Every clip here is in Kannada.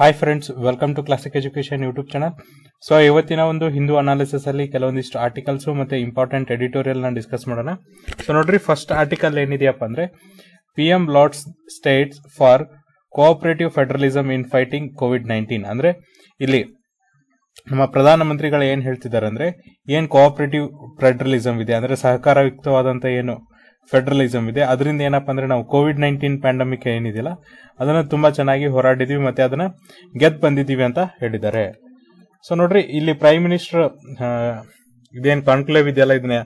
hi friends welcome to classic education YouTube channel so ಇವತ್ತಿನ ಒಂದು ಹಿಂದೂ ಅನಾಲಿಸಿಸ್ ಅಲ್ಲಿ ಕೆಲವೊಂದಿಷ್ಟು ಆರ್ಟಿಕಲ್ಸ್ ಮತ್ತೆ ಇಂಪಾರ್ಟೆಂಟ್ ಎಡಿಟೋರಿಯಲ್ ನ ಡಿಸ್ಕಸ್ ಮಾಡೋಣ ಸೊ ನೋಡ್ರಿ ಫಸ್ಟ್ ಆರ್ಟಿಕಲ್ ಏನಿದೆಯಪ್ಪ ಅಂದ್ರೆ P M lauds states for cooperative federalism in fighting COVID nineteen ಅಂದ್ರೆ ಇಲ್ಲಿ ನಮ್ಮ ಪ್ರಧಾನಮಂತ್ರಿಗಳು ಏನ್ ಹೇಳ್ತಿದ್ದಾರೆ ಅಂದ್ರೆ ಏನ್ ಕೋಆಪರೇಟಿವ್ ಫೆಡರಲಿಸಮ್ ಇದೆ ಅಂದ್ರೆ ಸಹಕಾರಯುಕ್ತವಾದಂತ ಏನು ಫೆಡರಲಿಸಮ್ ಇದೆ ಅದರಿಂದ ಏನಪ್ಪಾ ಅಂದ್ರೆ ನಾವು ಕೋವಿಡ್ ನೈನ್ಟೀನ್ ಪ್ಯಾಂಡಮಿಕ್ ಏನಿದೆಯಲ್ಲ ಅದನ್ನ ತುಂಬಾ ಚೆನ್ನಾಗಿ ಹೋರಾಡಿದ್ವಿ ಮತ್ತೆ ಅದನ್ನ ಗೆದ್ ಬಂದಿದ್ದೀವಿ ಅಂತ ಹೇಳಿದ್ದಾರೆ ಸೊ ನೋಡ್ರಿ ಇಲ್ಲಿ ಪ್ರೈಮ್ ಮಿನಿಸ್ಟರ್ ಇದೇನು ಕಾನ್ಕ್ಲೇವ್ ಇದೆಯಲ್ಲ ಇದನ್ನ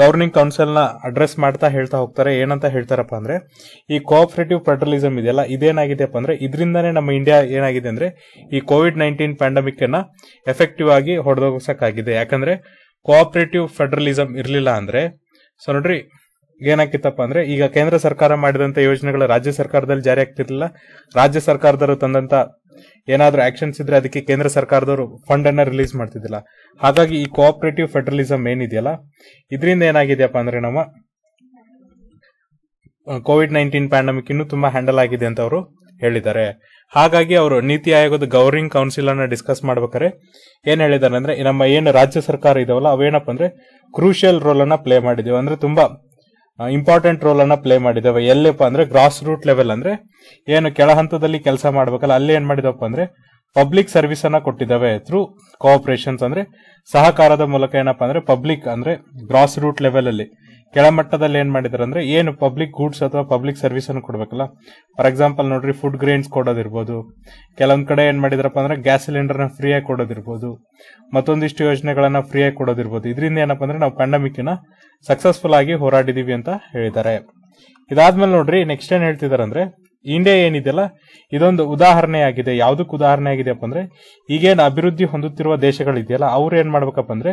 ಗವರ್ನಿಂಗ್ ಕೌನ್ಸಿಲ್ನ ಅಡ್ರೆಸ್ ಮಾಡ್ತಾ ಹೇಳ್ತಾ ಹೋಗ್ತಾರೆ ಏನಂತ ಹೇಳ್ತಾರಪ್ಪ ಅಂದ್ರೆ ಈ ಕೋಆಪರೇಟಿವ್ ಫೆಡರಲಿಸಮ್ ಇದೆಯಲ್ಲ ಇದೇನಾಗಿದೆಯಪ್ಪ ಅಂದ್ರೆ ಇದರಿಂದಾನೇ ನಮ್ಮ ಇಂಡಿಯಾ ಏನಾಗಿದೆ ಅಂದ್ರೆ ಈ ಕೋವಿಡ್ ನೈನ್ಟೀನ್ ಅನ್ನ ಎಫೆಕ್ಟಿವ್ ಆಗಿ ಹೊಡೆದೋಗ್ಸೋಕ್ಕಾಗಿದೆ ಯಾಕಂದ್ರೆ ಕೋಆಪರೇಟಿವ್ ಫೆಡರಲಿಸಂ ಇರಲಿಲ್ಲ ಅಂದ್ರೆ ಸೊ ನೋಡ್ರಿ ಏನಕ್ಕಿತ್ತಪ್ಪ ಅಂದ್ರೆ ಈಗ ಕೇಂದ್ರ ಸರ್ಕಾರ ಮಾಡಿದಂತ ಯೋಜನೆಗಳು ರಾಜ್ಯ ಸರ್ಕಾರದಲ್ಲಿ ಜಾರಿ ಆಗ್ತಿರ್ಲಿಲ್ಲ ರಾಜ್ಯ ಸರ್ಕಾರದವರು ತಂದಂತ ಏನಾದ್ರೂ ಆಕ್ಷನ್ಸ್ ಇದ್ರೆ ಅದಕ್ಕೆ ಕೇಂದ್ರ ಸರ್ಕಾರದವರು ಫಂಡ್ ಅನ್ನ ರಿಲೀಸ್ ಮಾಡ್ತಿದ್ದಿಲ್ಲ ಹಾಗಾಗಿ ಈ ಕೋಆಪರೇಟಿವ್ ಫೆಡರಲಿಸಮ್ ಏನಿದೆಯಲ್ಲ ಇದರಿಂದ ಏನಾಗಿದೆಯಪ್ಪ ಅಂದ್ರೆ ನಮ್ಮ ಕೋವಿಡ್ ನೈನ್ಟೀನ್ ಪ್ಯಾಂಡಮಿಕ್ ಇನ್ನೂ ತುಂಬಾ ಹ್ಯಾಂಡಲ್ ಆಗಿದೆ ಅಂತ ಅವರು ಹೇಳಿದ್ದಾರೆ ಹಾಗಾಗಿ ಅವರು ನೀತಿ ಆಯೋಗದ ಗವರ್ನಿಂಗ್ ಕೌನ್ಸಿಲ್ ಅನ್ನ ಡಿಸ್ಕಸ್ ಮಾಡ್ಬೇಕಾರೆ ಏನ್ ಹೇಳಿದ್ದಾರೆ ಅಂದ್ರೆ ನಮ್ಮ ಏನು ರಾಜ್ಯ ಸರ್ಕಾರ ಇದಾವಲ್ಲ ಅವೇನಪ್ಪ ಅಂದ್ರೆ ಕ್ರೂಷಿಯಲ್ ರೋಲ್ ಅನ್ನ ಪ್ಲೇ ಮಾಡಿದೀವಿ ಅಂದ್ರೆ ತುಂಬಾ ಇಂಪಾರ್ಟೆಂಟ್ ರೋಲ್ ಅನ್ನ ಪ್ಲೇ ಮಾಡಿದಾವೆ ಎಲ್ಲಪ್ಪ ಅಂದ್ರೆ ಗ್ರಾಸ್ ರೂಟ್ ಲೆವೆಲ್ ಅಂದ್ರೆ ಏನು ಕೆಳ ಹಂತದಲ್ಲಿ ಕೆಲಸ ಮಾಡ್ಬೇಕಲ್ಲ ಅಲ್ಲಿ ಏನ್ ಮಾಡಿದಪ್ಪ ಅಂದ್ರೆ ಪಬ್ಲಿಕ್ ಸರ್ವಿಸ್ ಅನ್ನ ಕೊಟ್ಟಿದ್ದಾವೆ ಥ್ರೂ ಕೋಆಪರೇಷನ್ಸ್ ಅಂದ್ರೆ ಸಹಕಾರದ ಮೂಲಕ ಏನಪ್ಪಾ ಅಂದ್ರೆ ಪಬ್ಲಿಕ್ ಅಂದ್ರೆ ಗ್ರಾಸ್ ರೂಟ್ ಲೆವೆಲ್ ಅಲ್ಲಿ ಕೆಳಮಟ್ಟದಲ್ಲಿ ಏನ್ ಮಾಡಿದಾರೆ ಅಂದ್ರೆ ಏನು ಪಬ್ಲಿಕ್ ಗೂಡ್ಸ್ ಅಥವಾ ಪಬ್ಲಿಕ್ ಸರ್ವಿಸ್ ಅನ್ನು ಕೊಡ್ಬೇಕಲ್ಲ ಫಾರ್ ಎಕ್ಸಾಂಪಲ್ ನೋಡ್ರಿ ಫುಡ್ ಗ್ರೇನ್ಸ್ ಕೊಡೋದಿರ್ಬೋದು ಕೆಲವೊಂದ್ ಕಡೆ ಏನ್ ಮಾಡಿದ್ರಪ್ಪ ಅಂದ್ರೆ ಗ್ಯಾಸ್ ಸಿಲಿಂಡರ್ನ ಫ್ರೀಯಾಗಿ ಕೊಡೋದಿರ್ಬೋದು ಮತ್ತೊಂದಿಷ್ಟು ಯೋಜನೆಗಳನ್ನ ಫ್ರೀಯಾಗಿ ಕೊಡೋದಿರ್ಬೋದು ಇದರಿಂದ ಏನಪ್ಪಾ ಅಂದ್ರೆ ನಾವು ಪ್ಯಾಂಡಮಿಕ್ ನ ಸಕ್ಸಸ್ಫುಲ್ ಆಗಿ ಹೋರಾಡಿದೀವಿ ಅಂತ ಹೇಳಿದ್ದಾರೆ ಇದಾದ್ಮೇಲೆ ನೋಡ್ರಿ ನೆಕ್ಸ್ಟ್ ಏನ್ ಹೇಳ್ತಿದಾರೆ ಅಂದ್ರೆ ಇಂಡಿಯಾ ಏನಿದೆಯಲ್ಲ ಇದೊಂದು ಉದಾಹರಣೆ ಆಗಿದೆ ಯಾವುದಕ್ಕೆ ಉದಾಹರಣೆ ಆಗಿದೆಯಪ್ಪ ಅಂದ್ರೆ ಈಗೇನು ಅಭಿವೃದ್ಧಿ ಹೊಂದುತ್ತಿರುವ ದೇಶಗಳಿದೆಯಲ್ಲ ಅವ್ರು ಏನ್ ಮಾಡ್ಬೇಕಪ್ಪ ಅಂದ್ರೆ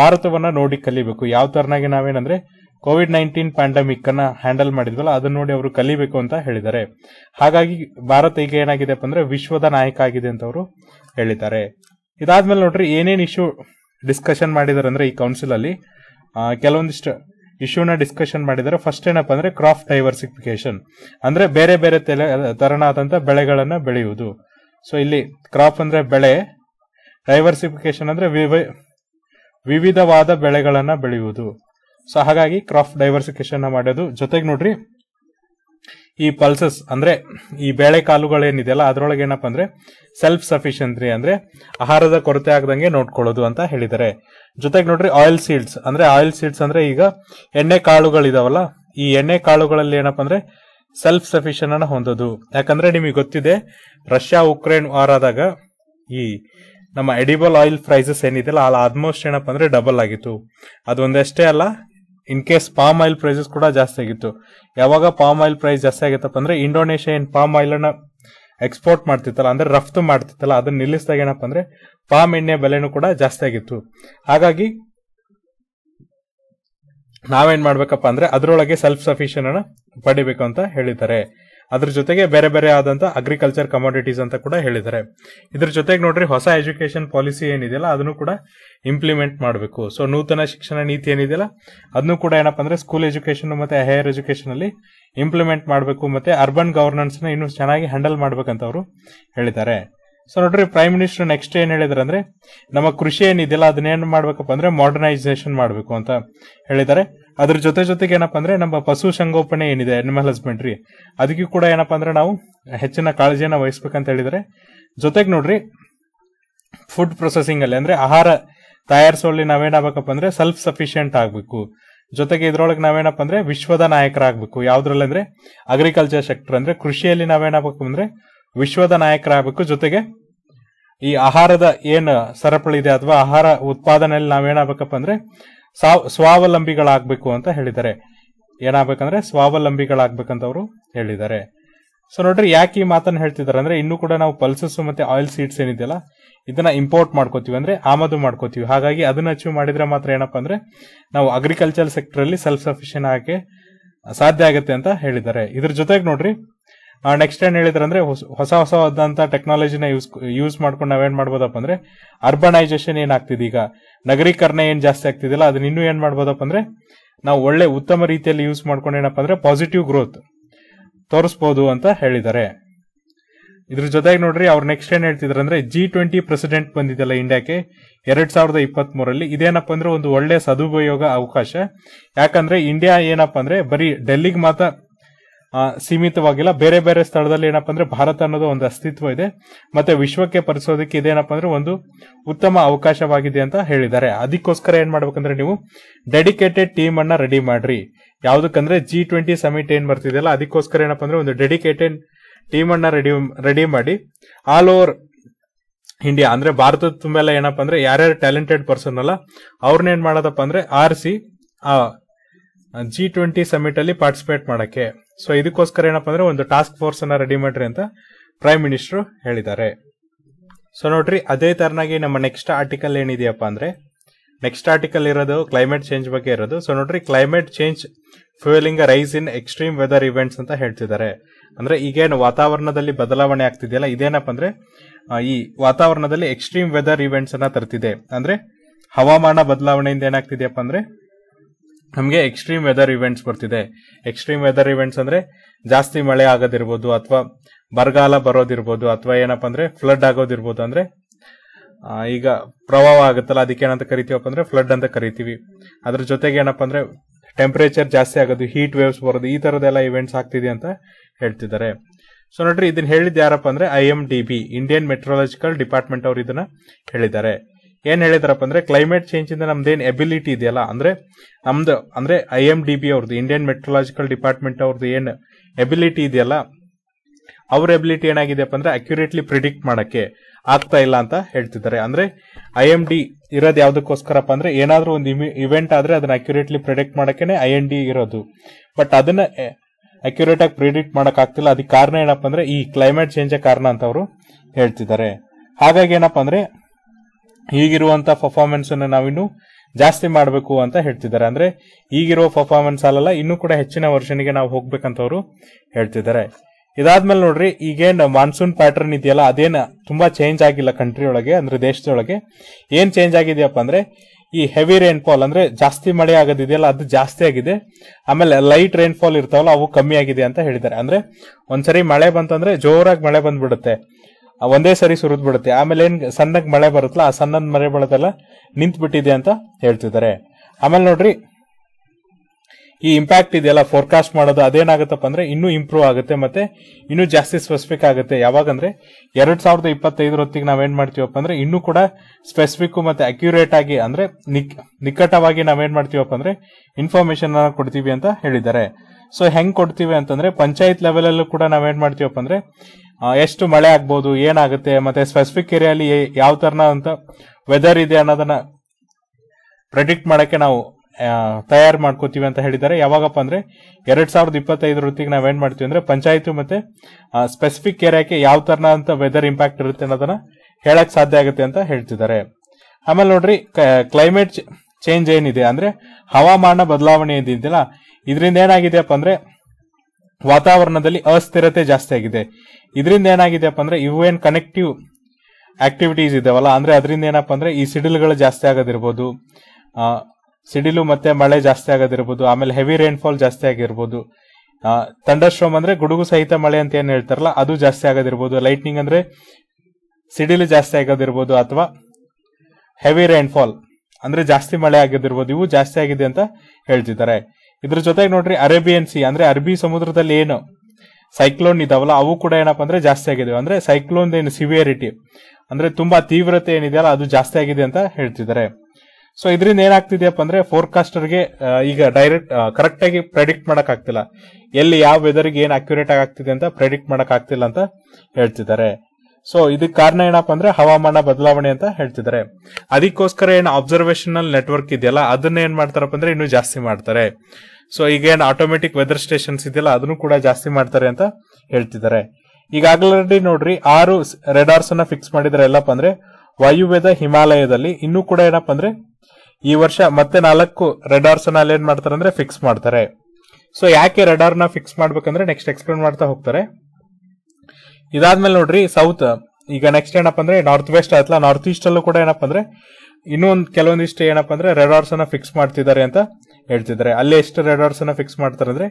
ಭಾರತವನ್ನ ನೋಡಿ ಕಲಿಬೇಕು ಯಾವ ತರನಾಗಿ ನಾವೇನಂದ್ರೆ ಕೋವಿಡ್ ನೈನ್ಟೀನ್ ಪ್ಯಾಂಡಮಿಕ್ ಅನ್ನ ಹ್ಯಾಂಡಲ್ ಮಾಡಿದ್ವಲ್ಲ ಅದನ್ನ ನೋಡಿ ಅವರು ಕಲಿಬೇಕು ಅಂತ ಹೇಳಿದ್ದಾರೆ ಹಾಗಾಗಿ ಭಾರತ ಈಗ ಏನಾಗಿದೆ ಅಂದ್ರೆ ವಿಶ್ವದ ನಾಯಕ ಆಗಿದೆ ಅಂತ ಅವರು ಹೇಳಿದ್ದಾರೆ ಇದಾದ್ಮೇಲೆ ನೋಡ್ರಿ ಏನೇನು ಇಶ್ಯೂ ಡಿಸ್ಕಷನ್ ಮಾಡಿದಾರೆ ಅಂದ್ರೆ ಈ ಕೌನ್ಸಿಲ್ ಅಲ್ಲಿ ಕೆಲವೊಂದಿಷ್ಟು ಇಶ್ಯೂನ ಡಿಸ್ಕಷನ್ ಮಾಡಿದರೆ ಫಸ್ಟ್ ಏನಪ್ಪ ಅಂದ್ರೆ ಕ್ರಾಪ್ ಡೈವರ್ಸಿಫಿಕೇಶನ್ ಅಂದ್ರೆ ಬೇರೆ ಬೇರೆ ತೆಲೆ ತರನಾದಂತ ಬೆಳೆಗಳನ್ನ ಬೆಳೆಯುವುದು ಸೊ ಇಲ್ಲಿ ಕ್ರಾಪ್ ಅಂದ್ರೆ ಬೆಳೆ ಡೈವರ್ಸಿಫಿಕೇಶನ್ ಅಂದ್ರೆ ವಿವಿಧವಾದ ಬೆಳೆಗಳನ್ನ ಬೆಳೆಯುವುದು ಸೊ ಹಾಗಾಗಿ ಕ್ರಾಪ್ ಡೈವರ್ಸಿಫಿಕೇಶನ್ ಮಾಡೋದು ಜೊತೆಗೆ ನೋಡ್ರಿ ಈ ಪಲ್ಸಸ್ ಅಂದ್ರೆ ಈ ಬೇಳೆ ಏನಿದೆಯಲ್ಲ ಅದರೊಳಗೆ ಏನಪ್ಪ ಅಂದ್ರೆ ಸೆಲ್ಫ್ ಸಫಿಶಿಯನ್ ಅಂದ್ರೆ ಆಹಾರದ ಕೊರತೆ ಆಗದಂಗೆ ನೋಡ್ಕೊಳ್ಳೋದು ಅಂತ ಹೇಳಿದ್ದಾರೆ ಜೊತೆಗೆ ನೋಡ್ರಿ ಆಯಿಲ್ ಸೀಡ್ಸ್ ಅಂದ್ರೆ ಆಯಿಲ್ ಸೀಡ್ಸ್ ಅಂದ್ರೆ ಈಗ ಎಣ್ಣೆ ಕಾಳುಗಳಿದಾವಲ್ಲ ಈ ಎಣ್ಣೆ ಕಾಳುಗಳಲ್ಲಿ ಏನಪ್ಪ ಅಂದ್ರೆ ಸೆಲ್ಫ್ ಸಫಿಷಿಯನ್ ಅನ್ನ ಹೊಂದೋದು ಯಾಕಂದ್ರೆ ನಿಮಗೆ ಗೊತ್ತಿದೆ ರಷ್ಯಾ ಉಕ್ರೇನ್ ವಾರ್ ಆದಾಗ ಈ ನಮ್ಮ ಎಡಿಬಲ್ ಆಯಿಲ್ ಪ್ರೈಸಸ್ ಏನಿದೆಯಲ್ಲ ಅಲ್ಲ ಆಲ್ಮೋಸ್ಟ್ ಏನಪ್ಪ ಅಂದ್ರೆ ಡಬಲ್ ಆಗಿತ್ತು ಅದೊಂದಷ್ಟೇ ಅಲ್ಲ in case palm oil prices ಕೂಡ ಜಾಸ್ತಿ ಆಗಿತ್ತು ಯಾವಾಗ ಪಾಮ್ ಆಯಿಲ್ ಪ್ರೈಸ್ ಜಾಸ್ತಿ ಆಗಿತ್ತಪ್ಪ ಅಂದ್ರೆ ಇಂಡೋನೇಷಿಯಾ ಏನ್ ಪಾಮ್ ಆಯಿಲ್ ಅನ್ನ ಎಕ್ಸ್ಪೋರ್ಟ್ ಮಾಡ್ತಿತ್ತಲ್ಲ ಅಂದ್ರೆ ರಫ್ತು ಮಾಡ್ತಿತ್ತಲ್ಲ ಅದನ್ನ ನಿಲ್ಲಿಸಿದಾಗ ಏನಪ್ಪ ಅಂದ್ರೆ ಪಾಮ್ ಎಣ್ಣೆ ಬೆಲೆನೂ ಕೂಡ ಜಾಸ್ತಿ ಆಗಿತ್ತು ಹಾಗಾಗಿ ನಾವೇನ್ ಮಾಡ್ಬೇಕಪ್ಪ ಅಂದ್ರೆ ಅದರೊಳಗೆ ಸೆಲ್ಫ್ ಸಫಿಷಿಯನ್ ಅನ್ನ ಪಡಿಬೇಕು ಅಂತ ಹೇಳಿದ್ದಾರೆ ಅದ್ರ ಜೊತೆಗೆ ಬೇರೆ ಬೇರೆ ಆದಂತ ಅಗ್ರಿಕಲ್ಚರ್ ಕಮಾಡಿಟೀಸ್ ಅಂತ ಕೂಡ ಹೇಳಿದ್ದಾರೆ ಇದ್ರ ಜೊತೆಗೆ ನೋಡ್ರಿ ಹೊಸ ಎಜುಕೇಶನ್ ಪಾಲಿಸಿ ಏನಿದೆಯಲ್ಲ ಅದನ್ನು ಕೂಡ ಇಂಪ್ಲಿಮೆಂಟ್ ಮಾಡಬೇಕು ಸೊ ನೂತನ ಶಿಕ್ಷಣ ನೀತಿ ಏನಿದೆಯಲ್ಲ ಅದನ್ನು ಕೂಡ ಏನಪ್ಪ ಅಂದ್ರೆ ಸ್ಕೂಲ್ ಎಜುಕೇಶನ್ ಮತ್ತೆ ಹೈಯರ್ ಎಜುಕೇಶನ್ ಅಲ್ಲಿ ಇಂಪ್ಲಿಮೆಂಟ್ ಮಾಡಬೇಕು ಮತ್ತೆ ಅರ್ಬನ್ ಗವರ್ನೆನ್ಸ್ ನ ಇನ್ನೂ ಚೆನ್ನಾಗಿ ಹ್ಯಾಂಡಲ್ ಮಾಡ್ಬೇಕಂತ ಅವರು ಹೇಳಿದ್ದಾರೆ ಸೊ ನೋಡ್ರಿ ಪ್ರೈಮ್ ಮಿನಿಸ್ಟರ್ ನೆಕ್ಸ್ಟ್ ಏನ್ ಹೇಳಿದ್ರೆ ಅಂದ್ರೆ ನಮ್ಮ ಕೃಷಿ ಏನಿದೆಯಲ್ಲ ಅದನ್ನೇನು ಮಾಡ್ಬೇಕಪ್ಪ ಅಂದ್ರೆ ಮಾಡರ್ನೈಸೇಷನ್ ಮಾಡಬೇಕು ಅಂತ ಹೇಳಿದ್ದಾರೆ ಅದ್ರ ಜೊತೆ ಜೊತೆಗೆ ಏನಪ್ಪಾ ಅಂದ್ರೆ ನಮ್ಮ ಪಶು ಸಂಗೋಪನೆ ಏನಿದೆ ಅನಿಮಲ್ ಹಸ್ಬೆಂಡ್ರಿ ಅದಕ್ಕೂ ಕೂಡ ಏನಪ್ಪಾ ಅಂದ್ರೆ ನಾವು ಹೆಚ್ಚಿನ ಕಾಳಜಿಯನ್ನ ವಹಿಸ್ಬೇಕಂತ ಹೇಳಿದ್ರೆ ಜೊತೆಗೆ ನೋಡ್ರಿ ಫುಡ್ ಪ್ರೊಸೆಸಿಂಗ್ ಅಲ್ಲಿ ಅಂದ್ರೆ ಆಹಾರ ತಯಾರಿಸೋಲ್ಲಿ ನಾವೇನಾಗಬೇಕಪ್ಪ ಅಂದ್ರೆ ಸೆಲ್ಫ್ ಸಫಿಶಿಯೆಂಟ್ ಆಗಬೇಕು ಜೊತೆಗೆ ಇದ್ರೊಳಗೆ ನಾವೇನಪ್ಪ ಅಂದ್ರೆ ವಿಶ್ವದ ನಾಯಕರಾಗಬೇಕು ಯಾವ್ದ್ರಲ್ಲಿ ಅಂದ್ರೆ ಅಗ್ರಿಕಲ್ಚರ್ ಸೆಕ್ಟರ್ ಅಂದ್ರೆ ಕೃಷಿಯಲ್ಲಿ ನಾವೇನಾಗಬೇಕು ಅಂದ್ರೆ ವಿಶ್ವದ ನಾಯಕರಾಗಬೇಕು ಜೊತೆಗೆ ಈ ಆಹಾರದ ಏನು ಸರಪಳಿ ಇದೆ ಅಥವಾ ಆಹಾರ ಉತ್ಪಾದನೆಯಲ್ಲಿ ನಾವೇನಾಗಬೇಕಪ್ಪ ಅಂದ್ರೆ ಸ್ವಾವಲಂಬಿಗಳಾಗಬೇಕು ಅಂತ ಹೇಳಿದ್ದಾರೆ ಏನಾಗಬೇಕಂದ್ರೆ ಅವರು ಹೇಳಿದ್ದಾರೆ ಸೊ ನೋಡ್ರಿ ಯಾಕೆ ಈ ಮಾತನ್ನು ಹೇಳ್ತಿದ್ದಾರೆ ಅಂದ್ರೆ ಇನ್ನೂ ಕೂಡ ನಾವು ಪಲ್ಸಸ್ ಮತ್ತೆ ಆಯಿಲ್ ಸೀಡ್ಸ್ ಏನಿದೆಯಲ್ಲ ಇದನ್ನ ಇಂಪೋರ್ಟ್ ಮಾಡ್ಕೋತೀವಿ ಅಂದ್ರೆ ಆಮದು ಮಾಡ್ಕೋತೀವಿ ಹಾಗಾಗಿ ಅದನ್ನ ಅಚೀವ್ ಮಾಡಿದ್ರೆ ಮಾತ್ರ ಏನಪ್ಪಾ ಅಂದ್ರೆ ನಾವು ಅಗ್ರಿಕಲ್ಚರ್ ಸೆಕ್ಟರ್ ಅಲ್ಲಿ ಸೆಲ್ಫ್ ಸಫಿಷಿಯನ್ ಆಗಕ್ಕೆ ಸಾಧ್ಯ ಆಗುತ್ತೆ ಅಂತ ಹೇಳಿದ್ದಾರೆ ಇದ್ರ ಜೊತೆಗೆ ನೋಡ್ರಿ ನೆಕ್ಸ್ಟ್ ಏನ್ ಹೇಳಿದ್ರಂದ್ರೆ ಹೊಸ ಹೊಸವಾದಂತ ಟೆಕ್ನಾಲಜಿನ ಯೂಸ್ ಯೂಸ್ ಮಾಡ್ಕೊಂಡು ನಾವೇನ್ ಮಾಡ್ಬೋದಪ್ಪ ಅಂದ್ರೆ ಅರ್ಬನೈಸೇಷನ್ ಏನಾಗ್ತಿದೆ ಈಗ ನಗರೀಕರಣ ಏನ್ ಜಾಸ್ತಿ ಆಗ್ತಿದೆಯಲ್ಲ ಅದನ್ನ ಇನ್ನೂ ಏನ್ ಮಾಡ್ಬೋದಪ್ಪ ಅಂದ್ರೆ ನಾವು ಒಳ್ಳೆ ಉತ್ತಮ ರೀತಿಯಲ್ಲಿ ಯೂಸ್ ಮಾಡ್ಕೊಂಡು ಏನಪ್ಪ ಅಂದ್ರೆ ಪಾಸಿಟಿವ್ ಗ್ರೋತ್ ತೋರಿಸಬಹುದು ಅಂತ ಹೇಳಿದ್ದಾರೆ ಇದ್ರ ಜೊತೆಗೆ ನೋಡ್ರಿ ಅವ್ರು ನೆಕ್ಸ್ಟ್ ಏನ್ ಹೇಳ್ತಿದ್ರಂದ್ರೆ ಜಿ ಟ್ವೆಂಟಿ ಪ್ರೆಸಿಡೆಂಟ್ ಬಂದಿದ್ದಲ್ಲ ಇಂಡಿಯಾಕ್ಕೆ ಎರಡ್ ಸಾವಿರದ ಇಪ್ಪತ್ತ್ ಮೂರಲ್ಲಿ ಇದೇನಪ್ಪ ಅಂದ್ರೆ ಒಂದು ಒಳ್ಳೆ ಸದುಪಯೋಗ ಅವಕಾಶ ಯಾಕಂದ್ರೆ ಇಂಡಿಯಾ ಏನಪ್ಪ ಅಂದ್ರೆ ಬರೀ ಡೆಲ್ಲಿಗೆ ಮಾತ್ರ ಸೀಮಿತವಾಗಿಲ್ಲ ಬೇರೆ ಬೇರೆ ಸ್ಥಳದಲ್ಲಿ ಏನಪ್ಪ ಅಂದ್ರೆ ಭಾರತ ಅನ್ನೋದು ಒಂದು ಅಸ್ತಿತ್ವ ಇದೆ ಮತ್ತೆ ವಿಶ್ವಕ್ಕೆ ಪರಿಸೋದಕ್ಕೆ ಇದೇನಪ್ಪ ಅಂದ್ರೆ ಒಂದು ಉತ್ತಮ ಅವಕಾಶವಾಗಿದೆ ಅಂತ ಹೇಳಿದ್ದಾರೆ ಅದಕ್ಕೋಸ್ಕರ ಏನ್ ಮಾಡ್ಬೇಕಂದ್ರೆ ನೀವು ಡೆಡಿಕೇಟೆಡ್ ಟೀಮ್ ಅನ್ನ ರೆಡಿ ಮಾಡ್ರಿ ಯಾವ್ದಕ್ಕಂದ್ರೆ ಜಿ ಟ್ವೆಂಟಿ ಸಮಿಟ್ ಏನ್ ಬರ್ತಿದೆಯಲ್ಲ ಅದಕ್ಕೋಸ್ಕರ ಏನಪ್ಪ ಅಂದ್ರೆ ಒಂದು ಡೆಡಿಕೇಟೆಡ್ ಟೀಮ್ ಅನ್ನ ರೆಡಿ ರೆಡಿ ಮಾಡಿ ಆಲ್ ಓವರ್ ಇಂಡಿಯಾ ಅಂದ್ರೆ ಭಾರತದ ತುಂಬೆಲ್ಲ ಏನಪ್ಪ ಅಂದ್ರೆ ಯಾರ್ಯಾರು ಟ್ಯಾಲೆಂಟೆಡ್ ಪರ್ಸನ್ ಅಲ್ಲ ಅವ್ರನ್ನ ಏನ್ ಮಾಡೋದಪ್ಪ ಅಂದ್ರೆ ಸಿ ಜಿ ಟ್ವೆಂಟಿ ಸಮಿಟ್ ಅಲ್ಲಿ ಪಾರ್ಟಿಸಿಪೇಟ್ ಮಾಡಕ್ಕೆ ಸೊ ಇದಕ್ಕೋಸ್ಕರ ಏನಪ್ಪ ಅಂದ್ರೆ ಒಂದು ಟಾಸ್ಕ್ ಫೋರ್ಸ್ ಅನ್ನ ರೆಡಿ ಮಾಡ್ರಿ ಅಂತ ಪ್ರೈಮ್ ಮಿನಿಸ್ಟರ್ ಹೇಳಿದ್ದಾರೆ ಸೊ ನೋಡ್ರಿ ಅದೇ ತರನಾಗಿ ನಮ್ಮ ನೆಕ್ಸ್ಟ್ ಆರ್ಟಿಕಲ್ ಏನಿದೆಯಪ್ಪ ಅಂದ್ರೆ ನೆಕ್ಸ್ಟ್ ಆರ್ಟಿಕಲ್ ಇರೋದು ಕ್ಲೈಮೇಟ್ ಚೇಂಜ್ ಬಗ್ಗೆ ಇರೋದು ಸೊ ನೋಡ್ರಿ climate change fueling rise in extreme weather events ಅಂತ ಹೇಳ್ತಿದ್ದಾರೆ ಅಂದ್ರೆ ಈಗೇನು ವಾತಾವರಣದಲ್ಲಿ ಬದಲಾವಣೆ ಆಗ್ತಿದೆಯಲ್ಲ ಇದೇನಪ್ಪ ಅಂದ್ರೆ ಈ ವಾತಾವರಣದಲ್ಲಿ ಎಕ್ಸ್ಟ್ರೀಮ್ ವೆದರ್ ಇವೆಂಟ್ಸ್ ಅನ್ನ ತರ್ತಿದೆ ಅಂದ್ರೆ ಹವಾಮಾನ ಬದಲಾವಣೆಯಿಂದ ಏನಾಗ್ತಿದೆಯಪ್ಪ ಅಂದ್ರೆ ನಮಗೆ ಎಕ್ಸ್ಟ್ರೀಮ್ ವೆದರ್ ಇವೆಂಟ್ಸ್ ಬರ್ತಿದೆ ಎಕ್ಸ್ಟ್ರೀಮ್ ವೆದರ್ ಇವೆಂಟ್ಸ್ ಅಂದ್ರೆ ಜಾಸ್ತಿ ಮಳೆ ಆಗೋದಿರ್ಬೋದು ಅಥವಾ ಬರಗಾಲ ಬರೋದಿರ್ಬೋದು ಅಥವಾ ಏನಪ್ಪ ಅಂದ್ರೆ ಫ್ಲಡ್ ಆಗೋದಿರ್ಬೋದು ಅಂದ್ರೆ ಈಗ ಪ್ರವಾಹ ಆಗುತ್ತಲ್ಲ ಅದಕ್ಕೆ ಏನಂತ ಕರಿತೀವಪ್ಪ ಅಂದ್ರೆ ಫ್ಲಡ್ ಅಂತ ಕರಿತೀವಿ ಅದ್ರ ಜೊತೆಗೆ ಏನಪ್ಪ ಅಂದ್ರೆ ಟೆಂಪರೇಚರ್ ಜಾಸ್ತಿ ಆಗೋದು ಹೀಟ್ ವೇವ್ಸ್ ಬರೋದು ಈ ತರದೆಲ್ಲ ಇವೆಂಟ್ಸ್ ಆಗ್ತಿದೆ ಅಂತ ಹೇಳ್ತಿದ್ದಾರೆ ಸೊ ನೋಡ್ರಿ ಇದನ್ನ ಹೇಳಿದ್ದು ಯಾರಪ್ಪ ಅಂದ್ರೆ I M D B Indian meteorological department ಅವರು ಇದನ್ನ ಹೇಳಿದ್ದಾರೆ ಏನ್ ಹೇಳಿದ್ರಪ್ಪ ಅಂದ್ರೆ ಕ್ಲೈಮೇಟ್ ಚೇಂಜ್ ಇಂದ ನಮ್ದೇನ್ ಎಬಿಲಿಟಿ ಇದೆಯಲ್ಲ ಅಂದ್ರೆ ನಮ್ದು ಅಂದ್ರೆ ಐ ಎಂ ಡಿ ಬಿ ಅವ್ರದ್ದು ಇಂಡಿಯನ್ ಮೆಟ್ರೋಲಾಜಿಕಲ್ ಡಿಪಾರ್ಟ್ಮೆಂಟ್ ಅವ್ರದ್ದು ಏನ್ ಎಬಿಲಿಟಿ ಇದೆಯಲ್ಲ ಅವ್ರ ಎಬಿಲಿಟಿ ಏನಾಗಿದೆಪ್ಪ ಅಂದ್ರೆ ಅಕ್ಯುರೇಟ್ಲಿ ಪ್ರಿಡಿಕ್ಟ್ ಮಾಡಕ್ಕೆ ಆಗ್ತಾ ಇಲ್ಲ ಅಂತ ಹೇಳ್ತಿದ್ದಾರೆ ಅಂದ್ರೆ ಐ ಎಂ ಡಿ ಇರೋದು ಯಾವ್ದಕ್ಕೋಸ್ಕರಪ್ಪ ಅಂದ್ರೆ ಏನಾದ್ರೂ ಒಂದು ಇವೆಂಟ್ ಆದ್ರೆ ಅದನ್ನ ಅಕ್ಯುರೇಟ್ಲಿ ಪ್ರಿಡಿಕ್ಟ್ ಮಾಡಕ್ಕೆ ಐ ಎನ್ ಡಿ ಇರೋದು ಬಟ್ ಅದನ್ನ ಅಕ್ಯುರೇಟ್ ಆಗಿ ಪ್ರಿಡಿಕ್ಟ್ ಮಾಡಕ್ ಆಗ್ತಿಲ್ಲ ಅದಕ್ಕೆ ಕಾರಣ ಏನಪ್ಪ ಅಂದ್ರೆ ಈ ಕ್ಲೈಮೇಟ್ ಚೇಂಜ್ ಕಾರಣ ಅಂತ ಅವರು ಹೇಳ್ತಿದ್ದಾರೆ ಹಾಗಾಗಿ ಏನಪ್ಪ ಅಂದ್ರೆ ಈಗಿರುವಂತ ಪರ್ಫಾರ್ಮೆನ್ಸ್ ಅನ್ನು ನಾವಿನ್ನು ಜಾಸ್ತಿ ಮಾಡಬೇಕು ಅಂತ ಹೇಳ್ತಿದ್ದಾರೆ ಅಂದ್ರೆ ಈಗಿರುವ ಪರ್ಫಾರ್ಮೆನ್ಸ್ ಅಲ್ಲಲ್ಲ ಇನ್ನೂ ಕೂಡ ಹೆಚ್ಚಿನ ವರ್ಷನಿಗೆ ನಾವು ಹೋಗ್ಬೇಕಂತವ್ರು ಹೇಳ್ತಿದ್ದಾರೆ ಇದಾದ್ಮೇಲೆ ನೋಡ್ರಿ ಈಗೇನು ಮಾನ್ಸೂನ್ ಪ್ಯಾಟರ್ನ್ ಇದೆಯಲ್ಲ ಅದೇನ ತುಂಬಾ ಚೇಂಜ್ ಆಗಿಲ್ಲ ಕಂಟ್ರಿ ಒಳಗೆ ಅಂದ್ರೆ ದೇಶದೊಳಗೆ ಏನ್ ಚೇಂಜ್ ಆಗಿದೆಯಪ್ಪ ಅಂದ್ರೆ ಈ ಹೆವಿ ರೈನ್ಫಾಲ್ ಅಂದ್ರೆ ಜಾಸ್ತಿ ಮಳೆ ಆಗೋದಿದೆಯಲ್ಲ ಅದು ಜಾಸ್ತಿ ಆಗಿದೆ ಆಮೇಲೆ ಲೈಟ್ ರೈನ್ಫಾಲ್ ಇರ್ತಾವಲ್ಲ ಅವು ಕಮ್ಮಿ ಆಗಿದೆ ಅಂತ ಹೇಳಿದ್ದಾರೆ ಅಂದ್ರೆ ಒಂದ್ಸರಿ ಮಳೆ ಬಂತಂದ್ರೆ ಜೋರಾಗಿ ಮಳೆ ಬಂದ್ಬಿಡುತ್ತೆ ಒಂದೇ ಸರಿ ಸುರಿದ್ ಬಿಡುತ್ತೆ ಆಮೇಲೆ ಏನ್ ಸಣ್ಣಕ್ ಮಳೆ ಬರುತ್ತಲ್ಲ ಆ ಸಣ್ಣದ ಮಳೆ ಬೀಳೋದೆಲ್ಲ ನಿಂತ್ ಬಿಟ್ಟಿದೆ ಅಂತ ಹೇಳ್ತಿದ್ದಾರೆ ಆಮೇಲೆ ನೋಡ್ರಿ ಈ ಇಂಪ್ಯಾಕ್ಟ್ ಇದೆಯಲ್ಲ ಫೋರ್ಕಾಸ್ಟ್ ಮಾಡೋದು ಅದೇನಾಗುತ್ತಪ್ಪ ಅಂದ್ರೆ ಇನ್ನೂ ಇಂಪ್ರೂವ್ ಆಗುತ್ತೆ ಮತ್ತೆ ಇನ್ನೂ ಜಾಸ್ತಿ ಸ್ಪೆಸಿಫಿಕ್ ಆಗುತ್ತೆ ಯಾವಾಗಂದ್ರೆ ಎರಡ್ ಸಾವಿರದ ಇಪ್ಪತ್ತೈದರೊತ್ತಿಗೆ ನಾವೇನ್ ಮಾಡ್ತೀವಪ್ಪ ಅಂದ್ರೆ ಇನ್ನೂ ಕೂಡ ಸ್ಪೆಸಿಫಿಕ್ ಮತ್ತೆ ಅಕ್ಯುರೇಟ್ ಆಗಿ ಅಂದ್ರೆ ನಿಕ್ ನಿಕಟವಾಗಿ ನಾವೇನ್ ಮಾಡ್ತೀವಪ್ಪ ಅಂದ್ರೆ ಇನ್ಫಾರ್ಮೇಶನ್ ಕೊಡ್ತೀವಿ ಅಂತ ಹೇಳಿದ್ದಾರೆ ಸೊ ಹೆಂಗ್ ಕೊಡ್ತೀವಿ ಅಂತಂದ್ರೆ ಪಂಚಾಯತ್ ಲೆವೆಲ್ ಅಲ್ಲೂ ಕೂಡ ನಾವೇನ್ ಮಾಡ್ತೀವಪ್ಪ ಅಂದ್ರೆ ಎಷ್ಟು ಮಳೆ ಆಗ್ಬೋದು ಏನಾಗುತ್ತೆ ಮತ್ತೆ ಸ್ಪೆಸಿಫಿಕ್ ಏರಿಯಾಲಿ ಯಾವ ತರನ ಅಂತ ವೆದರ್ ಇದೆ ಅನ್ನೋದನ್ನ ಪ್ರೆಡಿಕ್ಟ್ ಮಾಡಕ್ಕೆ ನಾವು ತಯಾರು ಮಾಡ್ಕೋತೀವಿ ಅಂತ ಹೇಳಿದ್ದಾರೆ ಯಾವಾಗಪ್ಪ ಅಂದ್ರೆ ಎರಡ್ ಸಾವಿರದ ಇಪ್ಪತ್ತೈದರ ಹೊತ್ತಿಗೆ ನಾವೇನ್ ಮಾಡ್ತೀವಿ ಅಂದ್ರೆ ಪಂಚಾಯತ್ ಮತ್ತೆ ಸ್ಪೆಸಿಫಿಕ್ ಏರಿಯಾಕ್ಕೆ ಯಾವ ತರನ ಅಂತ ವೆದರ್ ಇಂಪ್ಯಾಕ್ಟ್ ಇರುತ್ತೆ ಅನ್ನೋದನ್ನ ಹೇಳಕ್ ಸಾಧ್ಯ ಆಗುತ್ತೆ ಅಂತ ಹೇಳ್ತಿದ್ದಾರೆ ಆಮೇಲೆ ನೋಡ್ರಿ ಕ್ಲೈಮೇಟ್ ಚೇಂಜ್ ಏನಿದೆ ಅಂದ್ರೆ ಹವಾಮಾನ ಬದಲಾವಣೆ ಇದೆಯಲ್ಲ ಇದರಿಂದ ಏನಾಗಿದೆಯಪ್ಪ ಅಂದ್ರೆ ವಾತಾವರಣದಲ್ಲಿ ಅಸ್ಥಿರತೆ ಜಾಸ್ತಿ ಆಗಿದೆ ಇದರಿಂದ ಏನಾಗಿದೆಯಪ್ಪ ಅಂದ್ರೆ ಇವು ಏನ್ ಕನೆಕ್ಟಿವ್ ಆಕ್ಟಿವಿಟೀಸ್ ಇದಾವಲ್ಲ ಅಂದ್ರೆ ಅದರಿಂದ ಏನಪ್ಪ ಅಂದ್ರೆ ಈ ಸಿಡಿಲುಗಳು ಜಾಸ್ತಿ ಆಗೋದಿರ್ಬೋದು ಸಿಡಿಲು ಮತ್ತೆ ಮಳೆ ಜಾಸ್ತಿ ಆಗೋದಿರ್ಬೋದು ಆಮೇಲೆ ಹೆವಿ ರೈನ್ಫಾಲ್ ಜಾಸ್ತಿ ಆಗಿರ್ಬೋದು ಥಂಡರ್ ಶ್ರೋಮ್ ಅಂದ್ರೆ ಗುಡುಗು ಸಹಿತ ಮಳೆ ಅಂತ ಏನ್ ಹೇಳ್ತಾರಲ್ಲ ಅದು ಜಾಸ್ತಿ ಆಗೋದಿರ್ಬೋದು ಲೈಟ್ನಿಂಗ್ ಅಂದ್ರೆ ಸಿಡಿಲು ಜಾಸ್ತಿ ಆಗೋದಿರ್ಬೋದು ಅಥವಾ ಹೆವಿ ರೈನ್ಫಾಲ್ ಅಂದ್ರೆ ಜಾಸ್ತಿ ಮಳೆ ಆಗೋದಿರ್ಬೋದು ಇವು ಜಾಸ್ತಿ ಆಗಿದೆ ಅಂತ ಹೇಳ್ತಿದ್ದಾರೆ ಇದ್ರ ಜೊತೆಗೆ ನೋಡ್ರಿ ಅರೇಬಿಯನ್ ಸಿ ಅಂದ್ರೆ ಅರಬಿ ಸಮುದ್ರದಲ್ಲಿ ಏನು ಸೈಕ್ಲೋನ್ ಇದಾವಲ್ಲ ಅವು ಕೂಡ ಏನಪ್ಪಾ ಅಂದ್ರೆ ಜಾಸ್ತಿ ಆಗಿದೆ ಅಂದ್ರೆ ಸೈಕ್ಲೋನ್ ಏನು ಸಿವಿಯರಿಟಿ ಅಂದ್ರೆ ತುಂಬಾ ತೀವ್ರತೆ ಏನಿದೆಯಲ್ಲ ಅದು ಜಾಸ್ತಿ ಆಗಿದೆ ಅಂತ ಹೇಳ್ತಿದ್ದಾರೆ ಸೊ ಇದರಿಂದ ಏನಾಗ್ತಿದೆಯಪ್ಪ ಅಂದ್ರೆ ಗೆ ಈಗ ಡೈರೆಕ್ಟ್ ಕರೆಕ್ಟ್ ಆಗಿ ಪ್ರೆಡಿಕ್ಟ್ ಮಾಡಕ್ ಆಗ್ತಿಲ್ಲ ಎಲ್ಲಿ ಯಾವ ವೆದರ್ಗೆ ಏನ್ ಅಕ್ಯುರೇಟ್ ಆಗಿ ಆಗ್ತಿದೆ ಅಂತ ಪ್ರೆಡಿಕ್ಟ್ ಮಾಡಕ್ ಆಗ್ತಿಲ್ಲ ಅಂತ ಹೇಳ್ತಿದ್ದಾರೆ ಸೊ ಇದಕ್ಕೆ ಕಾರಣ ಏನಪ್ಪ ಅಂದ್ರೆ ಹವಾಮಾನ ಬದಲಾವಣೆ ಅಂತ ಹೇಳ್ತಿದ್ದಾರೆ ಅದಕ್ಕೋಸ್ಕರ ಏನು ಅಬ್ಸರ್ವೇಷನಲ್ ನೆಟ್ವರ್ಕ್ ಇದೆಯಲ್ಲ ಅದನ್ನ ಏನ್ ಮಾಡ್ತಾರಪ್ಪ ಅಂದ್ರೆ ಇನ್ನು ಜಾಸ್ತಿ ಮಾಡ್ತಾರೆ ಸೊ ಈಗ ಏನು ಆಟೋಮೆಟಿಕ್ ವೆದರ್ ಸ್ಟೇಷನ್ಸ್ ಇದೆಯಲ್ಲ ಅದನ್ನು ಕೂಡ ಜಾಸ್ತಿ ಮಾಡ್ತಾರೆ ಅಂತ ಹೇಳ್ತಿದ್ದಾರೆ ಈಗಾಗಲೇ ನೋಡ್ರಿ ಆರು ರೆಡಾರ್ಸ್ ಅನ್ನ ಫಿಕ್ಸ್ ಮಾಡಿದ್ರೆ ಎಲ್ಲಪ್ಪ ಅಂದ್ರೆ ವಾಯುವ್ಯದ ಹಿಮಾಲಯದಲ್ಲಿ ಇನ್ನೂ ಕೂಡ ಏನಪ್ಪ ಅಂದ್ರೆ ಈ ವರ್ಷ ಮತ್ತೆ ನಾಲ್ಕು ರೆಡಾರ್ಸ್ ಅನ್ನ ಅಲ್ಲಿ ಏನ್ ಮಾಡ್ತಾರೆ ಅಂದ್ರೆ ಫಿಕ್ಸ್ ಮಾಡ್ತಾರೆ ಸೊ ಯಾಕೆ ರೆಡಾರ್ನ ಫಿಕ್ಸ್ ಮಾಡ್ಬೇಕಂದ್ರೆ ನೆಕ್ಸ್ಟ್ ಎಕ್ಸ್ಪ್ಲೇನ್ ಮಾಡ್ತಾ ಹೋಗ್ತಾರೆ ಇದಾದ್ಮೇಲೆ ನೋಡ್ರಿ ಸೌತ್ ಈಗ ನೆಕ್ಸ್ಟ್ ಏನಪ್ಪ ಅಂದ್ರೆ ನಾರ್ತ್ ವೆಸ್ಟ್ ಆಯ್ತಲ್ಲ ನಾರ್ತ್ ಈಸ್ಟ್ ಅಲ್ಲೂ ಕೂಡ ಏನಪ್ಪ ಅಂದ್ರೆ ಇನ್ನೊಂದ್ ಕೆಲವೊಂದಿಷ್ಟು ಏನಪ್ಪ ಅಂದ್ರೆ ರೆಡಾರ್ಸ್ ಅನ್ನ ಫಿಕ್ಸ್ ಮಾಡ್ತಿದ್ದಾರೆ ಅಂತ ಹೇಳ್ತಿದ್ದಾರೆ ಅಲ್ಲಿ ಎಷ್ಟು ರೆಡಾರ್ಸ್ ಅನ್ನ ಫಿಕ್ಸ್ ಮಾಡ್ತಾರೆ ಅಂದ್ರೆ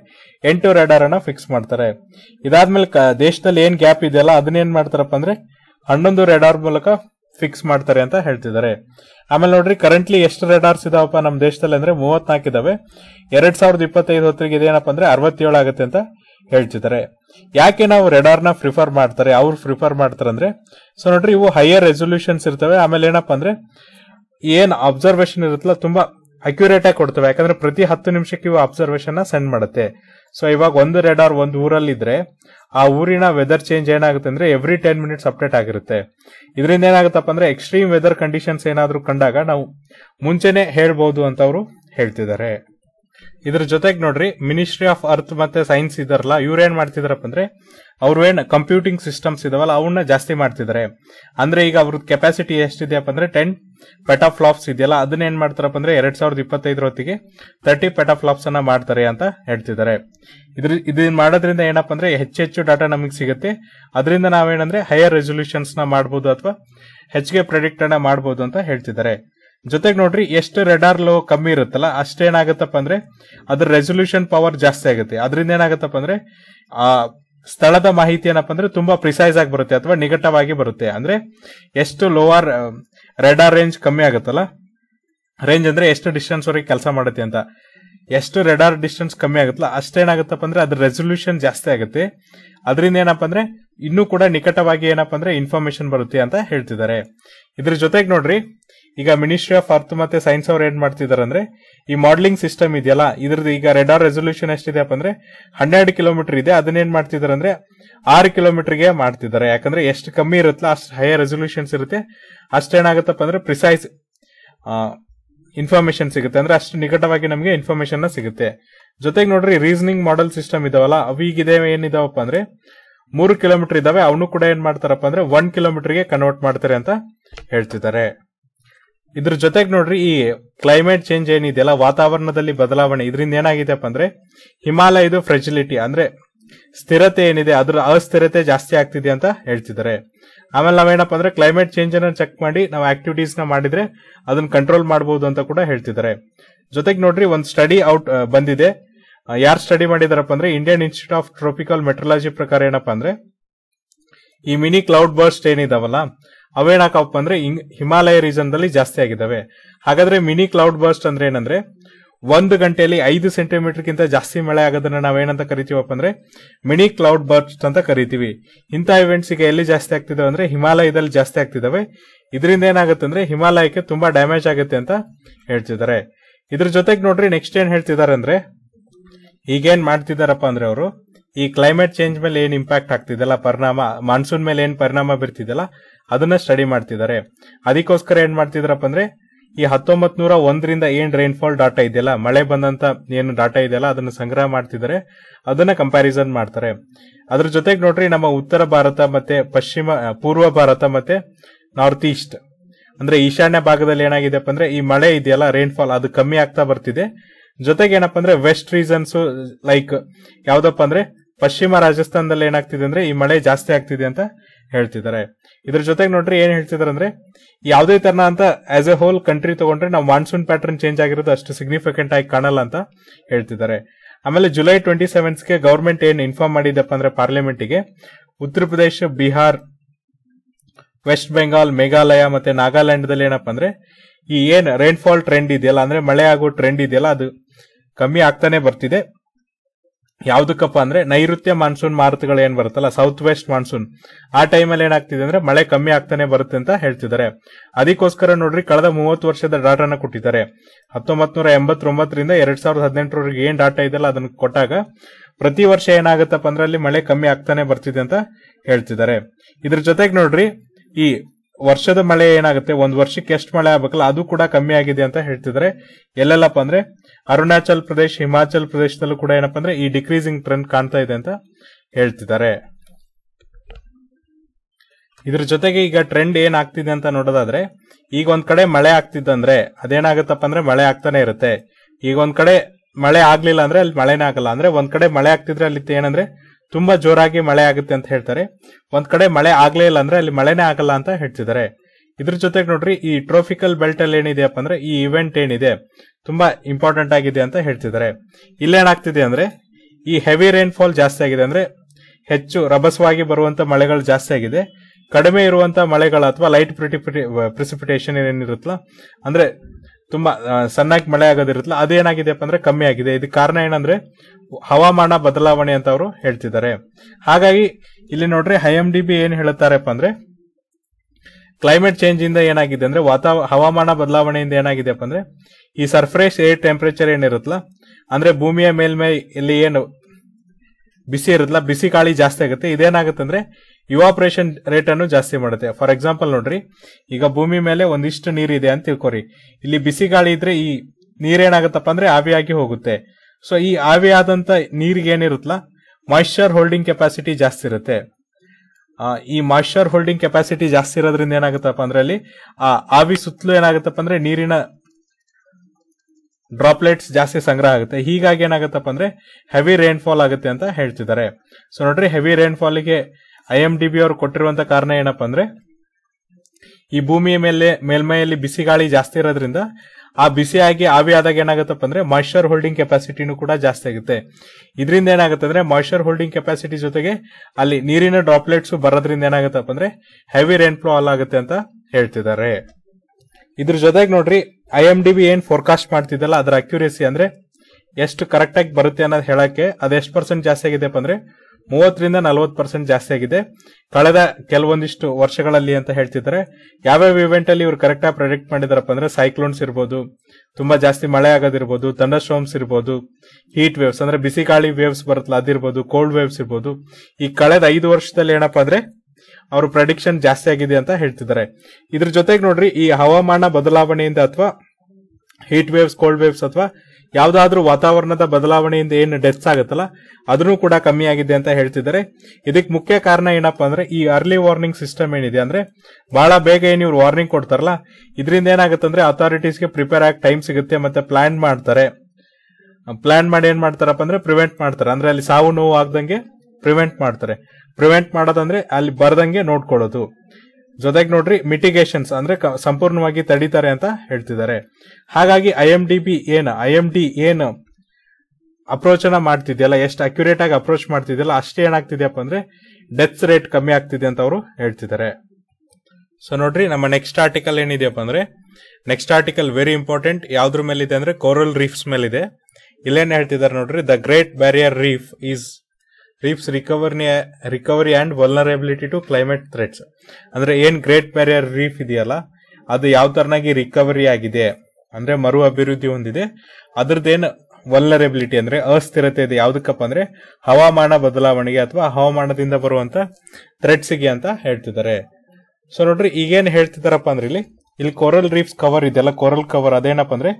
ಎಂಟು ರೆಡಾರ್ ಅನ್ನ ಫಿಕ್ಸ್ ಮಾಡ್ತಾರೆ ಇದಾದ್ಮೇಲೆ ದೇಶದಲ್ಲಿ ಏನ್ ಗ್ಯಾಪ್ ಇದೆಯಲ್ಲ ಏನ್ ಮಾಡ್ತಾರಪ್ಪ ಅಂದ್ರೆ ಹನ್ನೊಂದು ರೆಡಾರ್ ಮೂಲಕ ಫಿಕ್ಸ್ ಮಾಡ್ತಾರೆ ಅಂತ ಹೇಳ್ತಿದ್ದಾರೆ ಆಮೇಲೆ ನೋಡ್ರಿ ಕರೆಂಟ್ಲಿ ಎಷ್ಟು ರೆಡಾರ್ಸ್ ಇದಾವಪ್ಪ ನಮ್ಮ ದೇಶದಲ್ಲಿ ಅಂದ್ರೆ ಮೂವತ್ನಾಲ್ಕು ಇದಾವೆ ಎರಡ್ ಸಾವಿರದ ಇಪ್ಪತ್ತೈದು ಹೊತ್ತಿಗೆ ಇದೇನಪ್ಪ ಅಂದ್ರೆ ಅರವತ್ತೇಳು ಆಗುತ್ತೆ ಅಂತ ಹೇಳ್ತಿದ್ದಾರೆ ಯಾಕೆ ನಾವು ರೆಡಾರ್ನ ಪ್ರಿಫರ್ ಮಾಡ್ತಾರೆ ಅವ್ರು ಪ್ರಿಫರ್ ಮಾಡ್ತಾರೆ ಅಂದ್ರೆ ಸೊ ನೋಡ್ರಿ ಇವು ಹೈಯರ್ ರೆಸೊಲ್ಯೂಷನ್ಸ್ ಇರ್ತವೆ ಆಮೇಲೆ ಏನಪ್ಪಾ ಅಂದ್ರೆ ಏನ್ ಅಬ್ಸರ್ವೇಷನ್ ಇರುತ್ತಲ್ಲ ತುಂಬಾ ಅಕ್ಯುರೇಟ್ ಆಗಿ ಕೊಡ್ತವೆ ಯಾಕಂದ್ರೆ ಪ್ರತಿ ಹತ್ತು ನಿಮಿಷಕ್ಕೆ ಇವು ಅಬ್ಸರ್ವೇಷನ್ ಸೆಂಡ್ ಮಾಡುತ್ತೆ ಸೊ ಇವಾಗ ಒಂದು ರೆಡಾರ್ ಒಂದು ಊರಲ್ಲಿ ಇದ್ರೆ ಆ ಊರಿನ ವೆದರ್ ಚೇಂಜ್ ಏನಾಗುತ್ತೆ ಅಂದ್ರೆ ಎವ್ರಿ ಟೆನ್ ಮಿನಿಟ್ಸ್ ಅಪ್ಡೇಟ್ ಆಗಿರುತ್ತೆ ಇದರಿಂದ ಏನಾಗುತ್ತಪ್ಪ ಅಂದ್ರೆ ಎಕ್ಸ್ಟ್ರೀಮ್ ವೆದರ್ ಕಂಡೀಷನ್ಸ್ ಏನಾದ್ರೂ ಕಂಡಾಗ ನಾವು ಮುಂಚೆನೆ ಹೇಳ್ಬಹುದು ಅಂತ ಅವರು ಹೇಳ್ತಿದ್ದಾರೆ ಇದ್ರ ಜೊತೆಗೆ ನೋಡ್ರಿ ಮಿನಿಸ್ಟ್ರಿ ಆಫ್ ಅರ್ತ್ ಮತ್ತೆ ಸೈನ್ಸ್ ಇದಾರಲ್ಲ ಇವ್ರೇನ್ ಮಾಡ್ತಿದಾರಪ್ಪ ಅಂದ್ರೆ ಅವ್ರು ಏನ್ ಕಂಪ್ಯೂಟಿಂಗ್ ಸಿಸ್ಟಮ್ಸ್ ಇದಾವಲ್ಲ ಅವನ್ನ ಜಾಸ್ತಿ ಮಾಡ್ತಿದಾರೆ ಅಂದ್ರೆ ಈಗ ಅವ್ರದ್ದು ಕೆಪಾಸಿಟಿ ಎಷ್ಟಿದೆಯಪ್ಪ ಅಂದ್ರೆ ಟೆನ್ ಪೆಟಾ ಫ್ಲಾಪ್ಸ್ ಇದೆಯಲ್ಲ ಅದನ್ನ ಏನ್ ಮಾಡ್ತಾರಪ್ಪ ಅಂದ್ರೆ ಎರಡ್ ಸಾವಿರದ ಇಪ್ಪತ್ತೈದರ ಹೊತ್ತಿಗೆ ತರ್ಟಿ ಪೆಟಾ ಫ್ಲಾಪ್ಸ್ ಅನ್ನ ಮಾಡ್ತಾರೆ ಅಂತ ಹೇಳ್ತಿದ್ದಾರೆ ಇದ್ರ ಇದನ್ನ ಮಾಡೋದ್ರಿಂದ ಏನಪ್ಪ ಅಂದ್ರೆ ಹೆಚ್ಚೆಚ್ಚು ಡಾಟಾ ನಮಗೆ ಸಿಗುತ್ತೆ ಅದರಿಂದ ನಾವೇನಂದ್ರೆ ಹೈಯರ್ ರೆಸೊಲ್ಯೂಷನ್ಸ್ ನ ಮಾಡಬಹುದು ಅಥವಾ ಹೆಚ್ಚಿಗೆ ಪ್ರೆಡಿಕ್ಟ್ ಅನ್ನ ಮಾಡಬಹುದು ಅಂತ ಹೇಳ್ತಿದ್ದಾರೆ ಜೊತೆಗೆ ನೋಡ್ರಿ ಎಷ್ಟು ರೆಡಾರ್ ಲೋ ಕಮ್ಮಿ ಇರುತ್ತಲ್ಲ ಅಷ್ಟೇನಾಗತ್ತಪ್ಪ ಅಂದ್ರೆ ಅದ್ರ ರೆಸೊಲ್ಯೂಷನ್ ಪವರ್ ಜಾಸ್ತಿ ಆಗುತ್ತೆ ಅದರಿಂದ ಏನಾಗತ್ತಪ್ಪ ಅಂದ್ರೆ ಆ ಸ್ಥಳದ ಮಾಹಿತಿ ಏನಪ್ಪ ಅಂದ್ರೆ ತುಂಬಾ ಪ್ರಿಸೈಸ್ ಆಗಿ ಬರುತ್ತೆ ಅಥವಾ ನಿಕಟವಾಗಿ ಬರುತ್ತೆ ಅಂದ್ರೆ ಎಷ್ಟು ಲೋವರ್ ರೆಡಾರ್ ರೇಂಜ್ ಕಮ್ಮಿ ಆಗುತ್ತಲ್ಲ ರೇಂಜ್ ಅಂದ್ರೆ ಎಷ್ಟು ಡಿಸ್ಟೆನ್ಸ್ ವರೆಗೆ ಕೆಲಸ ಮಾಡುತ್ತೆ ಅಂತ ಎಷ್ಟು ರೆಡಾರ್ ಡಿಸ್ಟೆನ್ಸ್ ಕಮ್ಮಿ ಆಗುತ್ತಲ್ಲ ಅಷ್ಟೇನಾಗತ್ತಪ್ಪ ಅಂದ್ರೆ ಅದ್ರ ರೆಸೊಲ್ಯೂಷನ್ ಜಾಸ್ತಿ ಆಗುತ್ತೆ ಅದರಿಂದ ಏನಪ್ಪ ಅಂದ್ರೆ ಇನ್ನೂ ಕೂಡ ನಿಕಟವಾಗಿ ಏನಪ್ಪ ಅಂದ್ರೆ ಇನ್ಫಾರ್ಮೇಶನ್ ಬರುತ್ತೆ ಅಂತ ಹೇಳ್ತಿದ್ದಾರೆ ಇದ್ರ ಜೊತೆಗೆ ನೋಡ್ರಿ ಈಗ ಮಿನಿಸ್ಟ್ರಿ ಆಫ್ ಅರ್ತ್ ಮತ್ತೆ ಸೈನ್ಸ್ ಅವ್ರು ಏನ್ ಮಾಡ್ತಿದ್ದಾರೆ ಅಂದ್ರೆ ಈ ಮಾಡಲಿಂಗ್ ಸಿಸ್ಟಮ್ ಇದೆಯಲ್ಲ ಇದ್ರದ್ದು ಈಗ ಆರ್ ರೆಸೊಲ್ಯೂಷನ್ ಎಷ್ಟಿದೆ ಅಂದ್ರೆ ಹನ್ನೆರಡು ಕಿಲೋಮೀಟರ್ ಇದೆ ಅದನ್ನೇನ್ ಮಾಡ್ತಿದಾರೆ ಅಂದ್ರೆ ಆರು ಕಿಲೋಮೀಟರ್ಗೆ ಮಾಡ್ತಿದ್ದಾರೆ ಯಾಕಂದ್ರೆ ಎಷ್ಟು ಕಮ್ಮಿ ಇರುತ್ತಲ್ಲ ಅಷ್ಟು ಹೈಯರ್ ರೆಸೊಲ್ಯೂಷನ್ಸ್ ಇರುತ್ತೆ ಅಷ್ಟೇನಾಗತ್ತಪ್ಪ ಅಂದ್ರೆ ಪ್ರಿಸೈಸ್ ಇನ್ಫಾರ್ಮೇಶನ್ ಸಿಗುತ್ತೆ ಅಂದ್ರೆ ಅಷ್ಟು ನಿಕಟವಾಗಿ ನಮಗೆ ಇನ್ಫಾರ್ಮೇಶನ್ ಸಿಗುತ್ತೆ ಜೊತೆಗೆ ನೋಡ್ರಿ ರೀಸನಿಂಗ್ ಮಾಡೆಲ್ ಸಿಸ್ಟಮ್ ಇದಾವಲ್ಲ ಅವೀಗಿದೆ ಏನಿದಾವಪ್ಪ ಅಂದ್ರೆ ಮೂರು ಕಿಲೋಮೀಟರ್ ಇದಾವೆ ಅವನು ಕೂಡ ಏನ್ ಮಾಡ್ತಾರಪ್ಪ ಅಂದ್ರೆ ಒನ್ ಕಿಲೋಮೀಟರ್ಗೆ ಕನ್ವರ್ಟ್ ಮಾಡ್ತಾರೆ ಅಂತ ಹೇಳ್ತಿದ್ದಾರೆ ಇದ್ರ ಜೊತೆಗೆ ನೋಡ್ರಿ ಈ ಕ್ಲೈಮೇಟ್ ಚೇಂಜ್ ಏನಿದೆಯಲ್ಲ ವಾತಾವರಣದಲ್ಲಿ ಬದಲಾವಣೆ ಇದರಿಂದ ಏನಾಗಿದೆಪ್ಪ ಅಂದ್ರೆ ಹಿಮಾಲಯದ ಫ್ರೆಜಿಲಿಟಿ ಅಂದ್ರೆ ಸ್ಥಿರತೆ ಏನಿದೆ ಅದ್ರ ಅಸ್ಥಿರತೆ ಜಾಸ್ತಿ ಆಗ್ತಿದೆ ಅಂತ ಹೇಳ್ತಿದ್ದಾರೆ ಆಮೇಲೆ ನಾವೇನಪ್ಪ ಅಂದ್ರೆ ಕ್ಲೈಮೇಟ್ ಚೇಂಜ್ ಅನ್ನ ಚೆಕ್ ಮಾಡಿ ನಾವು ಆಕ್ಟಿವಿಟೀಸ್ ನ ಮಾಡಿದ್ರೆ ಅದನ್ನ ಕಂಟ್ರೋಲ್ ಮಾಡಬಹುದು ಅಂತ ಕೂಡ ಹೇಳ್ತಿದ್ದಾರೆ ಜೊತೆಗೆ ನೋಡ್ರಿ ಒಂದು ಸ್ಟಡಿ ಔಟ್ ಬಂದಿದೆ ಯಾರು ಸ್ಟಡಿ ಮಾಡಿದಾರಪ್ಪ ಅಂದ್ರೆ Indian institute of tropical meteorology ಪ್ರಕಾರ ಏನಪ್ಪಾ ಅಂದ್ರೆ ಈ ಮಿನಿ ಕ್ಲೌಡ್ ಬರ್ಸ್ಟ್ ಏನಿದಾವಲ್ಲ ಅವೇನಾ ಅಂದ್ರೆ ಹಿಮಾಲಯ ರೀಜನ್ ಜಾಸ್ತಿ ಆಗಿದ್ದಾವೆ ಹಾಗಾದ್ರೆ ಮಿನಿ ಕ್ಲೌಡ್ ಬರ್ಸ್ಟ್ ಅಂದ್ರೆ ಏನಂದ್ರೆ ಒಂದು ಗಂಟೆಯಲ್ಲಿ ಐದು ಸೆಂಟಿಮೀಟರ್ ಗಿಂತ ಜಾಸ್ತಿ ಮಳೆ ಆಗೋದನ್ನ ನಾವೇನಂತ ಕರಿತೀವಪ್ಪ ಅಂದ್ರೆ ಮಿನಿ ಕ್ಲೌಡ್ ಬರ್ಸ್ಟ್ ಅಂತ ಕರಿತೀವಿ ಇಂಥ ಇವೆಂಟ್ಸ್ ಈಗ ಎಲ್ಲಿ ಜಾಸ್ತಿ ಆಗ್ತಿದಾವೆ ಅಂದ್ರೆ ಹಿಮಾಲಯದಲ್ಲಿ ಜಾಸ್ತಿ ಆಗ್ತಿದಾವೆ ಇದರಿಂದ ಏನಾಗುತ್ತೆ ಅಂದ್ರೆ ಹಿಮಾಲಯಕ್ಕೆ ತುಂಬಾ ಡ್ಯಾಮೇಜ್ ಆಗುತ್ತೆ ಅಂತ ಹೇಳ್ತಿದ್ದಾರೆ ಇದ್ರ ಜೊತೆಗೆ ನೋಡ್ರಿ ನೆಕ್ಸ್ಟ್ ಏನ್ ಹೇಳ್ತಿದ್ದಾರೆ ಅಂದ್ರೆ ಈಗೇನ್ ಮಾಡ್ತಿದಾರಪ್ಪ ಅಂದ್ರೆ ಅವರು ಈ ಕ್ಲೈಮೇಟ್ ಚೇಂಜ್ ಮೇಲೆ ಏನ್ ಇಂಪ್ಯಾಕ್ಟ್ ಆಗ್ತಿದೆಯಲ್ಲ ಪರಿಣಾಮ ಮಾನ್ಸೂನ್ ಮೇಲೆ ಏನ್ ಪರಿಣಾಮ ಬೀರ್ತಿದಲ್ಲ ಅದನ್ನ ಸ್ಟಡಿ ಮಾಡ್ತಿದ್ದಾರೆ ಅದಕ್ಕೋಸ್ಕರ ಏನ್ ಮಾಡ್ತಿದಾರಪ್ಪ ಅಂದ್ರೆ ಈ ಹತ್ತೊಂಬತ್ ನೂರ ಒಂದರಿಂದ ಏನ್ ರೈನ್ಫಾಲ್ ಡಾಟಾ ಇದೆಯಲ್ಲ ಮಳೆ ಬಂದಂತ ಏನು ಡಾಟಾ ಇದೆಯಲ್ಲ ಅದನ್ನ ಸಂಗ್ರಹ ಮಾಡ್ತಿದ್ದಾರೆ ಅದನ್ನ ಕಂಪ್ಯಾರಿಸನ್ ಮಾಡ್ತಾರೆ ಅದ್ರ ಜೊತೆಗೆ ನೋಡ್ರಿ ನಮ್ಮ ಉತ್ತರ ಭಾರತ ಮತ್ತೆ ಪಶ್ಚಿಮ ಪೂರ್ವ ಭಾರತ ಮತ್ತೆ ನಾರ್ತ್ ಈಸ್ಟ್ ಅಂದ್ರೆ ಈಶಾನ್ಯ ಭಾಗದಲ್ಲಿ ಏನಾಗಿದೆಪ್ಪ ಅಂದ್ರೆ ಈ ಮಳೆ ಇದೆಯಲ್ಲ ರೈನ್ಫಾಲ್ ಅದು ಕಮ್ಮಿ ಆಗ್ತಾ ಬರ್ತಿದೆ ಜೊತೆಗೆ ಏನಪ್ಪ ಅಂದ್ರೆ ವೆಸ್ಟ್ ರೀಸನ್ಸ್ ಲೈಕ್ ಯಾವ್ದಪ್ಪ ಅಂದ್ರೆ ಪಶ್ಚಿಮ ರಾಜಸ್ಥಾನದಲ್ಲಿ ಏನಾಗ್ತಿದೆ ಅಂದ್ರೆ ಈ ಮಳೆ ಜಾಸ್ತಿ ಆಗ್ತಿದೆ ಅಂತ ಹೇಳ್ತಿದ್ದಾರೆ ಇದ್ರ ಜೊತೆಗೆ ನೋಡ್ರಿ ಏನ್ ಹೇಳ್ತಿದ್ದಾರೆ ಅಂದ್ರೆ ಯಾವುದೇ ತರನ ಅಂತ ಆಸ್ ಎ ಹೋಲ್ ಕಂಟ್ರಿ ತಗೊಂಡ್ರೆ ನಾವು ಮಾನ್ಸೂನ್ ಪ್ಯಾಟರ್ನ್ ಚೇಂಜ್ ಆಗಿರೋದು ಅಷ್ಟು ಸಿಗ್ನಿಫಿಕೆಂಟ್ ಆಗಿ ಕಾಣಲ್ಲ ಅಂತ ಹೇಳ್ತಿದ್ದಾರೆ ಆಮೇಲೆ ಜುಲೈ ಟ್ವೆಂಟಿ ಸೆವೆನ್ಸ್ಗೆ ಗವರ್ಮೆಂಟ್ ಏನ್ ಇನ್ಫಾರ್ಮ್ ಮಾಡಿದಪ್ಪ ಅಂದ್ರೆ ಗೆ ಉತ್ತರ ಪ್ರದೇಶ ಬಿಹಾರ್ ವೆಸ್ಟ್ ಬೆಂಗಾಲ್ ಮೇಘಾಲಯ ಮತ್ತೆ ನಾಗಾಲ್ಯಾಂಡ್ ದಲ್ಲಿ ಏನಪ್ಪ ಅಂದ್ರೆ ಈ ಏನ್ ರೈನ್ಫಾಲ್ ಟ್ರೆಂಡ್ ಇದೆಯಲ್ಲ ಅಂದ್ರೆ ಮಳೆ ಆಗೋ ಟ್ರೆಂಡ್ ಇದೆಯಲ್ಲ ಅದು ಕಮ್ಮಿ ಆಗ್ತಾನೆ ಬರ್ತಿದೆ ಯಾವ್ದಕ್ಕಪ್ಪ ಅಂದ್ರೆ ನೈಋತ್ಯ ಮಾನ್ಸೂನ್ ಮಾರುತಗಳು ಏನ್ ಬರುತ್ತಲ್ಲ ಸೌತ್ ವೆಸ್ಟ್ ಮಾನ್ಸೂನ್ ಆ ಟೈಮಲ್ಲಿ ಏನಾಗ್ತಿದೆ ಅಂದ್ರೆ ಮಳೆ ಕಮ್ಮಿ ಆಗ್ತಾನೆ ಬರುತ್ತೆ ಅಂತ ಹೇಳ್ತಿದ್ದಾರೆ ಅದಕ್ಕೋಸ್ಕರ ನೋಡ್ರಿ ಕಳೆದ ಮೂವತ್ತು ವರ್ಷದ ಡಾಟಾನ ಕೊಟ್ಟಿದ್ದಾರೆ ಹತ್ತೊಂಬತ್ ನೂರ ಎಂಬತ್ತೊಂಬತ್ತರಿಂದ ಎರಡ್ ಸಾವಿರದ ಹದಿನೆಂಟರವರೆಗೆ ಏನ್ ಡಾಟಾ ಇದೆಲ್ಲ ಅದನ್ನು ಕೊಟ್ಟಾಗ ಪ್ರತಿ ವರ್ಷ ಏನಾಗುತ್ತಪ್ಪ ಅಂದ್ರೆ ಅಲ್ಲಿ ಮಳೆ ಕಮ್ಮಿ ಆಗ್ತಾನೆ ಬರ್ತಿದೆ ಅಂತ ಹೇಳ್ತಿದ್ದಾರೆ ಇದ್ರ ಜೊತೆಗೆ ನೋಡ್ರಿ ಈ ವರ್ಷದ ಮಳೆ ಏನಾಗುತ್ತೆ ಒಂದ್ ವರ್ಷಕ್ಕೆ ಎಷ್ಟು ಮಳೆ ಆಗ್ಬೇಕಲ್ಲ ಅದು ಕೂಡ ಕಮ್ಮಿ ಆಗಿದೆ ಅಂತ ಹೇಳ್ತಿದ್ದಾರೆ ಎಲ್ಲೆಲ್ಲಪ್ಪ ಅಂದ್ರೆ ಅರುಣಾಚಲ್ ಪ್ರದೇಶ್ ಹಿಮಾಚಲ್ ಪ್ರದೇಶದಲ್ಲೂ ಕೂಡ ಏನಪ್ಪ ಅಂದ್ರೆ ಈ ಡಿಕ್ರೀಸಿಂಗ್ ಟ್ರೆಂಡ್ ಕಾಣ್ತಾ ಇದೆ ಅಂತ ಹೇಳ್ತಿದ್ದಾರೆ ಇದ್ರ ಜೊತೆಗೆ ಈಗ ಟ್ರೆಂಡ್ ಏನ್ ಆಗ್ತಿದೆ ಅಂತ ನೋಡೋದಾದ್ರೆ ಈಗ ಒಂದ್ ಕಡೆ ಮಳೆ ಆಗ್ತಿದ್ದಂದ್ರೆ ಅದೇನಾಗುತ್ತಪ್ಪ ಅಂದ್ರೆ ಮಳೆ ಆಗ್ತಾನೆ ಇರುತ್ತೆ ಈಗ ಒಂದ್ ಕಡೆ ಮಳೆ ಆಗ್ಲಿಲ್ಲ ಅಂದ್ರೆ ಅಲ್ಲಿ ಮಳೆನೇ ಆಗಲ್ಲ ಅಂದ್ರೆ ಒಂದ್ ಕಡೆ ಮಳೆ ಆಗ್ತಿದ್ರೆ ಅಲ್ಲಿ ಏನಂದ್ರೆ ತುಂಬಾ ಜೋರಾಗಿ ಮಳೆ ಆಗುತ್ತೆ ಅಂತ ಹೇಳ್ತಾರೆ ಒಂದ್ ಕಡೆ ಮಳೆ ಆಗ್ಲೇ ಇಲ್ಲ ಅಂದ್ರೆ ಅಲ್ಲಿ ಮಳೆನೇ ಆಗಲ್ಲ ಅಂತ ಹೇಳ್ತಿದ್ದಾರೆ ಇದ್ರ ಜೊತೆಗೆ ನೋಡ್ರಿ ಈ ಟ್ರೋಫಿಕಲ್ ಬೆಲ್ಟ್ ಅಲ್ಲಿ ಏನಿದೆಯಪ್ಪ ಅಂದ್ರೆ ಈ ಇವೆಂಟ್ ಏನಿದೆ ತುಂಬಾ ಇಂಪಾರ್ಟೆಂಟ್ ಆಗಿದೆ ಅಂತ ಹೇಳ್ತಿದ್ದಾರೆ ಇಲ್ಲೇನಾಗ್ತಿದೆ ಅಂದ್ರೆ ಈ ಹೆವಿ ರೈನ್ಫಾಲ್ ಜಾಸ್ತಿ ಆಗಿದೆ ಅಂದ್ರೆ ಹೆಚ್ಚು ರಭಸವಾಗಿ ಬರುವಂತ ಮಳೆಗಳು ಜಾಸ್ತಿ ಆಗಿದೆ ಕಡಿಮೆ ಇರುವಂತ ಮಳೆಗಳು ಅಥವಾ ಲೈಟ್ ಪ್ರಿಸಿಪಿಟೇಷನ್ ಏನಿರುತ್ತಲ್ಲ ಅಂದ್ರೆ ತುಂಬಾ ಸಣ್ಣಾಗಿ ಮಳೆ ಆಗೋದಿರುತ್ತಲ್ಲ ಅದೇನಾಗಿದೆಯಪ್ಪ ಅಂದ್ರೆ ಕಮ್ಮಿ ಆಗಿದೆ ಇದಕ್ಕೆ ಕಾರಣ ಏನಂದ್ರೆ ಹವಾಮಾನ ಬದಲಾವಣೆ ಅಂತ ಅವರು ಹೇಳ್ತಿದ್ದಾರೆ ಹಾಗಾಗಿ ಇಲ್ಲಿ ನೋಡ್ರಿ ಐ ಎಂ ಡಿ ಬಿ ಏನ್ ಹೇಳುತ್ತಾರಪ್ಪ ಅಂದ್ರೆ ಕ್ಲೈಮೇಟ್ ಚೇಂಜ್ ಇಂದ ಏನಾಗಿದೆ ಅಂದ್ರೆ ವಾತಾವರಣ ಹವಾಮಾನ ಬದಲಾವಣೆಯಿಂದ ಏನಾಗಿದೆಪ್ಪ ಅಂದ್ರೆ ಈ ಸರ್ಫ್ರೆಶ್ ಏರ್ ಟೆಂಪರೇಚರ್ ಏನಿರುತ್ತಲ್ಲ ಅಂದ್ರೆ ಭೂಮಿಯ ಮೇಲ್ಮೈ ಇಲ್ಲಿ ಏನು ಬಿಸಿ ಇರುತ್ತಲ್ಲ ಬಿಸಿ ಗಾಳಿ ಜಾಸ್ತಿ ಆಗುತ್ತೆ ಇದೇನಾಗುತ್ತೆ ಅಂದ್ರೆ ಇವಾಪ್ರೇಷನ್ ರೇಟ್ ಅನ್ನು ಜಾಸ್ತಿ ಮಾಡುತ್ತೆ ಫಾರ್ ಎಕ್ಸಾಂಪಲ್ ನೋಡ್ರಿ ಈಗ ಭೂಮಿ ಮೇಲೆ ಒಂದಿಷ್ಟು ಇದೆ ಅಂತ ತಿಳ್ಕೊರಿ ಇಲ್ಲಿ ಬಿಸಿ ಗಾಳಿ ಇದ್ರೆ ಈ ಏನಾಗುತ್ತಪ್ಪ ಅಂದ್ರೆ ಆವಿಯಾಗಿ ಹೋಗುತ್ತೆ ಸೊ ಈ ಆವಿಯಾದಂತ ನೀರಿಗೆ ಏನಿರುತ್ತಲ್ಲ ಮಾಯಿಶ್ಚರ್ ಹೋಲ್ಡಿಂಗ್ ಕೆಪಾಸಿಟಿ ಜಾಸ್ತಿ ಇರುತ್ತೆ ಈ ಮಾಯ್ಶರ್ ಹೋಲ್ಡಿಂಗ್ ಕೆಪಾಸಿಟಿ ಜಾಸ್ತಿ ಇರೋದ್ರಿಂದ ಏನಾಗುತ್ತಪ್ಪ ಅಂದ್ರೆ ಅಲ್ಲಿ ಆ ಆವಿ ಸುತ್ತಲೂ ಏನಾಗುತ್ತಪ್ಪ ಅಂದ್ರೆ ನೀರಿನ ಡ್ರಾಪ್ಲೆಟ್ಸ್ ಜಾಸ್ತಿ ಸಂಗ್ರಹ ಆಗುತ್ತೆ ಹೀಗಾಗಿ ಏನಾಗುತ್ತಪ್ಪ ಅಂದ್ರೆ ಹೆವಿ ರೈನ್ಫಾಲ್ ಆಗುತ್ತೆ ಅಂತ ಹೇಳ್ತಿದ್ದಾರೆ ಸೊ ನೋಡ್ರಿ ಹೆವಿ ರೈನ್ಫಾಲ್ಗೆ ಐ ಎಂ ಡಿ ಬಿ ಅವರು ಕೊಟ್ಟಿರುವಂತ ಕಾರಣ ಏನಪ್ಪಾ ಅಂದ್ರೆ ಈ ಭೂಮಿಯ ಮೇಲೆ ಮೇಲ್ಮೈಯಲ್ಲಿ ಬಿಸಿ ಗಾಳಿ ಜಾಸ್ತಿ ಇರೋದ್ರಿಂದ ಆ ಬಿಸಿಯಾಗಿ ಆದಾಗ ಏನಾಗುತ್ತಪ್ಪ ಅಂದ್ರೆ ಮಾಯಿಶ್ಚರ್ ಹೋಲ್ಡಿಂಗ್ ಕೆಪಾಸಿಟಿನೂ ಕೂಡ ಜಾಸ್ತಿ ಆಗುತ್ತೆ ಇದರಿಂದ ಏನಾಗುತ್ತೆ ಅಂದ್ರೆ ಮಾಯಿಶ್ಚರ್ ಹೋಲ್ಡಿಂಗ್ ಕೆಪಾಸಿಟಿ ಜೊತೆಗೆ ಅಲ್ಲಿ ನೀರಿನ ಡ್ರಾಪ್ಲೆಟ್ಸ್ ಬರೋದ್ರಿಂದ ಏನಾಗುತ್ತಪ್ಪ ಅಂದ್ರೆ ಹೆವಿ ರೈನ್ ಫ್ಲೋ ಆಲ್ ಆಗುತ್ತೆ ಅಂತ ಹೇಳ್ತಿದ್ದಾರೆ ಇದ್ರ ಜೊತೆಗೆ ನೋಡ್ರಿ ಐ ಎಂ ಡಿ ಬಿ ಏನ್ ಫೋರ್ಕಾಸ್ಟ್ ಮಾಡ್ತಿದ್ದಲ್ಲ ಅದರ ಅಕ್ಯುರೇಸಿ ಅಂದ್ರೆ ಎಷ್ಟು ಕರೆಕ್ಟ್ ಆಗಿ ಬರುತ್ತೆ ಅನ್ನೋದು ಹೇಳಕ್ಕೆ ಅದು ಎಷ್ಟು ಪರ್ಸೆಂಟ್ ಜಾಸ್ತಿ ಆಗಿದೆಪ್ಪ ಅಂದ್ರೆ ಮೂವತ್ತರಿಂದ ನಲವತ್ತು ಪರ್ಸೆಂಟ್ ಜಾಸ್ತಿ ಆಗಿದೆ ಕಳೆದ ಕೆಲವೊಂದಿಷ್ಟು ವರ್ಷಗಳಲ್ಲಿ ಅಂತ ಹೇಳ್ತಿದ್ದಾರೆ ಯಾವ್ಯಾವ ಇವೆಂಟ್ ಅಲ್ಲಿ ಇವರು ಕರೆಕ್ಟ್ ಆಗಿ ಪ್ರೆಡಿಕ್ಟ್ ಮಾಡಿದಾರಪ್ಪ ಅಂದ್ರೆ ಸೈಕ್ಲೋನ್ಸ್ ಇರ್ಬೋದು ತುಂಬಾ ಜಾಸ್ತಿ ಮಳೆ ಆಗೋದಿರ್ಬೋದು ಥಂಡರ್ ಸ್ಟೋಮ್ಸ್ ಇರ್ಬೋದು ಹೀಟ್ ವೇವ್ಸ್ ಅಂದ್ರೆ ಬಿಸಿ ಗಾಳಿ ವೇವ್ಸ್ ಬರುತ್ತಲ್ಲ ಅದಿರ್ಬೋದು ಕೋಲ್ಡ್ ವೇವ್ಸ್ ಇರ್ಬೋದು ಈ ಕಳೆದ ಐದು ವರ್ಷದಲ್ಲಿ ಏನಪ್ಪ ಅಂದ್ರೆ ಅವರು ಪ್ರೆಡಿಕ್ಷನ್ ಜಾಸ್ತಿ ಆಗಿದೆ ಅಂತ ಹೇಳ್ತಿದ್ದಾರೆ ಇದ್ರ ಜೊತೆಗೆ ನೋಡ್ರಿ ಈ ಹವಾಮಾನ ಬದಲಾವಣೆಯಿಂದ ಅಥವಾ ಹೀಟ್ ವೇವ್ಸ್ ಕೋಲ್ಡ್ ವೇವ್ಸ್ ಅಥವಾ ಯಾವುದಾದ್ರೂ ವಾತಾವರಣದ ಬದಲಾವಣೆಯಿಂದ ಏನು ಡೆತ್ಸ್ ಆಗುತ್ತಲ್ಲ ಅದನ್ನು ಕೂಡ ಕಮ್ಮಿ ಆಗಿದೆ ಅಂತ ಹೇಳ್ತಿದ್ದಾರೆ ಇದಕ್ಕೆ ಮುಖ್ಯ ಕಾರಣ ಏನಪ್ಪಾ ಅಂದ್ರೆ ಈ ಅರ್ಲಿ ವಾರ್ನಿಂಗ್ ಸಿಸ್ಟಮ್ ಏನಿದೆ ಅಂದ್ರೆ ಬಹಳ ಬೇಗ ಏನು ಇವ್ರು ವಾರ್ನಿಂಗ್ ಕೊಡ್ತಾರಲ್ಲ ಇದರಿಂದ ಏನಾಗುತ್ತೆ ಅಂದ್ರೆ ಅಥಾರಿಟೀಸ್ಗೆ ಪ್ರಿಪೇರ್ ಆಗಿ ಟೈಮ್ ಸಿಗುತ್ತೆ ಮತ್ತೆ ಪ್ಲಾನ್ ಮಾಡ್ತಾರೆ ಪ್ಲಾನ್ ಮಾಡಿ ಏನ್ ಮಾಡ್ತಾರಪ್ಪ ಅಂದ್ರೆ ಪ್ರಿವೆಂಟ್ ಮಾಡ್ತಾರೆ ಅಂದ್ರೆ ಅಲ್ಲಿ ಸಾವು ನೋವು ಆಗ್ದಂಗೆ ಪ್ರಿವೆಂಟ್ ಮಾಡ್ತಾರೆ ಪ್ರಿವೆಂಟ್ ಮಾಡೋದಂದ್ರೆ ಅಲ್ಲಿ ಬರದಂಗೆ ನೋಡ್ಕೊಳ್ಳೋದು ಜೊತೆಗೆ ನೋಡ್ರಿ ಮಿಟಿಗೇಷನ್ಸ್ ಅಂದ್ರೆ ಸಂಪೂರ್ಣವಾಗಿ ತಡೀತಾರೆ ಅಂತ ಹೇಳ್ತಿದ್ದಾರೆ ಹಾಗಾಗಿ ಐ ಎಂ ಡಿ ಬಿ ಏನು ಐ ಎಂ ಡಿ ಏನು ಅಪ್ರೋಚ್ ಅನ್ನ ಮಾಡ್ತಿದ್ಯಲ್ಲ ಎಷ್ಟು ಅಕ್ಯುರೇಟ್ ಆಗಿ ಅಪ್ರೋಚ್ ಮಾಡ್ತಿದ್ಯಲ್ಲ ಅಷ್ಟೇ ಏನಾಗ್ತಿದ್ಯಪ್ಪ ಅಂದ್ರೆ ಡೆತ್ ರೇಟ್ ಕಮ್ಮಿ ಆಗ್ತಿದೆ ಅಂತ ಅವರು ಹೇಳ್ತಿದ್ದಾರೆ ಸೊ ನೋಡ್ರಿ ನಮ್ಮ ನೆಕ್ಸ್ಟ್ ಆರ್ಟಿಕಲ್ ಏನಿದೆಯಪ್ಪ ಅಂದ್ರೆ ನೆಕ್ಸ್ಟ್ ಆರ್ಟಿಕಲ್ ವೆರಿ ಇಂಪಾರ್ಟೆಂಟ್ ಯಾವ್ದ್ರ ಮೇಲಿದೆ ಅಂದ್ರೆ ಕೋರಲ್ ರೀಫ್ಸ್ ಇದೆ ಇಲ್ಲೇನು ಹೇಳ್ತಿದ್ದಾರೆ ನೋಡ್ರಿ the great barrier reef is reefs recovering recovery and vulnerability to climate threats ಅಂದ್ರೆ ಏನ್ ಗ್ರೇಟ್ ಬ್ಯಾರಿಯರ್ ರೀಫ್ ಇದೆಯಲ್ಲ ಅದು ಯಾವ ತರನಾಗಿ ರಿಕವರಿ ಆಗಿದೆ ಅಂದ್ರೆ ಮರು ಅಭಿವೃದ್ಧಿ ಹೊಂದಿದೆ ಅದರದ್ದೇನು ವಲ್ನರೇಬಿಲಿಟಿ ಅಂದ್ರೆ ಅಸ್ಥಿರತೆ ಇದೆ ಯಾವ್ದಕ್ಕಪ್ಪ ಅಂದ್ರೆ ಹವಾಮಾನ ಬದಲಾವಣೆಗೆ ಅಥವಾ ಹವಾಮಾನದಿಂದ ಬರುವಂಥ ಥ್ರೆಟ್ಸಿಗೆ ಅಂತ ಹೇಳ್ತಿದ್ದಾರೆ ಸೊ ನೋಡ್ರಿ ಈಗೇನು ಹೇಳ್ತಿದಾರಪ್ಪ ಅಂದ್ರೆ ಇಲ್ಲಿ ಇಲ್ಲಿ ಕೊರಲ್ ರೀಫ್ಸ್ ಕವರ್ ಇದೆಲ್ಲ ಕೊರಲ್ ಕವರ್ ಅದೇನಪ್ಪ ಅಂದ್ರೆ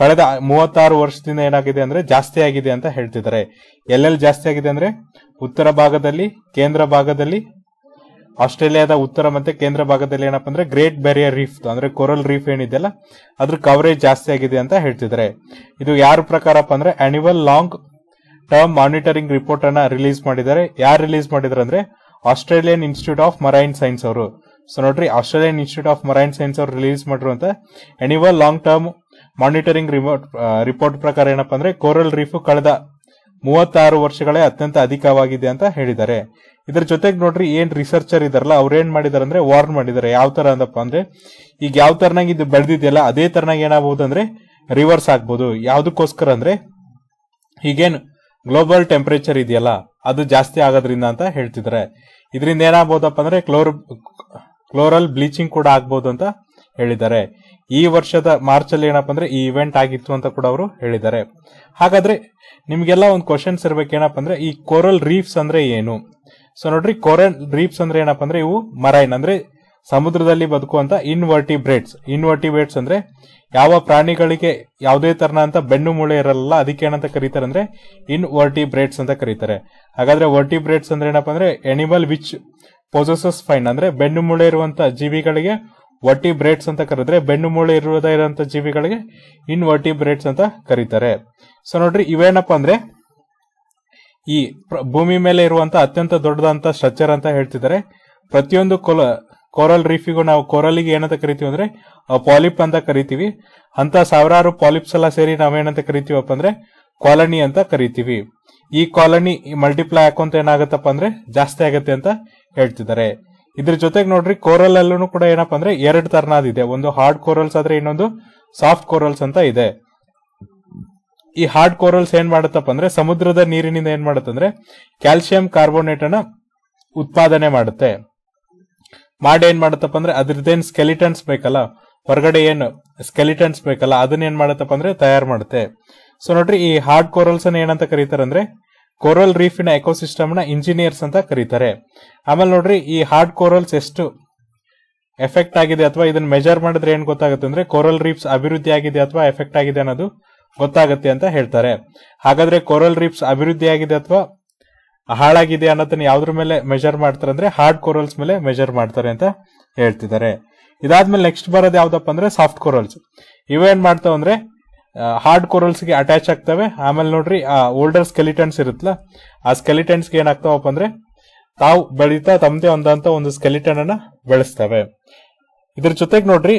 ಕಳೆದ ಮೂವತ್ತಾರು ವರ್ಷದಿಂದ ಏನಾಗಿದೆ ಅಂದ್ರೆ ಜಾಸ್ತಿ ಆಗಿದೆ ಅಂತ ಹೇಳ್ತಿದ್ದಾರೆ ಎಲ್ಲೆಲ್ಲಿ ಜಾಸ್ತಿ ಆಗಿದೆ ಅಂದ್ರೆ ಉತ್ತರ ಭಾಗದಲ್ಲಿ ಕೇಂದ್ರ ಭಾಗದಲ್ಲಿ ಆಸ್ಟ್ರೇಲಿಯಾದ ಉತ್ತರ ಮತ್ತೆ ಕೇಂದ್ರ ಭಾಗದಲ್ಲಿ ಏನಪ್ಪ ಅಂದ್ರೆ ಗ್ರೇಟ್ ಬ್ಯಾರಿಯರ್ ರೀಫ್ ಅಂದ್ರೆ ಕೊರಲ್ ರೀಫ್ ಏನಿದೆಯಲ್ಲ ಅದ್ರ ಕವರೇಜ್ ಜಾಸ್ತಿ ಆಗಿದೆ ಅಂತ ಹೇಳ್ತಿದ್ದಾರೆ ಇದು ಯಾರ ಪ್ರಕಾರಪ್ಪ ಅಂದ್ರೆ annual long term monitoring report ಅನ್ನ ರಿಲೀಸ್ ಮಾಡಿದ್ದಾರೆ ಯಾರು ರಿಲೀಸ್ ಮಾಡಿದ್ರು ಅಂದ್ರೆ Australian institute of marine science ಅವರು ಸೊ ನೋಡ್ರಿ Australian institute of marine science ಅವ್ರು ರಿಲೀಸ್ ಮಾಡಿರುವಂತ annual long term monitoring report ಪ್ರಕಾರ ಏನಪ್ಪಾ ಅಂದ್ರೆ ಕೋರಲ್ ರೀಫ್ ಕಳೆದ ಮೂವತ್ತಾರು ವರ್ಷಗಳೇ ಅತ್ಯಂತ ಅಧಿಕವಾಗಿದೆ ಅಂತ ಹೇಳಿದ್ದಾರೆ ಇದ್ರ ಜೊತೆಗೆ ನೋಡ್ರಿ ಏನ್ ರಿಸರ್ಚರ್ ಇದಾರಲ್ಲ ಅವ್ರು ಏನ್ ಮಾಡಿದಾರೆ ಅಂದ್ರೆ ವಾರ್ನ್ ಮಾಡಿದ್ದಾರೆ ಯಾವ ತರ ಅಂದಪ್ಪ ಅಂದ್ರೆ ಈಗ ಯಾವ ತರನಾಗಿ ಇದು ಬೆಳೆದಿದೆಯಲ್ಲ ಅದೇ ತರನಾಗಿ ಏನಾಗಬಹುದು ಅಂದ್ರೆ ರಿವರ್ಸ್ ಆಗ್ಬಹುದು ಯಾವ್ದಕ್ಕೋಸ್ಕರ ಅಂದ್ರೆ ಈಗೇನು ಗ್ಲೋಬಲ್ ಟೆಂಪರೇಚರ್ ಇದೆಯಲ್ಲ ಅದು ಜಾಸ್ತಿ ಆಗೋದ್ರಿಂದ ಅಂತ ಹೇಳ್ತಿದ್ದಾರೆ ಇದರಿಂದ ಏನಾಗಬಹುದಪ್ಪ ಅಂದ್ರೆ ಕ್ಲೋರ್ ಕ್ಲೋರಲ್ ಬ್ಲೀಚಿಂಗ್ ಕೂಡ ಆಗ್ಬಹುದು ಅಂತ ಹೇಳಿದ್ದಾರೆ ಈ ವರ್ಷದ ಮಾರ್ಚ್ ಅಲ್ಲಿ ಏನಪ್ಪ ಅಂದ್ರೆ ಈ ಇವೆಂಟ್ ಆಗಿತ್ತು ಅಂತ ಕೂಡ ಅವರು ಹೇಳಿದ್ದಾರೆ ಹಾಗಾದ್ರೆ ನಿಮ್ಗೆಲ್ಲ ಒಂದು ಕ್ವಶನ್ಸ್ ಏನಪ್ಪಾ ಅಂದ್ರೆ ಈ ಕೋರಲ್ ರೀಫ್ಸ್ ಅಂದ್ರೆ ಏನು ಸೊ ನೋಡ್ರಿ ಕೋರಲ್ ರೀಫ್ಸ್ ಅಂದ್ರೆ ಏನಪ್ಪ ಅಂದ್ರೆ ಇವು ಮರೈನ್ ಅಂದ್ರೆ ಸಮುದ್ರದಲ್ಲಿ ಬದುಕುವಂತ ಇನ್ವರ್ಟಿಬ್ರೇಟ್ಸ್ ಇನ್ವರ್ಟಿಬ್ರೇಟ್ಸ್ ಅಂದ್ರೆ ಯಾವ ಪ್ರಾಣಿಗಳಿಗೆ ಯಾವುದೇ ಅಂತ ಬೆನ್ನು ಮೂಳೆ ಇರಲ್ಲ ಅದಕ್ಕೆ ಏನಂತ ಕರೀತಾರೆ ಅಂದ್ರೆ ಇನ್ವರ್ಟಿಬ್ರೇಟ್ಸ್ ಅಂತ ಕರೀತಾರೆ ಹಾಗಾದ್ರೆ ವರ್ಟಿಬ್ರೇಟ್ಸ್ ಅಂದ್ರೆ ಏನಪ್ಪಾ ಅಂದ್ರೆ ಎನಿಮಲ್ ವಿಚ್ ಪೊಸೋಸಸ್ ಫೈನ್ ಅಂದ್ರೆ ಬೆನ್ನು ಮೂಳೆ ಇರುವಂತ ಜೀವಿಗಳಿಗೆ ವಟಿ ಬ್ರೇಡ್ಸ್ ಅಂತ ಕರೆದ್ರೆ ಬೆನ್ನು ಮೂಳೆ ಇರುವುದೇ ಇರುವಂತ ಜೀವಿಗಳಿಗೆ ಇನ್ ವಟಿ ಬ್ರೇಡ್ಸ್ ಅಂತ ಕರೀತಾರೆ ಸೊ ನೋಡ್ರಿ ಇವೇನಪ್ಪ ಅಂದ್ರೆ ಈ ಭೂಮಿ ಮೇಲೆ ಇರುವಂತ ಅತ್ಯಂತ ದೊಡ್ಡದಂತ ಸ್ಟ್ರಕ್ಚರ್ ಅಂತ ಹೇಳ್ತಿದ್ದಾರೆ ಪ್ರತಿಯೊಂದು ಕೊಲ ಕೋರಲ್ ರೀಫಿಗೂ ನಾವು ಕೋರಲಿಗೆ ಏನಂತ ಕರಿತೀವಿ ಅಂದ್ರೆ ಪಾಲಿಪ್ ಅಂತ ಕರಿತೀವಿ ಅಂತ ಸಾವಿರಾರು ಪಾಲಿಪ್ಸ್ ಎಲ್ಲ ಸೇರಿ ನಾವೇನಂತ ಕರಿತೀವಪ್ಪ ಅಂದ್ರೆ ಕಾಲನಿ ಅಂತ ಕರಿತೀವಿ ಈ ಕಾಲನಿ ಮಲ್ಟಿಪ್ಲೈ ಹಾಕುವಂತ ಏನಾಗತ್ತಪ್ಪ ಅಂದ್ರೆ ಜಾಸ್ತಿ ಆಗತ್ತೆ ಅಂತ ಹೇಳ್ತಿದ್ದಾರೆ ಇದ್ರ ಜೊತೆಗೆ ನೋಡ್ರಿ ಕೋರಲ್ ಅಲ್ಲೂ ಕೂಡ ಏನಪ್ಪಾ ಅಂದ್ರೆ ಎರಡು ತರನಾದ ಇದೆ ಒಂದು ಹಾರ್ಡ್ ಕೋರಲ್ಸ್ ಆದ್ರೆ ಇನ್ನೊಂದು ಸಾಫ್ಟ್ ಕೋರಲ್ಸ್ ಅಂತ ಇದೆ ಈ ಹಾರ್ಡ್ ಕೋರಲ್ಸ್ ಏನ್ ಮಾಡುತ್ತಪ್ಪ ಅಂದ್ರೆ ಸಮುದ್ರದ ನೀರಿನಿಂದ ಏನ್ ಮಾಡುತ್ತಂದ್ರೆ ಕ್ಯಾಲ್ಸಿಯಂ ಕಾರ್ಬೋನೇಟ್ ಅನ್ನ ಉತ್ಪಾದನೆ ಮಾಡುತ್ತೆ ಮಾಡಿ ಏನ್ ಮಾಡುತ್ತಪ್ಪ ಅಂದ್ರೆ ಅದ್ರದೇನ್ ಸ್ಕೆಲಿಟನ್ಸ್ ಬೇಕಲ್ಲ ಹೊರಗಡೆ ಏನು ಸ್ಕೆಲಿಟನ್ಸ್ ಬೇಕಲ್ಲ ಅದನ್ನ ಏನ್ ಮಾಡುತ್ತಪ್ಪ ಅಂದ್ರೆ ತಯಾರು ಮಾಡುತ್ತೆ ಸೊ ನೋಡ್ರಿ ಈ ಹಾರ್ಡ್ ಕೋರಲ್ಸ್ ಅನ್ನ ಏನಂತ ಕರೀತಾರಂದ್ರೆ ಕೋರಲ್ ರೀಫಿನ ಎಕೋಸಿಸ್ಟಮ್ ನ ಇಂಜಿನಿಯರ್ಸ್ ಅಂತ ಕರೀತಾರೆ ಆಮೇಲೆ ನೋಡ್ರಿ ಈ ಹಾರ್ಡ್ ಕೋರಲ್ಸ್ ಎಷ್ಟು ಎಫೆಕ್ಟ್ ಆಗಿದೆ ಅಥವಾ ಇದನ್ನ ಮೆಜರ್ ಮಾಡಿದ್ರೆ ಏನ್ ಗೊತ್ತಾಗುತ್ತೆ ಅಂದ್ರೆ ಕೋರಲ್ ರೀಫ್ಸ್ ಅಭಿವೃದ್ಧಿ ಆಗಿದೆ ಅಥವಾ ಎಫೆಕ್ಟ್ ಆಗಿದೆ ಅನ್ನೋದು ಗೊತ್ತಾಗುತ್ತೆ ಅಂತ ಹೇಳ್ತಾರೆ ಹಾಗಾದ್ರೆ ಕೋರಲ್ ರೀಫ್ಸ್ ಅಭಿವೃದ್ಧಿ ಆಗಿದೆ ಅಥವಾ ಹಾಳಾಗಿದೆ ಅನ್ನೋದನ್ನ ಯಾವ್ದ್ರ ಮೇಲೆ ಮೆಜರ್ ಮಾಡ್ತಾರೆ ಅಂದ್ರೆ ಹಾರ್ಡ್ ಕೋರಲ್ಸ್ ಮೇಲೆ ಮೆಜರ್ ಮಾಡ್ತಾರೆ ಅಂತ ಹೇಳ್ತಿದ್ದಾರೆ ಇದಾದ್ಮೇಲೆ ನೆಕ್ಸ್ಟ್ ಬರೋದು ಯಾವ್ದಪ್ಪ ಅಂದ್ರೆ ಸಾಫ್ಟ್ ಕೋರಲ್ಸ್ ಇವೇನ್ ಮಾಡ್ತಾವ ಅಂದ್ರೆ ಹಾರ್ಡ್ ಕೋರಲ್ಸ್ಗೆ ಅಟ್ಯಾಚ್ ಆಗ್ತವೆ ಆಮೇಲೆ ನೋಡ್ರಿ ಆ ಓಲ್ಡರ್ ಸ್ಕೆಲಿಟನ್ಸ್ ಇರುತ್ತಲ್ಲ ಆ ಸ್ಕೆಲಿಟನ್ಸ್ಗೆ ಏನಾಗ್ತಾವಪ್ಪ ಅಂದ್ರೆ ತಾವು ಬೆಳೀತಾ ತಮ್ಮದೇ ಒಂದಂತ ಒಂದು ಸ್ಕೆಲಿಟನ್ ಅನ್ನ ಬೆಳೆಸ್ತವೆ ಇದ್ರ ಜೊತೆಗೆ ನೋಡ್ರಿ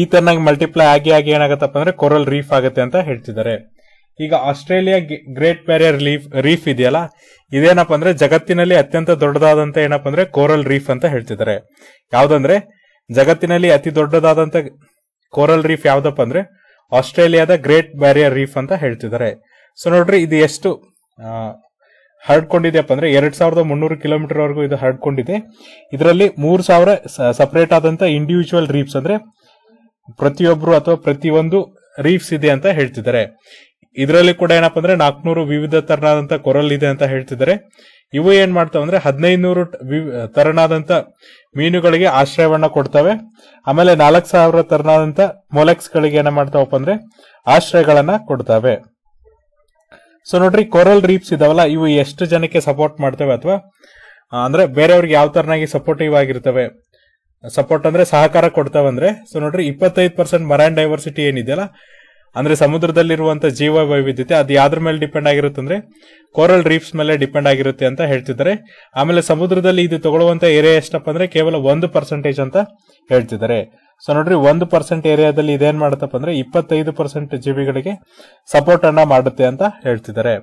ಈ ತರನಾಗಿ ಮಲ್ಟಿಪ್ಲೈ ಆಗಿ ಆಗಿ ಏನಾಗತ್ತಪ್ಪ ಅಂದ್ರೆ ಕೊರಲ್ ರೀಫ್ ಆಗುತ್ತೆ ಅಂತ ಹೇಳ್ತಿದ್ದಾರೆ ಈಗ Australia great barrier reef reef ಇದೆಯಲ್ಲ ಇದೇನಪ್ಪ ಅಂದ್ರೆ ಜಗತ್ತಿನಲ್ಲಿ ಅತ್ಯಂತ ದೊಡ್ಡದಾದಂತ ಏನಪ್ಪ ಅಂದ್ರೆ ಕೋರಲ್ ರೀಫ್ ಅಂತ ಹೇಳ್ತಿದ್ದಾರೆ ಯಾವ್ದಂದ್ರೆ ಜಗತ್ತಿನಲ್ಲಿ ಅತಿ ದೊಡ್ಡದಾದಂತ ಕೋರಲ್ ರೀಫ್ ಯಾವ್ದಪ್ಪ ಅಂದ್ರೆ ಆಸ್ಟ್ರೇಲಿಯಾದ ಗ್ರೇಟ್ ಬ್ಯಾರಿಯರ್ ರೀಫ್ ಅಂತ ಹೇಳ್ತಿದ್ದಾರೆ ಸೊ ನೋಡ್ರಿ ಇದು ಎಷ್ಟು ಹರಡ್ಕೊಂಡಿದೆಯಪ್ಪ ಅಂದ್ರೆ ಎರಡ್ ಸಾವಿರದ ಮುನ್ನೂರು ಕಿಲೋಮೀಟರ್ ವರೆಗೂ ಇದು ಹರಡ್ಕೊಂಡಿದೆ ಇದರಲ್ಲಿ ಮೂರ್ ಸಾವಿರ ಸಪರೇಟ್ ಆದಂತ ಇಂಡಿವಿಜುವಲ್ ರೀಫ್ಸ್ ಅಂದ್ರೆ ಪ್ರತಿಯೊಬ್ರು ಅಥವಾ ಪ್ರತಿಯೊಂದು ರೀಫ್ಸ್ ಇದೆ ಅಂತ ಹೇಳ್ತಿದ್ದಾರೆ ಇದರಲ್ಲಿ ಕೂಡ ಏನಪ್ಪ ಅಂದ್ರೆ ನಾಲ್ಕನೂರು ವಿವಿಧ ತರನಾದಂತ ಕೊರಲ್ ಇದೆ ಅಂತ ಹೇಳ್ತಿದ್ದಾರೆ ಇವು ಏನ್ ಮಾಡ್ತಾವ ಅಂದ್ರೆ ಹದಿನೈದು ತರನಾದಂತ ಮೀನುಗಳಿಗೆ ಆಶ್ರಯವನ್ನ ಕೊಡ್ತವೆ ಆಮೇಲೆ ನಾಲ್ಕು ಸಾವಿರ ತರನಾದಂತ ಮೊಲೆಕ್ಸ್ ಗಳಿಗೆ ಏನ ಮಾಡ್ತಾವಪ್ಪ ಅಂದ್ರೆ ಆಶ್ರಯಗಳನ್ನ ಕೊಡ್ತವೆ ಸೊ ನೋಡ್ರಿ ಕೊರಲ್ ರೀಪ್ಸ್ ಇದಾವಲ್ಲ ಇವು ಎಷ್ಟು ಜನಕ್ಕೆ ಸಪೋರ್ಟ್ ಮಾಡ್ತವೆ ಅಥವಾ ಅಂದ್ರೆ ಬೇರೆಯವ್ರಿಗೆ ಯಾವ ತರನಾಗಿ ಸಪೋರ್ಟಿವ್ ಆಗಿರ್ತವೆ ಸಪೋರ್ಟ್ ಅಂದ್ರೆ ಸಹಕಾರ ಕೊಡ್ತಾವಂದ್ರೆ ಸೊ ನೋಡ್ರಿ ಇಪ್ಪತ್ತೈದು ಪರ್ಸೆಂಟ್ ಮರೈನ್ ಡೈವರ್ಸಿಟಿ ಏನಿದೆಯಲ್ಲ ಅಂದ್ರೆ ಸಮುದ್ರದಲ್ಲಿರುವಂತಹ ಜೀವ ವೈವಿಧ್ಯತೆ ಅದು ಯಾವ್ದ್ರ ಮೇಲೆ ಡಿಪೆಂಡ್ ಆಗಿರುತ್ತೆ ಅಂದ್ರೆ ಕೋರಲ್ ರೀಫ್ಸ್ ಮೇಲೆ ಡಿಪೆಂಡ್ ಆಗಿರುತ್ತೆ ಅಂತ ಹೇಳ್ತಿದ್ದಾರೆ ಆಮೇಲೆ ಸಮುದ್ರದಲ್ಲಿ ಇದು ತಗೊಳ್ಳುವಂತ ಏರಿಯಾ ಎಷ್ಟಪ್ಪ ಅಂದ್ರೆ ಕೇವಲ ಒಂದು ಪರ್ಸೆಂಟೇಜ್ ಅಂತ ಹೇಳ್ತಿದ್ದಾರೆ ಸೊ ನೋಡ್ರಿ ಒಂದು ಪರ್ಸೆಂಟ್ ಏರಿಯಾದಲ್ಲಿ ಇದೇನ್ ಮಾಡುತ್ತಪ್ಪ ಅಂದ್ರೆ ಇಪ್ಪತ್ತೈದು ಪರ್ಸೆಂಟ್ ಜೀವಿಗಳಿಗೆ ಸಪೋರ್ಟ್ ಅನ್ನ ಮಾಡುತ್ತೆ ಅಂತ ಹೇಳ್ತಿದ್ದಾರೆ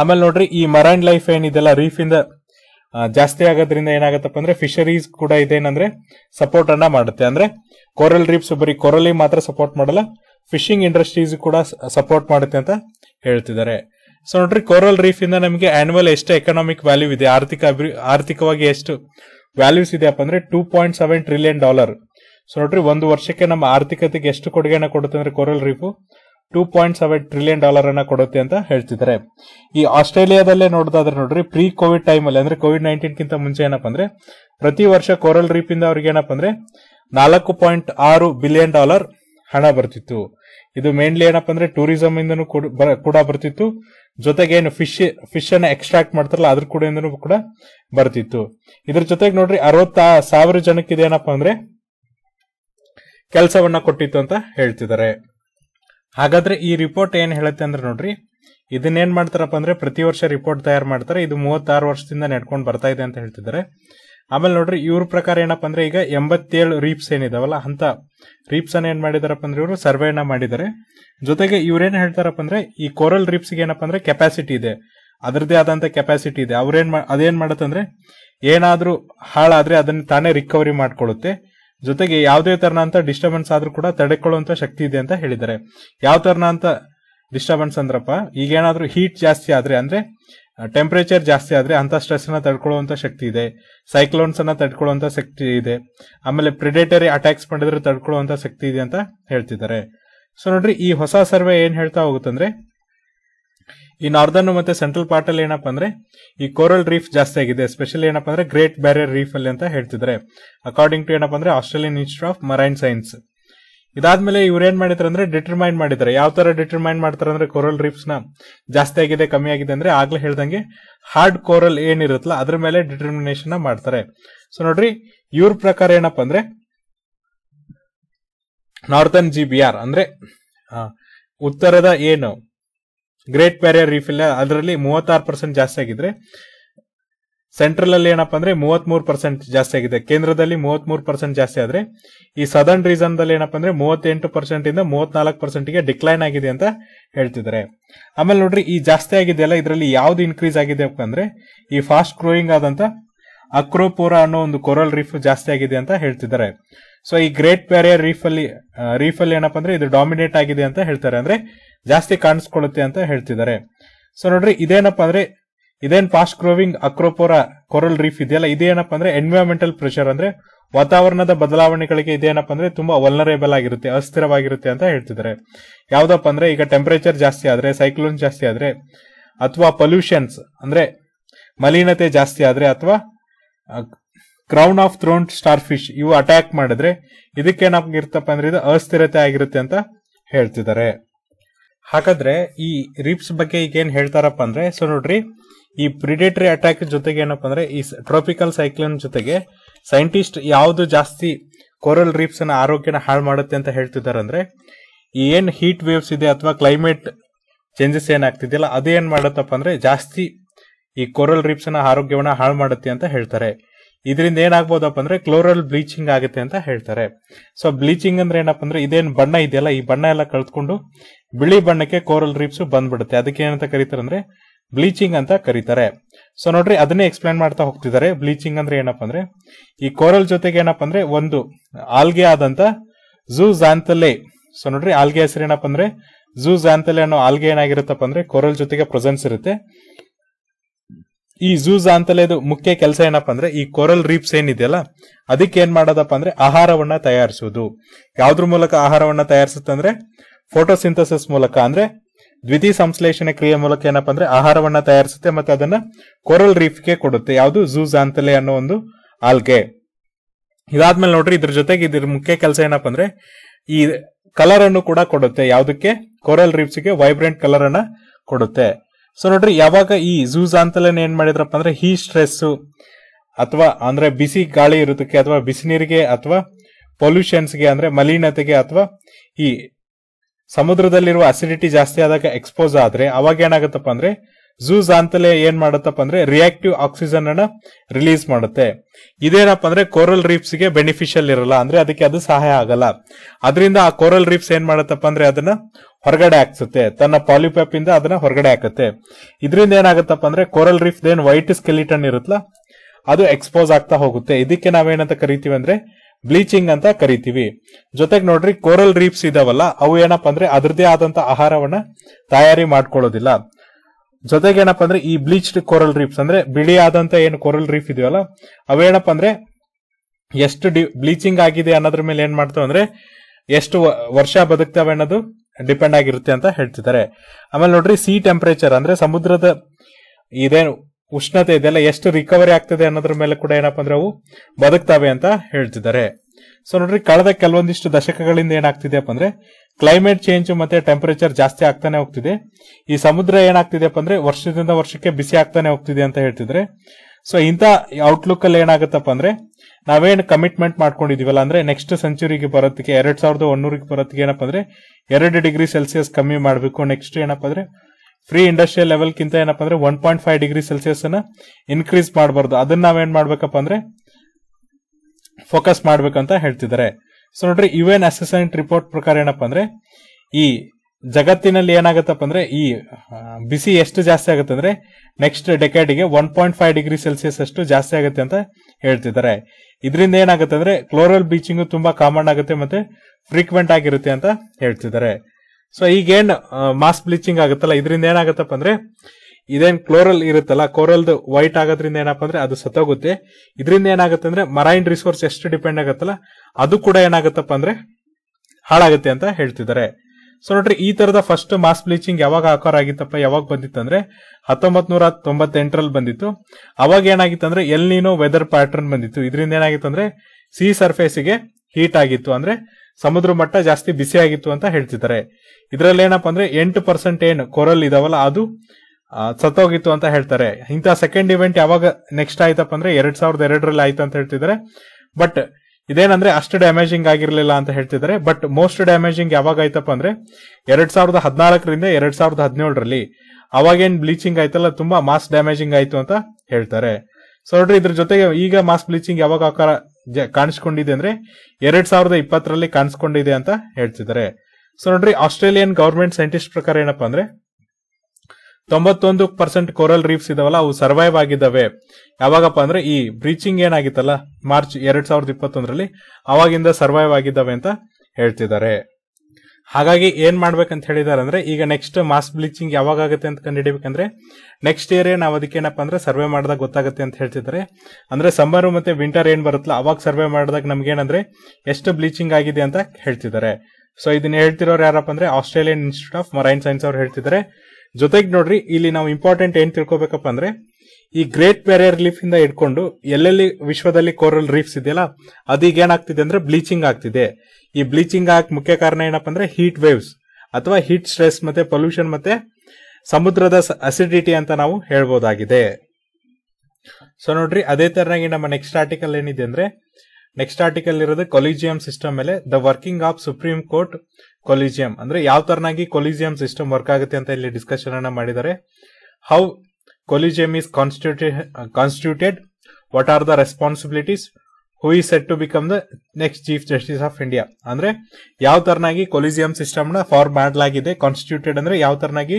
ಆಮೇಲೆ ನೋಡ್ರಿ ಈ ಮರೈನ್ ಲೈಫ್ ಏನಿದೆಲ್ಲ ರೀಫ್ ಇಂದ ಜಾಸ್ತಿ ಆಗೋದ್ರಿಂದ ಏನಾಗತ್ತಪ್ಪ ಅಂದ್ರೆ ಫಿಶರೀಸ್ ಕೂಡ ಇದೇನಂದ್ರೆ ಸಪೋರ್ಟ್ ಅನ್ನ ಮಾಡುತ್ತೆ ಅಂದ್ರೆ ಕೊರಲ್ ರೀಫ್ಸ್ ಬರೀ ಕೊರಲಿ ಮಾತ್ರ ಸಪೋರ್ಟ್ ಮಾಡಲ್ಲ ಫಿಶಿಂಗ್ ಇಂಡಸ್ಟ್ರೀಸ್ ಕೂಡ ಸಪೋರ್ಟ್ ಮಾಡುತ್ತೆ ಅಂತ ಹೇಳ್ತಿದ್ದಾರೆ ಸೊ ನೋಡ್ರಿ ಕೋರಲ್ ರೀಫ್ ಇಂದ ನಮಗೆ ಆನ್ಯುವಲ್ ಎಷ್ಟು ಎಕನಾಮಿಕ್ ವ್ಯಾಲ್ಯೂ ಇದೆ ಆರ್ಥಿಕ ಆರ್ಥಿಕವಾಗಿ ಎಷ್ಟು ವ್ಯಾಲ್ಯೂಸ್ ಅಪ್ಪ ಅಂದ್ರೆ two point seven trillion dollar so ನೋಡ್ರಿ ಒಂದು ವರ್ಷಕ್ಕೆ ನಮ್ಮ ಆರ್ಥಿಕತೆಗೆ ಎಷ್ಟು ಕೊಡುಗೆನ ಕೊಡುತ್ತೆ ಅಂದ್ರೆ coral reef two point seven trillion dollar ಅನ್ನ ಕೊಡುತ್ತೆ ಅಂತ ಹೇಳ್ತಿದ್ದಾರೆ ಈ ಆಸ್ಟ್ರೇಲಿಯಾದಲ್ಲೇ ನೋಡೋದಾದ್ರೆ ನೋಡ್ರಿ ಪ್ರೀ ಕೋವಿಡ್ ಟೈಮ್ ಅಲ್ಲಿ ಅಂದ್ರೆ ಕೋವಿಡ್ ನೈನ್ಟೀನ್ ಗಿಂತ ಮುಂಚೆ ಏನಪ್ಪ ಅಂದ್ರೆ ಪ್ರತಿ ವರ್ಷ ಕೋರಲ್ ರೀಪ್ ಇಂದ ಅವ್ರಿಗೆ ಏನಪ್ಪ ಅಂದ್ರೆ ನಾಲ್ಕು ಪಾಯಿಂಟ್ ಆರು ಬಿಲಿಯನ್ ಡಾಲರ್ ಹಣ ಬರ್ತಿತ್ತು ಇದು ಮೇನ್ಲಿ ಏನಪ್ಪ ಅಂದ್ರೆ ಟೂರಿಸಂ ಇಂದ ಕೂಡ ಬರ್ತಿತ್ತು ಜೊತೆಗೆ ಏನು ಫಿಶ್ ಫಿಶ್ ಅನ್ನ ಎಕ್ಸ್ಟ್ರಾಕ್ಟ್ ಮಾಡ್ತಾರಲ್ಲ ಅದ್ರ ಕೂಡ ಕೂಡ ಬರ್ತಿತ್ತು ಇದ್ರ ಜೊತೆಗೆ ನೋಡ್ರಿ ಅರವತ್ತ ಸಾವಿರ ಜನಕ್ಕೆ ಇದೇನಪ್ಪ ಅಂದ್ರೆ ಕೆಲಸವನ್ನ ಕೊಟ್ಟಿತ್ತು ಅಂತ ಹೇಳ್ತಿದ್ದಾರೆ ಹಾಗಾದ್ರೆ ಈ ರಿಪೋರ್ಟ್ ಏನ್ ಹೇಳುತ್ತೆ ಅಂದ್ರೆ ನೋಡ್ರಿ ಇದನ್ನೇನ್ ಮಾಡ್ತಾರಪ್ಪ ಅಂದ್ರೆ ಪ್ರತಿ ವರ್ಷ ರಿಪೋರ್ಟ್ ತಯಾರು ಮಾಡ್ತಾರೆ ಇದು ಮೂವತ್ತಾರು ವರ್ಷದಿಂದ ನಡ್ಕೊಂಡು ಬರ್ತಾ ಇದೆ ಅಂತ ಹೇಳ್ತಿದ್ದಾರೆ ಆಮೇಲೆ ನೋಡ್ರಿ ಇವ್ರ ಪ್ರಕಾರ ಏನಪ್ಪ ಅಂದ್ರೆ ಈಗ ಎಂಬತ್ತೇಳು ರೀಪ್ಸ್ ಏನಿದಾವಲ್ಲ ಅಂತ ರೀಪ್ಸ್ ಅನ್ನ ಏನ್ ಮಾಡಿದಾರಪ್ಪ ಅಂದ್ರೆ ಇವರು ಸರ್ವೇನ ಮಾಡಿದ್ದಾರೆ ಜೊತೆಗೆ ಇವ್ರೇನ್ ಹೇಳ್ತಾರಪ್ಪ ಅಂದ್ರೆ ಈ ಕೊರಲ್ ರೀಪ್ಸ್ ಏನಪ್ಪ ಅಂದ್ರೆ ಕೆಪಾಸಿಟಿ ಇದೆ ಅದರದೇ ಆದಂತ ಕೆಪಾಸಿಟಿ ಇದೆ ಅವ್ರೇನ್ ಅದೇನ್ ಮಾಡತ್ತಂದ್ರೆ ಏನಾದ್ರೂ ಹಾಳಾದ್ರೆ ಅದನ್ನ ತಾನೇ ರಿಕವರಿ ಮಾಡ್ಕೊಳ್ಳುತ್ತೆ ಜೊತೆಗೆ ಯಾವುದೇ ತರನಂತ ಡಿಸ್ಟರ್ಬೆನ್ಸ್ ಆದ್ರೂ ಕೂಡ ತಡೆಕೊಳ್ಳುವಂತ ಶಕ್ತಿ ಇದೆ ಅಂತ ಹೇಳಿದ್ದಾರೆ ಯಾವ ತರನಂತ ಡಿಸ್ಟರ್ಬೆನ್ಸ್ ಅಂದ್ರಪ್ಪ ಈಗ ಏನಾದ್ರೂ ಹೀಟ್ ಜಾಸ್ತಿ ಆದ್ರೆ ಅಂದ್ರೆ ಟೆಂಪರೇಚರ್ ಜಾಸ್ತಿ ಆದ್ರೆ ಅಂತ ಸ್ಟ್ರೆಸ್ ನ ತಡ್ಕೊಳ್ಳುವಂತ ಶಕ್ತಿ ಇದೆ ಸೈಕ್ಲೋನ್ಸ್ ಅನ್ನ ತಡ್ಕೊಳ್ಳುವಂತ ಶಕ್ತಿ ಇದೆ ಆಮೇಲೆ ಪ್ರಿಡೇಟರಿ ಅಟ್ಯಾಕ್ಸ್ ಮಾಡಿದ್ರೆ ತಡ್ಕೊಳ್ಳುವಂತ ಶಕ್ತಿ ಇದೆ ಅಂತ ಹೇಳ್ತಿದ್ದಾರೆ ಸೊ ನೋಡ್ರಿ ಈ ಹೊಸ ಸರ್ವೆ ಏನ್ ಹೇಳ್ತಾ ಹೋಗುತ್ತಂದ್ರೆ ಈ ನಾರ್ದರ್ನ್ ಮತ್ತೆ ಸೆಂಟ್ರಲ್ ಪಾರ್ಟ್ ಅಲ್ಲಿ ಏನಪ್ಪಾ ಅಂದ್ರೆ ಈ ಕೋರಲ್ ರೀಫ್ ಜಾಸ್ತಿ ಆಗಿದೆ ಎಸ್ಪೆಷಲಿ ಏನಪ್ಪಾ ಅಂದ್ರೆ ಗ್ರೇಟ್ ಬ್ಯಾರಿಯರ್ ರೀಫ್ ಅಲ್ಲಿ ಅಂತ ಹೇಳ್ತಿದ್ರೆ ಅಕಾರ್ಡಿಂಗ್ ಟು ಏನಪ್ಪಾ ಅಂದ್ರೆ Australian institute of marine Science ಇದಾದ್ಮೇಲೆ ಇವ್ರು ಏನ್ ಮಾಡಿದ್ರೆ ಅಂದ್ರೆ ಡಿಟರ್ಮೈನ್ ಮಾಡಿದ್ದಾರೆ ಯಾವ ತರ ಡಿಟರ್ಮೈನ್ ಮಾಡ್ತಾರೆ ಅಂದ್ರೆ ಕೋರಲ್ ರೀಫ್ಸ್ ನ ಜಾಸ್ತಿ ಆಗಿದೆ ಕಮ್ಮಿ ಆಗಿದೆ ಅಂದ್ರೆ ಆಗ್ಲೇ ಹೇಳ್ದಂಗೆ ಹಾರ್ಡ್ ಕೋರಲ್ ಏನಿರುತ್ತಲ್ಲ ಅದ್ರ ಮೇಲೆ ಡಿಟರ್ಮಿನೇಷನ್ ಮಾಡ್ತಾರೆ ಸೊ ನೋಡ್ರಿ ಇವ್ರ ಪ್ರಕಾರ ಏನಪ್ಪ ಅಂದ್ರೆ ನಾರ್ದನ್ ಜಿ ಬಿ ಆರ್ ಅಂದ್ರೆ ಉತ್ತರದ ಏನು ಗ್ರೇಟ್ ಬ್ಯಾರಿಯರ್ ಇಲ್ಲ ಅದರಲ್ಲಿ ಮೂವತ್ತಾರು ಪರ್ಸೆಂಟ್ ಜಾಸ್ತಿ ಆಗಿದ್ರೆ ಸೆಂಟ್ರಲ್ ಅಲ್ಲಿ ಏನಪ್ಪಾ ಅಂದ್ರೆ ಪರ್ಸೆಂಟ್ ಜಾಸ್ತಿ ಆಗಿದೆ ಕೇಂದ್ರದಲ್ಲಿ ಮೂವತ್ ಮೂರು ಪರ್ಸೆಂಟ್ ಜಾಸ್ತಿ ಆದ್ರೆ ಈ ಸದರ್ನ್ ರೀಸನ್ ದಲ್ಲಿ ಏನಪ್ಪಾ ಅಂದ್ರೆ ಮೂವತ್ತೆಂಟು ಪರ್ಸೆಂಟ್ ಇಂದ ಮೂವತ್ನಾಲ್ಕು ಪರ್ಸೆಂಟ್ ಗೆ ಡಿಕ್ಲೈನ್ ಆಗಿದೆ ಅಂತ ಹೇಳ್ತಿದ್ದಾರೆ ಆಮೇಲೆ ನೋಡ್ರಿ ಈ ಜಾಸ್ತಿ ಆಗಿದೆ ಅಲ್ಲ ಇದರಲ್ಲಿ ಯಾವ್ದು ಇನ್ಕ್ರೀಸ್ ಆಗಿದೆ ಅಂದ್ರೆ ಈ ಫಾಸ್ಟ್ ಗ್ರೋಯಿಂಗ್ ಆದಂತ ಅಕ್ರೋಪೋರಾ ಅನ್ನೋ ಒಂದು ಕೊರಲ್ ರೀಫ್ ಜಾಸ್ತಿ ಆಗಿದೆ ಅಂತ ಹೇಳ್ತಿದ್ದಾರೆ ಸೊ ಈ ಗ್ರೇಟ್ ಬ್ಯಾರಿಯರ್ ರೀಫ್ ಅಲ್ಲಿ ರೀಫ್ ಅಲ್ಲಿ ಏನಪ್ಪಾ ಅಂದ್ರೆ ಇದು ಡಾಮಿನೇಟ್ ಆಗಿದೆ ಅಂತ ಹೇಳ್ತಾರೆ ಅಂದ್ರೆ ಜಾಸ್ತಿ ಕಾಣಿಸ್ಕೊಳ್ಳುತ್ತೆ ಅಂತ ಹೇಳ್ತಿದ್ದಾರೆ ಸೊ ನೋಡ್ರಿ ಇದೇನಪ್ಪ ಅಂದ್ರೆ ಇದೇನ್ fast growing acropora coral reef ಇದೆಯಲ್ಲ ಇದೇನಪ್ಪ ಅಂದ್ರೆ ಎನ್ವಿರಾಮೆಂಟಲ್ ಪ್ರೆಷರ್ ಅಂದ್ರೆ ವಾತಾವರಣದ ಬದಲಾವಣೆಗಳಿಗೆ ಇದೇನಪ್ಪ ಅಂದ್ರೆ ತುಂಬಾ ವಲ್ನರೇಬಲ್ ಆಗಿರುತ್ತೆ ಅಸ್ಥಿರವಾಗಿರುತ್ತೆ ಅಂತ ಹೇಳ್ತಿದ್ದಾರೆ ಯಾವ್ದಪ್ಪ ಅಂದ್ರೆ ಈಗ ಟೆಂಪರೇಚರ್ ಜಾಸ್ತಿ ಆದ್ರೆ ಸೈಕ್ಲೋನ್ ಜಾಸ್ತಿ ಆದ್ರೆ ಅಥವಾ ಪೊಲ್ಯೂಷನ್ಸ್ ಅಂದ್ರೆ ಮಲಿನತೆ ಜಾಸ್ತಿ ಆದ್ರೆ ಅಥವಾ crown of thorns starfish ಇವು ಅಟ್ಯಾಕ್ ಮಾಡಿದ್ರೆ ಇರ್ತಪ್ಪ ಅಂದ್ರೆ ಇದು ಅಸ್ಥಿರತೆ ಆಗಿರುತ್ತೆ ಅಂತ ಹೇಳ್ತಿದ್ದಾರೆ ಹಾಗಾದ್ರೆ ಈ ರಿಪ್ಸ್ ಬಗ್ಗೆ ಈಗ ಏನ್ ಹೇಳ್ತಾರಪ್ಪ ಅಂದ್ರೆ ಸೊ ನೋಡ್ರಿ ಈ ಪ್ರಿಡೇಟರಿ ಅಟ್ಯಾಕ್ ಜೊತೆಗೆ ಏನಪ್ಪ ಅಂದ್ರೆ ಈ ಟ್ರಾಪಿಕಲ್ ಸೈಕ್ಲೋನ್ ಜೊತೆಗೆ ಸೈಂಟಿಸ್ಟ್ ಯಾವುದು ಜಾಸ್ತಿ ಕೊರಲ್ ರೀಪ್ಸ್ ನ ಆರೋಗ್ಯನ ಹಾಳು ಮಾಡುತ್ತೆ ಅಂತ ಹೇಳ್ತಿದ್ದಾರೆ ಅಂದ್ರೆ ಏನ್ ಹೀಟ್ ವೇವ್ಸ್ ಇದೆ ಅಥವಾ ಕ್ಲೈಮೇಟ್ ಚೇಂಜಸ್ ಏನಾಗ್ತಿದೆಯಲ್ಲ ಅದೇ ಏನ್ ಮಾಡತ್ತಪ್ಪ ಅಂದ್ರೆ ಜಾಸ್ತಿ ಈ ಕೋರಲ್ ರೀಪ್ಸ್ ನ ಆರೋಗ್ಯವನ್ನ ಹಾಳು ಮಾಡುತ್ತೆ ಅಂತ ಹೇಳ್ತಾರೆ ಇದರಿಂದ ಏನಾಗ್ಬೋದಪ್ಪ ಅಂದ್ರೆ ಕ್ಲೋರಲ್ ಬ್ಲೀಚಿಂಗ್ ಆಗುತ್ತೆ ಅಂತ ಹೇಳ್ತಾರೆ ಸೊ ಬ್ಲೀಚಿಂಗ್ ಅಂದ್ರೆ ಏನಪ್ಪ ಅಂದ್ರೆ ಇದೇನ್ ಬಣ್ಣ ಇದೆಯಲ್ಲ ಈ ಬಣ್ಣ ಎಲ್ಲ ಕಳ್ತ್ಕೊಂಡು ಬಿಳಿ ಬಣ್ಣಕ್ಕೆ ಕೋರಲ್ ರೀಪ್ಸ್ ಬಂದ್ಬಿಡುತ್ತೆ ಅದಕ್ಕೆ ಏನಂತ ಕರೀತಾರೆ ಅಂದ್ರೆ ಬ್ಲೀಚಿಂಗ್ ಅಂತ ಕರೀತಾರೆ ಸೊ ನೋಡ್ರಿ ಅದನ್ನೇ ಎಕ್ಸ್ಪ್ಲೈನ್ ಮಾಡ್ತಾ ಹೋಗ್ತಿದ್ದಾರೆ ಬ್ಲೀಚಿಂಗ್ ಅಂದ್ರೆ ಏನಪ್ಪ ಅಂದ್ರೆ ಈ ಕೋರಲ್ ಜೊತೆಗೆ ಏನಪ್ಪ ಅಂದ್ರೆ ಒಂದು ಆಲ್ಗೆ ಆದಂತ ಝೂ ಜಾಂತಲೆ ಸೊ ನೋಡ್ರಿ ಆಲ್ಗೆ ಹೆಸರು ಏನಪ್ಪ ಅಂದ್ರೆ ಝೂ ಜಾಂತಲೆ ಅನ್ನೋ ಆಲ್ಗೆ ಏನಾಗಿರುತ್ತಪ್ಪ ಅಂದ್ರೆ ಕೋರಲ್ ಜೊತೆಗೆ ಪ್ರೆಸೆನ್ಸ್ ಇರುತ್ತೆ ಈ ಝೂ ಮುಖ್ಯ ಕೆಲಸ ಏನಪ್ಪ ಅಂದ್ರೆ ಈ ಕೋರಲ್ ರೀಪ್ಸ್ ಏನಿದೆಯಲ್ಲ ಅದಕ್ಕೆ ಏನ್ ಮಾಡೋದಪ್ಪ ಅಂದ್ರೆ ಆಹಾರವನ್ನ ತಯಾರಿಸುವುದು ಯಾವ್ದ್ರ ಮೂಲಕ ಆಹಾರವನ್ನ ತಯಾರಿಸುತ್ತಂದ್ರೆ ಫೋಟೋಸಿಂಥಸಿಸ್ ಮೂಲಕ ಅಂದ್ರೆ ದ್ವಿತೀಯ ಸಂಶ್ಲೇಷಣೆ ಕ್ರಿಯೆ ಮೂಲಕ ಏನಪ್ಪಾ ಅಂದ್ರೆ ಆಹಾರವನ್ನ ತಯಾರಿಸುತ್ತೆ ಮತ್ತೆ ಅದನ್ನ ಕೊರಲ್ ರೀಫ್ಗೆ ಕೊಡುತ್ತೆ ಯಾವುದು ಝೂಸ್ ಅಂತಲೇ ಅನ್ನೋ ಒಂದು ಆಲ್ಗೆ ಇದಾದ್ಮೇಲೆ ನೋಡ್ರಿ ಇದ್ರ ಜೊತೆಗೆ ಇದ್ರ ಮುಖ್ಯ ಕೆಲಸ ಏನಪ್ಪಾ ಅಂದ್ರೆ ಈ ಕಲರ್ ಅನ್ನು ಕೂಡ ಕೊಡುತ್ತೆ ಯಾವುದಕ್ಕೆ ಕೊರಲ್ ರೀಫ್ಸ್ಗೆ ವೈಬ್ರೆಂಟ್ ಕಲರ್ ಅನ್ನ ಕೊಡುತ್ತೆ ಸೊ ನೋಡ್ರಿ ಯಾವಾಗ ಈ ಝೂಸ್ ಅಂತಲೇ ಏನ್ ಮಾಡಿದ್ರಪ್ಪ ಅಂದ್ರೆ ಹೀ ಸ್ಟ್ರೆಸ್ ಅಥವಾ ಅಂದ್ರೆ ಬಿಸಿ ಗಾಳಿ ಇರೋದಕ್ಕೆ ಅಥವಾ ಬಿಸಿ ನೀರಿಗೆ ಅಥವಾ ಪೊಲ್ಯೂಷನ್ಸ್ಗೆ ಅಂದ್ರೆ ಮಲಿನತೆಗೆ ಅಥವಾ ಈ ಸಮುದ್ರದಲ್ಲಿರುವ ಅಸಿಡಿಟಿ ಜಾಸ್ತಿ ಆದಾಗ ಎಕ್ಸ್ಪೋಸ್ ಆದ್ರೆ ಅವಾಗ ಏನಾಗತ್ತಪ್ಪ ಅಂದ್ರೆ ಝೂಸ್ ಅಂತಲೇ ಏನ್ ಮಾಡುತ್ತಪ್ಪ ಅಂದ್ರೆ ರಿಯಾಕ್ಟಿವ್ ಆಕ್ಸಿಜನ್ ಅನ್ನ ರಿಲೀಸ್ ಮಾಡುತ್ತೆ ಇದೇನಪ್ಪ ಅಂದ್ರೆ ಕೋರಲ್ ರೀಫ್ಸ್ ಗೆ ಬೆನಿಫಿಷಿಯಲ್ ಇರಲ್ಲ ಅಂದ್ರೆ ಅದಕ್ಕೆ ಅದು ಸಹಾಯ ಆಗಲ್ಲ ಅದರಿಂದ ಆ ಕೋರಲ್ ರೀಫ್ಸ್ ಏನ್ ಮಾಡುತ್ತಪ್ಪ ಅಂದ್ರೆ ಅದನ್ನ ಹೊರಗಡೆ ಹಾಕ್ಸುತ್ತೆ ತನ್ನ ಪಾಲಿಪ್ಯಾಪ್ ಇಂದ ಅದನ್ನ ಹೊರಗಡೆ ಹಾಕುತ್ತೆ ಇದರಿಂದ ಏನಾಗತ್ತಪ್ಪ ಅಂದ್ರೆ ಕೋರಲ್ ರೀಫ್ ಏನ್ ವೈಟ್ ಸ್ಕೆಲಿಟನ್ ಇರುತ್ತಲ್ಲ ಅದು ಎಕ್ಸ್ಪೋಸ್ ಆಗ್ತಾ ಹೋಗುತ್ತೆ ಇದಕ್ಕೆ ನಾವೇನಂತ ಕರಿತೀವಿ ಅಂದ್ರೆ ಬ್ಲೀಚಿಂಗ್ ಅಂತ ಕರಿತೀವಿ ಜೊತೆಗೆ ನೋಡ್ರಿ ಕೋರಲ್ ರೀಪ್ಸ್ ಇದಾವಲ್ಲ ಅವು ಏನಪ್ಪ ಅಂದ್ರೆ ಅದರದೇ ಆದಂತ ಆಹಾರವನ್ನ ತಯಾರಿ ಮಾಡ್ಕೊಳ್ಳೋದಿಲ್ಲ ಜೊತೆಗೆ ಏನಪ್ಪ ಅಂದ್ರೆ ಈ ಬ್ಲೀಚ್ಡ್ ಕೋರಲ್ ರೀಪ್ಸ್ ಅಂದ್ರೆ ಬಿಳಿ ಆದಂತ ಏನು ಕೋರಲ್ ರೀಫ್ ಇದೆಯಲ್ಲ ಅವೇನಪ್ಪ ಅಂದ್ರೆ ಎಷ್ಟು ಡಿ ಬ್ಲೀಚಿಂಗ್ ಆಗಿದೆ ಅನ್ನೋದ್ರ ಮೇಲೆ ಏನ್ ಮಾಡ್ತಾವ ಅಂದ್ರೆ ಎಷ್ಟು ವರ್ಷ ಬದುಕ್ತಾವೆ ಅನ್ನೋದು ಡಿಪೆಂಡ್ ಆಗಿರುತ್ತೆ ಅಂತ ಹೇಳ್ತಿದ್ದಾರೆ ಆಮೇಲೆ ನೋಡ್ರಿ ಸಿ ಟೆಂಪರೇಚರ್ ಅಂದ್ರೆ ಸಮುದ್ರದ ಇದೇನು ಉಷ್ಣತೆ ಇದೆಲ್ಲ ಎಷ್ಟು ರಿಕವರಿ ಆಗ್ತದೆ ಅನ್ನೋದ್ರ ಮೇಲೆ ಕೂಡ ಏನಪ್ಪ ಅಂದ್ರೆ ಅವು ಬದುಕ್ತಾವೆ ಅಂತ ಹೇಳ್ತಿದ್ದಾರೆ ಸೊ ನೋಡ್ರಿ ಕಳೆದ ಕೆಲವೊಂದಿಷ್ಟು ದಶಕಗಳಿಂದ ಏನಾಗ್ತಿದೆ ಅಂದ್ರೆ ಕ್ಲೈಮೇಟ್ ಚೇಂಜ್ ಮತ್ತೆ ಟೆಂಪರೇಚರ್ ಜಾಸ್ತಿ ಆಗ್ತಾನೆ ಹೋಗ್ತಿದೆ ಈ ಸಮುದ್ರ ಏನಾಗ್ತಿದೆ ಅಂದ್ರೆ ವರ್ಷದಿಂದ ವರ್ಷಕ್ಕೆ ಬಿಸಿ ಆಗ್ತಾನೆ ಹೋಗ್ತಿದೆ ಅಂತ ಹೇಳ್ತಿದ್ರೆ ಸೊ ಇಂಥ ಔಟ್ಲುಕ್ ಅಲ್ಲಿ ಏನಾಗುತ್ತಪ್ಪ ಅಂದ್ರೆ ನಾವೇನು ಕಮಿಟ್ಮೆಂಟ್ ಮಾಡ್ಕೊಂಡಿದೀವಲ್ಲ ಅಂದ್ರೆ ನೆಕ್ಸ್ಟ್ ಸೆಂಚುರಿಗೆ ಬರೋದಕ್ಕೆ ಎರಡ್ ಸಾವಿರದ ಒನ್ನೂರಿಗೆ ಬರೋದಕ್ಕೆ ಏನಪ್ಪ ಅಂದ್ರೆ ಎರಡು ಡಿಗ್ರಿ ಸೆಲ್ಸಿಯಸ್ ಕಮ್ಮಿ ಮಾಡಬೇಕು ನೆಕ್ಸ್ಟ್ ಏನಪ್ಪ ಅಂದ್ರೆ ಫ್ರೀ ಇಂಡಸ್ಟ್ರಿಯಲ್ ಲೆವೆಲ್ ಕಿಂತ ಏನಪ್ಪ ಅಂದ್ರೆ one point five degree Celsius ಅನ್ನ ಇನ್ಕ್ರೀಸ್ ಮಾಡಬಾರ್ದು ಅದನ್ನ ನಾವೇನ್ ಮಾಡ್ಬೇಕಪ್ಪ ಅಂದ್ರೆ ಫೋಕಸ್ ಮಾಡ್ಬೇಕಂತ ಹೇಳ್ತಿದ್ದಾರೆ ಸೊ ನೋಡ್ರಿ ಯು ಎನ್ ಅಸೆಸ್ಮೆಂಟ್ ರಿಪೋರ್ಟ್ ಪ್ರಕಾರ ಏನಪ್ಪಾ ಅಂದ್ರೆ ಈ ಜಗತ್ತಿನಲ್ಲಿ ಏನಾಗತ್ತಪ್ಪ ಅಂದ್ರೆ ಈ ಬಿಸಿ ಎಷ್ಟು ಜಾಸ್ತಿ ಆಗುತ್ತೆ ಅಂದ್ರೆ ನೆಕ್ಸ್ಟ್ ಡೆಕೆಡ್ಗೆ one point five degree Celsius ಅಷ್ಟು ಜಾಸ್ತಿ ಆಗುತ್ತೆ ಅಂತ ಹೇಳ್ತಿದ್ದಾರೆ ಇದರಿಂದ ಏನಾಗುತ್ತೆ ಅಂದ್ರೆ ಕ್ಲೋರಲ್ ಬೀಚಿಂಗ್ ತುಂಬಾ ಕಾಮನ್ ಆಗುತ್ತೆ ಮತ್ತೆ ಫ್ರೀಕ್ವೆಂಟ್ ಆಗಿರುತ್ತೆ ಅಂತ ಹೇಳ್ತಿದ್ದಾರೆ ಸೊ ಈಗೇನ್ ಮಾಸ್ ಬ್ಲೀಚಿಂಗ್ ಆಗುತ್ತಲ್ಲ ಇದರಿಂದ ಏನಾಗತ್ತಪ್ಪ ಅಂದ್ರೆ ಇದೇನ್ ಕ್ಲೋರಲ್ ಇರುತ್ತಲ್ಲ ಕೋರಲ್ ವೈಟ್ ಆಗೋದ್ರಿಂದ ಏನಪ್ಪ ಅಂದ್ರೆ ಅದು ಸತ್ತೋಗುತ್ತೆ ಇದರಿಂದ ಏನಾಗುತ್ತೆ ಅಂದ್ರೆ ಮರೈನ್ ರಿಸೋರ್ಸ್ ಎಷ್ಟು ಡಿಪೆಂಡ್ ಆಗುತ್ತಲ್ಲ ಅದು ಕೂಡ ಏನಾಗುತ್ತಪ್ಪ ಅಂದ್ರೆ ಹಾಳಾಗುತ್ತೆ ಅಂತ ಹೇಳ್ತಿದ್ದಾರೆ ಸೊ ನೋಡ್ರಿ ಈ ತರದ ಫಸ್ಟ್ ಮಾಸ್ ಬ್ಲೀಚಿಂಗ್ ಯಾವಾಗ ಆಕಾರ ಆಗಿತ್ತಪ್ಪ ಯಾವಾಗ ಬಂದಿತ್ತು ಅಂದ್ರೆ ಹತ್ತೊಂಬತ್ ನೂರ ತೊಂಬತ್ತೆಂಟರಲ್ಲಿ ಬಂದಿತ್ತು ಅವಾಗ ಏನಾಗಿತ್ತು ಅಂದ್ರೆ ಎಲ್ ನೀನು ವೆದರ್ ಪ್ಯಾಟರ್ನ್ ಬಂದಿತ್ತು ಇದರಿಂದ ಏನಾಗಿತ್ತು ಅಂದ್ರೆ ಸಿ ಸರ್ಫೇಸಿಗೆ ಹೀಟ್ ಆಗಿತ್ತು ಅಂದ್ರೆ ಸಮುದ್ರ ಮಟ್ಟ ಜಾಸ್ತಿ ಬಿಸಿಯಾಗಿತ್ತು ಅಂತ ಹೇಳ್ತಿದ್ದಾರೆ ಇದರಲ್ಲಿ ಏನಪ್ಪಾ ಅಂದ್ರೆ ಎಂಟು ಪರ್ಸೆಂಟ್ ಏನು ಕೊರಲ್ ಇದಾವಲ್ಲ ಅದು ಸತ್ತೋಗಿತ್ತು ಅಂತ ಹೇಳ್ತಾರೆ ಇಂತಹ ಸೆಕೆಂಡ್ ಇವೆಂಟ್ ಯಾವಾಗ ನೆಕ್ಸ್ಟ್ ಆಯ್ತಪ್ಪ ಅಂದ್ರೆ ಎರಡ್ ಸಾವಿರದ ಎರಡರಲ್ಲಿ ಆಯ್ತು ಅಂತ ಹೇಳ್ತಿದ್ದಾರೆ ಬಟ್ ಇದೇನಂದ್ರೆ ಅಷ್ಟು ಡ್ಯಾಮೇಜಿಂಗ್ ಆಗಿರ್ಲಿಲ್ಲ ಅಂತ ಹೇಳ್ತಿದ್ದಾರೆ ಬಟ್ ಮೋಸ್ಟ್ ಡ್ಯಾಮೇಜಿಂಗ್ ಯಾವಾಗ ಆಯ್ತಪ್ಪ ಅಂದ್ರೆ ಎರಡ್ ಸಾವಿರದ ಹದಿನಾಲ್ಕರಿಂದ ಎರಡ್ ಸಾವಿರದ ಹದಿನೇಳರಲ್ಲಿ ಅವಾಗೇನ್ ಬ್ಲೀಚಿಂಗ್ ಆಯ್ತಲ್ಲ ತುಂಬಾ ಮಾಸ್ ಡ್ಯಾಮೇಜಿಂಗ್ ಆಯ್ತು ಅಂತ ಹೇಳ್ತಾರೆ ಸೊ ನೋಡ್ರಿ ಇದ್ರ ಜೊತೆಗೆ ಈಗ ಮಾಸ್ ಬ್ಲೀಚಿಂಗ್ ಯಾವಾಗ ಆಕಾರ ಕಾಣಿಸ್ಕೊಂಡಿದೆ ಅಂದ್ರೆ ಎರಡ್ ಸಾವಿರದ ಇಪ್ಪತ್ತರಲ್ಲಿ ಕಾಣಿಸ್ಕೊಂಡಿದೆ ಅಂತ ಹೇಳ್ತಿದ್ದಾರೆ ಸೊ ನೋಡ್ರಿ ಆಸ್ಟ್ರೇಲಿಯನ್ ಗವರ್ಮೆಂಟ್ ಸೈಂಟಿಸ್ಟ್ ಪ್ರಕಾರ ಏನಪ್ಪಾ ಅಂದ್ರೆ ತೊಂಬತ್ತೊಂದು ಪರ್ಸೆಂಟ್ ಕೋರಲ್ ರೀಫ್ಸ್ ಇದಾವಲ್ಲ ಅವು ಸರ್ವೈವ್ ಆಗಿದ್ದಾವೆ ಯಾವಾಗಪ್ಪ ಅಂದ್ರೆ ಈ ಬ್ರೀಚಿಂಗ್ ಏನಾಗಿತ್ತಲ್ಲ ಮಾರ್ಚ್ ಎರಡ್ ಸಾವಿರದ ಇಪ್ಪತ್ತೊಂದರಲ್ಲಿ ಅವಾಗಿಂದ ಸರ್ವೈವ್ ಆಗಿದ್ದಾವೆ ಅಂತ ಹೇಳ್ತಿದ್ದಾರೆ ಹಾಗಾಗಿ ಏನ್ ಮಾಡ್ಬೇಕಂತ ಹೇಳಿದಾರೆ ಅಂದ್ರೆ ಈಗ ನೆಕ್ಸ್ಟ್ ಮಾಸ್ ಬ್ಲೀಚಿಂಗ್ ಯಾವಾಗ ಆಗುತ್ತೆ ಅಂತ ಕಂಡಿಡಿಬೇಕಂದ್ರೆ ನೆಕ್ಸ್ಟ್ ಇಯರ್ ನಾವು ಅದಕ್ಕೆ ಏನಪ್ಪಾ ಅಂದ್ರೆ ಸರ್ವೆ ಮಾಡಿದಾಗ ಗೊತ್ತಾಗುತ್ತೆ ಅಂತ ಹೇಳ್ತಿದ್ದಾರೆ ಅಂದ್ರೆ ಸಮ್ಮರ್ ಮತ್ತೆ ವಿಂಟರ್ ಏನ್ ಬರುತ್ತಲ್ಲ ಅವಾಗ ಸರ್ವೆ ಮಾಡಿದಾಗ ನಮ್ಗೆ ಏನಂದ್ರೆ ಎಷ್ಟು ಬ್ಲೀಚಿಂಗ್ ಆಗಿದೆ ಅಂತ ಹೇಳ್ತಿದ್ದಾರೆ ಸೊ ಇದನ್ನ ಹೇಳ್ತಿರೋರು ಯಾರಪ್ಪ ಅಂದ್ರೆ Australian institute of marine science ಅವ್ರು ಹೇಳ್ತಿದ್ದಾರೆ ಜೊತೆಗೆ ನೋಡ್ರಿ ಇಲ್ಲಿ ನಾವು ಇಂಪಾರ್ಟೆಂಟ್ ಏನ್ ತಿಳ್ಕೊಬೇಕಪ್ಪ ಅಂದ್ರೆ ಈ ಗ್ರೇಟ್ ಬ್ಯಾರಿಯರ್ ಲೀಫ್ ಇಂದ ಹಿಡ್ಕೊಂಡು ಎಲ್ಲೆಲ್ಲಿ ವಿಶ್ವದಲ್ಲಿ ಕೋರಲ್ ರೀಫ್ಸ್ ಇದೆಯಲ್ಲ ಅದೀಗ ಏನಾಗ್ತಿದೆ ಅಂದ್ರೆ ಬ್ಲೀಚಿಂಗ್ ಆಗ್ತಿದೆ ಈ ಬ್ಲೀಚಿಂಗ್ ಆಗ ಮುಖ್ಯ ಕಾರಣ ಏನಪ್ಪ ಅಂದ್ರೆ ಹೀಟ್ ವೇವ್ಸ್ ಅಥವಾ ಹೀಟ್ ಸ್ಟ್ರೆಸ್ ಮತ್ತೆ ಪೊಲ್ಯೂಷನ್ ಮತ್ತೆ ಸಮುದ್ರದ ಅಸಿಡಿಟಿ ಅಂತ ನಾವು ಹೇಳ್ಬೋದಾಗಿದೆ ಸೊ ನೋಡ್ರಿ ಅದೇ ತರನಾಗಿ ನಮ್ಮ ನೆಕ್ಸ್ಟ್ ಆರ್ಟಿಕಲ್ ಏನಿದೆ ಅಂದ್ರೆ ನೆಕ್ಸ್ಟ್ ಆರ್ಟಿಕಲ್ ಇರೋದು ಕೊಲಿಜಿಯಂ ಸಿಸ್ಟಮ್ ಮೇಲೆ the working of Supreme Court collegium ಅಂದ್ರೆ ಯಾವ ತರನಾಗಿ ಕೊಲಿಜಿಯಂ ಸಿಸ್ಟಮ್ ವರ್ಕ್ ಆಗುತ್ತೆ ಅಂತ ಇಲ್ಲಿ ಡಿಸ್ಕಷನ್ ಅನ್ನ ಮಾಡಿದ್ದಾರೆ how collegium is constituted constituted what are the responsibilities who is set to become the next Chief Justice of India ಅಂದ್ರೆ ಯಾವ ತರನಾಗಿ ಕೊಲಿಜಿಯಂ ಸಿಸ್ಟಮ್ನ ಫಾರ್ಮ್ ಮಾಡಲಾಗಿದೆ ಕಾನ್ಸ್ಟಿಟ್ಯೂಟೆಡ್ ಅಂದ್ರೆ ಯಾವ ತರನಾಗಿ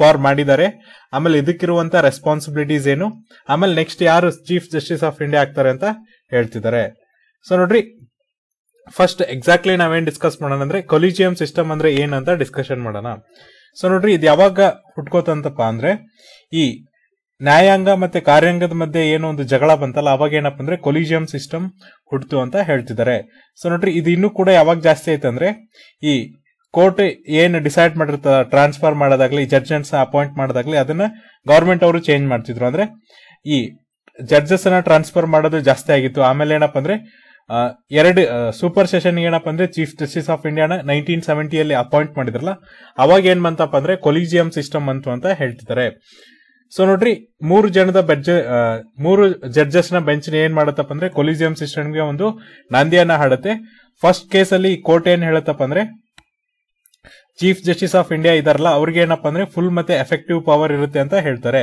ಫಾರ್ಮ್ ಮಾಡಿದ್ದಾರೆ ಆಮೇಲೆ ಇದಕ್ಕಿರುವಂತ ರೆಸ್ಪಾನ್ಸಿಬಿಲಿಟೀಸ್ ಏನು ಆಮೇಲೆ ನೆಕ್ಸ್ಟ್ ಯಾರು ಚೀಫ್ ಜಸ್ಟಿಸ್ ಆಫ್ ಇಂಡಿಯಾ ಆಗ್ತಾರೆ ಅಂತ ಹೇಳ್ತಿದ್ದಾರೆ ಸೊ ನೋಡ್ರಿ ಫಸ್ಟ್ ಎಕ್ಸಾಕ್ಟ್ಲಿ ನಾವೇನ್ ಡಿಸ್ಕಸ್ ಮಾಡೋಣ ಅಂದ್ರೆ ಕೊಲಿಜಿಯಂ ಸಿಸ್ಟಮ್ ಅಂದ್ರೆ ಏನಂತ ಡಿಸ್ಕಷನ್ ಮಾಡೋಣ ಸೊ ನೋಡ್ರಿ ಇದು ಯಾವಾಗ ಹುಟ್ಕೋತಂತಪ್ಪ ಅಂದ್ರೆ ಈ ನ್ಯಾಯಾಂಗ ಮತ್ತೆ ಕಾರ್ಯಾಂಗದ ಮಧ್ಯೆ ಏನೋ ಒಂದು ಜಗಳ ಬಂತಲ್ಲ ಅವಾಗ ಏನಪ್ಪ ಅಂದ್ರೆ ಕೊಲಿಜಿಯಂ ಸಿಸ್ಟಮ್ ಹುಟ್ತು ಅಂತ ಹೇಳ್ತಿದ್ದಾರೆ ಸೊ ನೋಡ್ರಿ ಇದು ಇನ್ನೂ ಕೂಡ ಯಾವಾಗ ಜಾಸ್ತಿ ಆಯ್ತಂದ್ರೆ ಈ ಕೋರ್ಟ್ ಏನು ಡಿಸೈಡ್ ಮಾಡಿರ್ತ ಟ್ರಾನ್ಸ್ಫರ್ ಮಾಡೋದಾಗ್ಲಿ ಜಡ್ಜೆಂಟ್ಸ್ ಅಪಾಯಿಂಟ್ ಮಾಡೋದಾಗ್ಲಿ ಅದನ್ನ ಗೌರ್ಮೆಂಟ್ ಅವರು ಚೇಂಜ್ ಮಾಡ್ತಿದ್ರು ಅಂದ್ರೆ ಈ ಜಡ್ಜಸ್ ಅನ್ನ ಟ್ರಾನ್ಸ್ಫರ್ ಮಾಡೋದು ಜಾಸ್ತಿ ಆಗಿತ್ತು ಆಮೇಲೆ ಏನಪ್ಪ ಅಂದ್ರೆ ಎರಡು ಸೂಪರ್ ಸೆಷನ್ ಏನಪ್ಪ ಅಂದ್ರೆ ಚೀಫ್ ಜಸ್ಟಿಸ್ ಆಫ್ ಇಂಡಿಯಾನ ನೈನ್ಟೀನ್ ಸೆವೆಂಟಿಯಲ್ಲಿ ಅಪಾಯಿಂಟ್ ಮಾಡಿದ್ರಲ್ಲ ಅವಾಗ ಏನ್ ಬಂತಪ್ಪ ಅಂದ್ರೆ ಕೊಲಿಜಿಯಂ ಸಿಸ್ಟಮ್ ಅಂತು ಅಂತ ಹೇಳ್ತಿದ್ದಾರೆ ಸೊ ನೋಡ್ರಿ ಮೂರು ಜನದ ಬೆಜ್ ಮೂರು ಜಡ್ಜಸ್ ನ ಬೆಂಚ್ ಏನ್ ಮಾಡತ್ತಪ್ಪ ಅಂದ್ರೆ ಕೊಲಿಸಿಯಂ ಸಿಸ್ಟಮ್ಗೆ ಒಂದು ನಂದಿಯನ್ನ ಹಾಡುತ್ತೆ ಫಸ್ಟ್ ಕೇಸ್ ಅಲ್ಲಿ ಕೋರ್ಟ್ ಏನ್ ಹೇಳತ್ತಪ್ಪ ಅಂದ್ರೆ ಚೀಫ್ ಜಸ್ಟಿಸ್ ಆಫ್ ಇಂಡಿಯಾ ಇದಾರಲ್ಲ ಅವ್ರಿಗೆ ಏನಪ್ಪ ಅಂದ್ರೆ ಫುಲ್ ಮತ್ತೆ ಎಫೆಕ್ಟಿವ್ ಪವರ್ ಇರುತ್ತೆ ಅಂತ ಹೇಳ್ತಾರೆ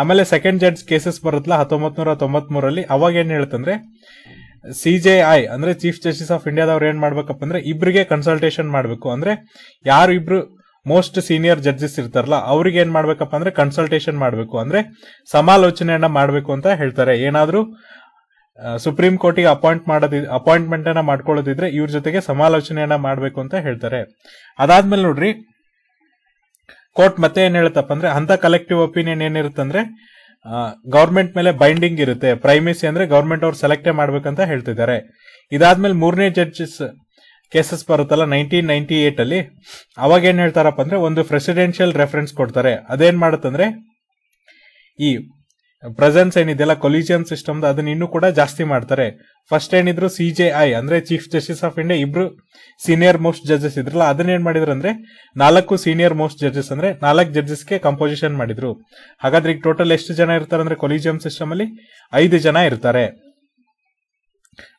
ಆಮೇಲೆ ಸೆಕೆಂಡ್ ಜಡ್ಜ್ ಕೇಸಸ್ ಬರುತ್ತಲ್ಲ ಹತ್ತೊಂಬತ್ ನೂರ ತೊಂಬತ್ ಮೂರಲ್ಲಿ ಅವಾಗ ಏನ್ ಹೇಳ್ತಂದ್ರೆ ಸಿಜೆಐ ಅಂದ್ರೆ ಚೀಫ್ ಜಸ್ಟಿಸ್ ಆಫ್ ಇಂಡಿಯಾದವ್ರು ಏನ್ ಮಾಡ್ಬೇಕಪ್ಪ ಅಂದ್ರೆ ಇಬ್ರಿಗೆ ಕನ್ಸಲ್ಟೇಷನ್ ಮಾಡ್ಬೇಕು ಅಂದ್ರೆ ಯಾರು ಇಬ್ರು ಮೋಸ್ಟ್ ಸೀನಿಯರ್ ಜಡ್ಜಸ್ ಇರ್ತಾರಲ್ಲ ಅವ್ರಿಗೆ ಏನ್ ಮಾಡ್ಬೇಕಪ್ಪ ಅಂದ್ರೆ ಕನ್ಸಲ್ಟೇಷನ್ ಮಾಡ್ಬೇಕು ಅಂದ್ರೆ ಸಮಾಲೋಚನೆಯನ್ನ ಮಾಡ್ಬೇಕು ಅಂತ ಹೇಳ್ತಾರೆ ಏನಾದ್ರೂ ಸುಪ್ರೀಂ ಕೋರ್ಟಿಗೆ ಅಪಾಯಿಂಟ್ ಮಾಡೋದಿ ಅಪಾಯಿಂಟ್ಮೆಂಟ್ ಅನ್ನ ಮಾಡ್ಕೊಳ್ಳೋದಿದ್ರೆ ಇವ್ರ ಜೊತೆಗೆ ಸಮಾಲೋಚನೆಯನ್ನ ಮಾಡ್ಬೇಕು ಅಂತ ಹೇಳ್ತಾರೆ ಅದಾದ್ಮೇಲೆ ನೋಡ್ರಿ ಕೋರ್ಟ್ ಮತ್ತೆ ಏನ್ ಹೇಳುತ್ತಪ್ಪ ಅಂದ್ರೆ ಅಂತ ಕಲೆಕ್ಟಿವ್ ಒಪಿನಿಯನ್ ಏನಿರುತ್ತಂದ್ರೆ ಗವರ್ಮೆಂಟ್ ಮೇಲೆ ಬೈಂಡಿಂಗ್ ಇರುತ್ತೆ ಪ್ರೈಮಿಸಿ ಅಂದ್ರೆ ಗವರ್ಮೆಂಟ್ ಅವ್ರು ಸೆಲೆಕ್ಟೇ ಮಾಡ್ಬೇಕಂತ ಹೇಳ್ತಿದ್ದಾರೆ ಇದಾದ್ಮೇಲೆ ಮೂರನೇ ಜಡ್ಜಸ್ ಕೇಸಸ್ ಬರುತ್ತಲ್ಲ ನೈನ್ಟೀನ್ ನೈನ್ಟಿ ಏಟ್ ಅಲ್ಲಿ ಅವಾಗ ಏನ್ ಹೇಳ್ತಾರಪ್ಪ ಅಂದ್ರೆ ಒಂದು ಪ್ರೆಸಿಡೆನ್ಷಿಯಲ್ ರೆಫರೆನ್ಸ್ ಕೊಡ್ತಾರೆ ಅದೇನ್ ಮಾಡುತ್ತಂದ್ರೆ ಈ ಪ್ರೆಸೆನ್ಸ್ ಏನಿದೆಯಲ್ಲ ಕೊಲಿಜಿಯನ್ ಸಿಸ್ಟಮ್ ಅದನ್ನ ಇನ್ನೂ ಕೂಡ ಜಾಸ್ತಿ ಮಾಡ್ತಾರೆ ಫಸ್ಟ್ ಏನಿದ್ರು ಸಿ ಜೆ ಐ ಅಂದ್ರೆ ಚೀಫ್ ಜಸ್ಟಿಸ್ ಆಫ್ ಇಂಡಿಯಾ ಇಬ್ರು ಸೀನಿಯರ್ ಮೋಸ್ಟ್ ಜಡ್ಜಸ್ ಇದ್ರಲ್ಲ ಅದನ್ನ ಏನ್ ಮಾಡಿದ್ರು ಅಂದ್ರೆ ನಾಲ್ಕು ಸೀನಿಯರ್ ಮೋಸ್ಟ್ ಜಡ್ಜಸ್ ಅಂದ್ರೆ ನಾಲ್ಕು ಜಡ್ಜಸ್ ಗೆ ಕಂಪೋಸಿಷನ್ ಮಾಡಿದ್ರು ಹಾಗಾದ್ರೆ ಈಗ ಟೋಟಲ್ ಎಷ್ಟು ಜನ ಇರ್ತಾರೆ ಅಂದ್ರೆ ಕೊಲಿಜಿಯಂ ಸಿಸ್ಟಮ್ ಅಲ್ಲಿ ಐದು ಜನ ಇರ್ತಾರೆ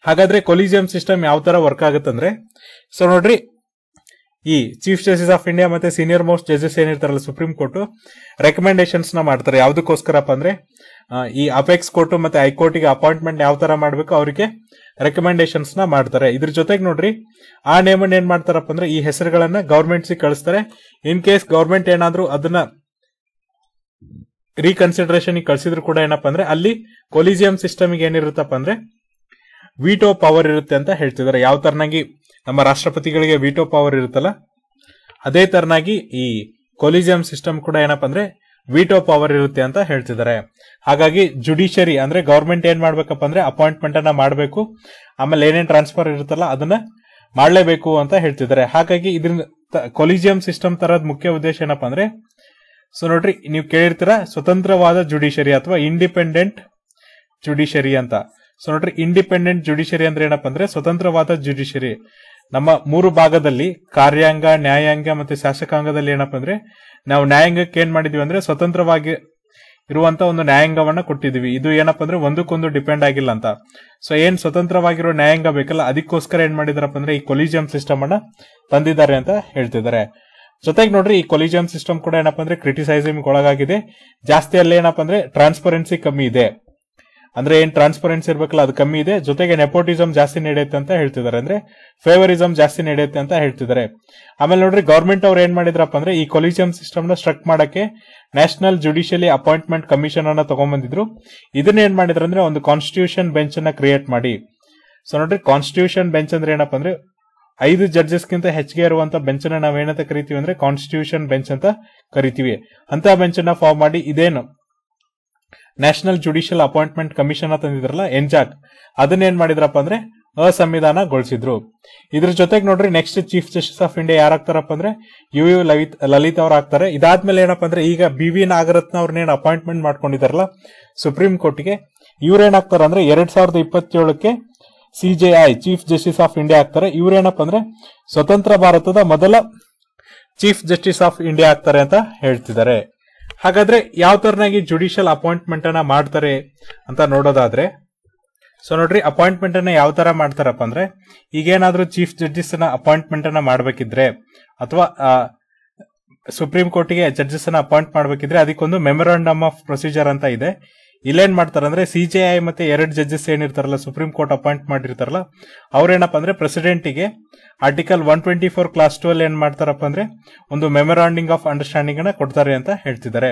ಹಾಗಾದ್ರೆ ಕೊಲಿಜಿಯಂ ಸಿಸ್ಟಮ್ ಯಾವ ತರ ವರ್ಕ್ ಆಗುತ್ತಂದ್ರೆ ಸೊ ನೋಡ್ರಿ ಈ ಚೀಫ್ ಜಸ್ಟಿಸ್ ಆಫ್ ಇಂಡಿಯಾ ಮತ್ತೆ ಸೀನಿಯರ್ ಮೋಸ್ಟ್ ಜಡ್ಜಸ್ ಏನಿರ್ತಾರಲ್ಲ ಸುಪ್ರೀಂ ಕೋರ್ಟ್ ರೆಕಮೆಂಡೇಶನ್ಸ್ ನ ಮಾಡ್ತಾರೆ ಯಾವ್ದಕ್ಕೋಸ್ಕರಪ್ಪ ಅಂದ್ರೆ ಈ ಅಪೆಕ್ಸ್ ಕೋರ್ಟ್ ಮತ್ತೆ ಹೈಕೋರ್ಟ್ ಗೆ ಅಪಾಯಿಂಟ್ಮೆಂಟ್ ಯಾವ ತರ ಮಾಡಬೇಕು ಅವರಿಗೆ ರೆಕಮೆಂಡೇಶನ್ಸ್ ನ ಮಾಡ್ತಾರೆ ಇದ್ರ ಜೊತೆಗೆ ನೋಡ್ರಿ ಆ ನೇಮ್ ಏನ್ ಮಾಡ್ತಾರಪ್ಪ ಅಂದ್ರೆ ಈ ಹೆಸರುಗಳನ್ನ ಗೌರ್ಮೆಂಟ್ಸ್ ಕಳಿಸ್ತಾರೆ ಇನ್ ಕೇಸ್ ಗೌರ್ಮೆಂಟ್ ಏನಾದ್ರೂ ಅದನ್ನ ರೀಕನ್ಸಿಡರೇಷನ್ ಕಳಿಸಿದ್ರು ಕೂಡ ಏನಪ್ಪಾ ಅಂದ್ರೆ ಅಲ್ಲಿ ಕೊಲಿಜಿಯಂ ಸಿಸ್ಟಮ್ ಗೆ ಏನಿರುತ್ತಪ್ಪ ಅಂದ್ರೆ ವಿಟೋ ಪವರ್ ಇರುತ್ತೆ ಅಂತ ಹೇಳ್ತಿದ್ದಾರೆ ಯಾವ ತರನಾಗಿ ನಮ್ಮ ರಾಷ್ಟ್ರಪತಿಗಳಿಗೆ ವಿಟೋ ಪವರ್ ಇರುತ್ತಲ್ಲ ಅದೇ ತರನಾಗಿ ಈ ಕೊಲಿಜಿಯಂ ಸಿಸ್ಟಮ್ ಕೂಡ ಏನಪ್ಪ ಅಂದ್ರೆ ವೀಟೋ ಪವರ್ ಇರುತ್ತೆ ಅಂತ ಹೇಳ್ತಿದ್ದಾರೆ ಹಾಗಾಗಿ ಜುಡಿಷರಿ ಅಂದ್ರೆ ಗವರ್ಮೆಂಟ್ ಏನ್ ಮಾಡ್ಬೇಕಪ್ಪ ಅಂದ್ರೆ ಅಪಾಯಿಂಟ್ಮೆಂಟ್ ಅನ್ನ ಮಾಡಬೇಕು ಆಮೇಲೆ ಏನೇನ್ ಟ್ರಾನ್ಸ್ಫರ್ ಇರುತ್ತಲ್ಲ ಅದನ್ನ ಮಾಡಲೇಬೇಕು ಅಂತ ಹೇಳ್ತಿದ್ದಾರೆ ಹಾಗಾಗಿ ಇದ್ರ ಕೊಲಿಜಿಯಂ ಸಿಸ್ಟಮ್ ತರದ ಮುಖ್ಯ ಉದ್ದೇಶ ಏನಪ್ಪಾ ಅಂದ್ರೆ ಸೊ ನೋಡ್ರಿ ನೀವು ಕೇಳಿರ್ತೀರ ಸ್ವತಂತ್ರವಾದ ಜುಡಿಷರಿ ಅಥವಾ ಇಂಡಿಪೆಂಡೆಂಟ್ ಜುಡಿಷರಿ ಅಂತ ಸೊ ನೋಡ್ರಿ ಇಂಡಿಪೆಂಡೆಂಟ್ ಜುಡಿಷರಿ ಅಂದ್ರೆ ಏನಪ್ಪ ಅಂದ್ರೆ ಸ್ವತಂತ್ರವಾದ ಜುಡಿಷರಿ ನಮ್ಮ ಮೂರು ಭಾಗದಲ್ಲಿ ಕಾರ್ಯಾಂಗ ನ್ಯಾಯಾಂಗ ಮತ್ತೆ ಶಾಸಕಾಂಗದಲ್ಲಿ ಏನಪ್ಪ ಅಂದ್ರೆ ನಾವು ನ್ಯಾಯಾಂಗಕ್ಕೆ ಏನ್ ಮಾಡಿದೀವಿ ಅಂದ್ರೆ ಸ್ವತಂತ್ರವಾಗಿ ಇರುವಂತ ಒಂದು ನ್ಯಾಯಾಂಗವನ್ನ ಕೊಟ್ಟಿದೀವಿ ಇದು ಏನಪ್ಪಾ ಅಂದ್ರೆ ಒಂದಕ್ಕೊಂದು ಡಿಪೆಂಡ್ ಆಗಿಲ್ಲ ಅಂತ ಸೊ ಏನ್ ಸ್ವತಂತ್ರವಾಗಿರೋ ನ್ಯಾಯಾಂಗ ಬೇಕಲ್ಲ ಅದಕ್ಕೋಸ್ಕರ ಏನ್ ಮಾಡಿದಾರಪ್ಪ ಅಂದ್ರೆ ಈ ಕೊಲಿಜಿಯಂ ಸಿಸ್ಟಮ್ ಅನ್ನ ತಂದಿದ್ದಾರೆ ಅಂತ ಹೇಳ್ತಿದ್ದಾರೆ ಜೊತೆಗೆ ನೋಡ್ರಿ ಈ ಕೊಲಿಜಿಯಂ ಸಿಸ್ಟಮ್ ಕೂಡ ಏನಪ್ಪಾ ಅಂದ್ರೆ ಕ್ರಿಟಿಸೈಸಿಂಗ್ ಒಳಗಾಗಿದೆ ಜಾಸ್ತಿ ಅಲ್ಲಿ ಏನಪ್ಪಾ ಅಂದ್ರೆ ಟ್ರಾನ್ಸ್ಪರೆನ್ಸಿ ಕಮ್ಮಿ ಇದೆ ಅಂದ್ರೆ ಏನ್ ಟ್ರಾನ್ಸ್ಪರೆನ್ಸಿ ಇರ್ಬೇಕಲ್ಲ ಅದು ಕಮ್ಮಿ ಇದೆ ಜೊತೆಗೆ ನೆಪೋಟಿಸಮ್ ಜಾಸ್ತಿ ನಡೆಯುತ್ತೆ ಅಂತ ಹೇಳ್ತಿದ್ದಾರೆ ಅಂದ್ರೆ ಫೇವರಿಸಮ್ ಜಾಸ್ತಿ ನಡೆಯುತ್ತೆ ಅಂತ ಹೇಳ್ತಿದ್ದಾರೆ ಆಮೇಲೆ ನೋಡ್ರಿ ಗವರ್ಮೆಂಟ್ ಅವ್ರು ಏನ್ ಮಾಡಿದ್ರಪ್ಪ ಅಂದ್ರೆ ಈ ಕೊಲಿಜಿಯಂ ಸಿಸ್ಟಮ್ ನ ಸ್ಟ್ರಕ್ ಮಾಡಕ್ಕೆ ನ್ಯಾಷನಲ್ ಜುಡಿಷಿಯಲಿ ಅಪಾಯಿಂಟ್ಮೆಂಟ್ ಕಮಿಷನ್ ಅನ್ನ ತಗೊಂಡ್ಬಂದಿದ್ರು ಇದನ್ನ ಏನ್ ಮಾಡಿದ್ರು ಅಂದ್ರೆ ಒಂದು ಕಾನ್ಸ್ಟಿಟ್ಯೂಷನ್ ಬೆಂಚ್ ಅನ್ನ ಕ್ರಿಯೇಟ್ ಮಾಡಿ ಸೊ ನೋಡ್ರಿ ಕಾನ್ಸ್ಟಿಟ್ಯೂಷನ್ ಬೆಂಚ್ ಅಂದ್ರೆ ಏನಪ್ಪ ಅಂದ್ರೆ ಐದು ಜಡ್ಜಸ್ ಗಿಂತ ಹೆಚ್ಚಿಗೆ ಇರುವಂತ ಬೆಂಚ್ ನಾವೇನಂತ ಕರಿತೀವಿ ಅಂದ್ರೆ ಕಾನ್ಸ್ಟಿಟ್ಯೂಷನ್ ಬೆಂಚ್ ಅಂತ ಕರಿತೀವಿ ಅಂತ ಬೆಂಚ್ ಅನ್ನ ಫಾರ್ಮ್ ಮಾಡಿ ಇದೇನು ನ್ಯಾಷನಲ್ ಜುಡಿಷಿಯಲ್ ಅಪಾಯಿಂಟ್ಮೆಂಟ್ ಕಮಿಷನ್ ತಂದಿದ್ರಲ್ಲ ಎನ್ಜಾಕ್ ಅದನ್ನ ಏನ್ ಮಾಡಿದ್ರಪ್ಪ ಅಂದ್ರೆ ಅಸಂವಿಧಾನಗೊಳಿಸಿದ್ರು ಇದ್ರ ಜೊತೆಗೆ ನೋಡ್ರಿ next Chief Justice of India ಆಗ್ತಾರಪ್ಪ ಅಂದ್ರೆ ಯು ಯು ಲಲಿತ್ ಲಲಿತ್ ಅವ್ರು ಆಗ್ತಾರೆ ಇದಾದ್ಮೇಲೆ ಏನಪ್ಪ ಅಂದ್ರೆ ಈಗ ಬಿ ವಿ ನಾಗರತ್ನ ಅವ್ರನ್ನೇನು ಅಪಾಯಿಂಟ್ಮೆಂಟ್ ಮಾಡ್ಕೊಂಡಿದಾರಲ್ಲ ಸುಪ್ರೀಂ ಕೋರ್ಟ್ಗೆ ಇವ್ರೇನಾಗ್ತಾರ ಅಂದ್ರೆ ಎರಡ್ ಸಾವಿರದ ಇಪ್ಪತ್ತೇಳಕ್ಕೆ CJI Chief Justice of India ಆಗ್ತಾರೆ ಇವ್ರೇನಪ್ಪ ಅಂದ್ರೆ ಸ್ವತಂತ್ರ ಭಾರತದ ಮೊದಲ ಚೀಫ್ ಜಸ್ಟಿಸ್ ಆಫ್ ಇಂಡಿಯಾ ಆಗ್ತಾರೆ ಅಂತ ಹೇಳ್ತಿದ್ದಾರೆ ಹಾಗಾದ್ರೆ ಯಾವ ತರನಾಗಿ ಜುಡಿಷಿಯಲ್ ಅಪಾಯಿಂಟ್ಮೆಂಟ್ ಅನ್ನ ಮಾಡ್ತಾರೆ ಅಂತ ನೋಡೋದಾದ್ರೆ ಸೊ ನೋಡ್ರಿ ಅಪಾಯಿಂಟ್ಮೆಂಟ್ ಅನ್ನ ಯಾವ ತರ ಮಾಡ್ತಾರಪ್ಪ ಅಂದ್ರೆ ಈಗೇನಾದ್ರೂ ಚೀಫ್ ಜಡ್ಜಸ್ ಅನ್ನ ಅಪಾಯಿಂಟ್ಮೆಂಟ್ ಅನ್ನ ಮಾಡಬೇಕಿದ್ರೆ ಅಥವಾ ಸುಪ್ರೀಂ ಕೋರ್ಟ್ಗೆ ಜಡ್ಜಸ್ ಅನ್ನ ಅಪಾಯಿಂಟ್ ಮಾಡಬೇಕಿದ್ರೆ ಅದಕ್ಕೊಂದು ಮೆಮೊರಾಂಡಮ್ ಆಫ್ ಪ್ರೊಸೀಜರ್ ಅಂತ ಇದೆ ಇಲ್ಲೇನ್ ಮಾಡ್ತಾರೆ ಅಂದ್ರೆ ಐ ಮತ್ತೆ ಎರಡು ಜಡ್ಜಸ್ ಏನಿರ್ತಾರಲ್ಲ ಸುಪ್ರೀಂ ಕೋರ್ಟ್ ಅಪಾಯಿಂಟ್ ಮಾಡಿರ್ತಾರಲ್ಲ ಅವ್ರೇನಪ್ಪ ಅಂದ್ರೆ ಪ್ರೆಸಿಡೆಂಟಿಗೆ article one twenty four clause twelve ಏನ್ ಮಾಡ್ತಾರಪ್ಪ ಅಂದ್ರೆ ಒಂದು ಮೆಮೊರಾಂಡಿಂಗ್ ಆಫ್ ಅಂಡರ್ಸ್ಟ್ಯಾಂಡಿಂಗ್ ಅನ್ನ ಕೊಡ್ತಾರೆ ಅಂತ ಹೇಳ್ತಿದ್ದಾರೆ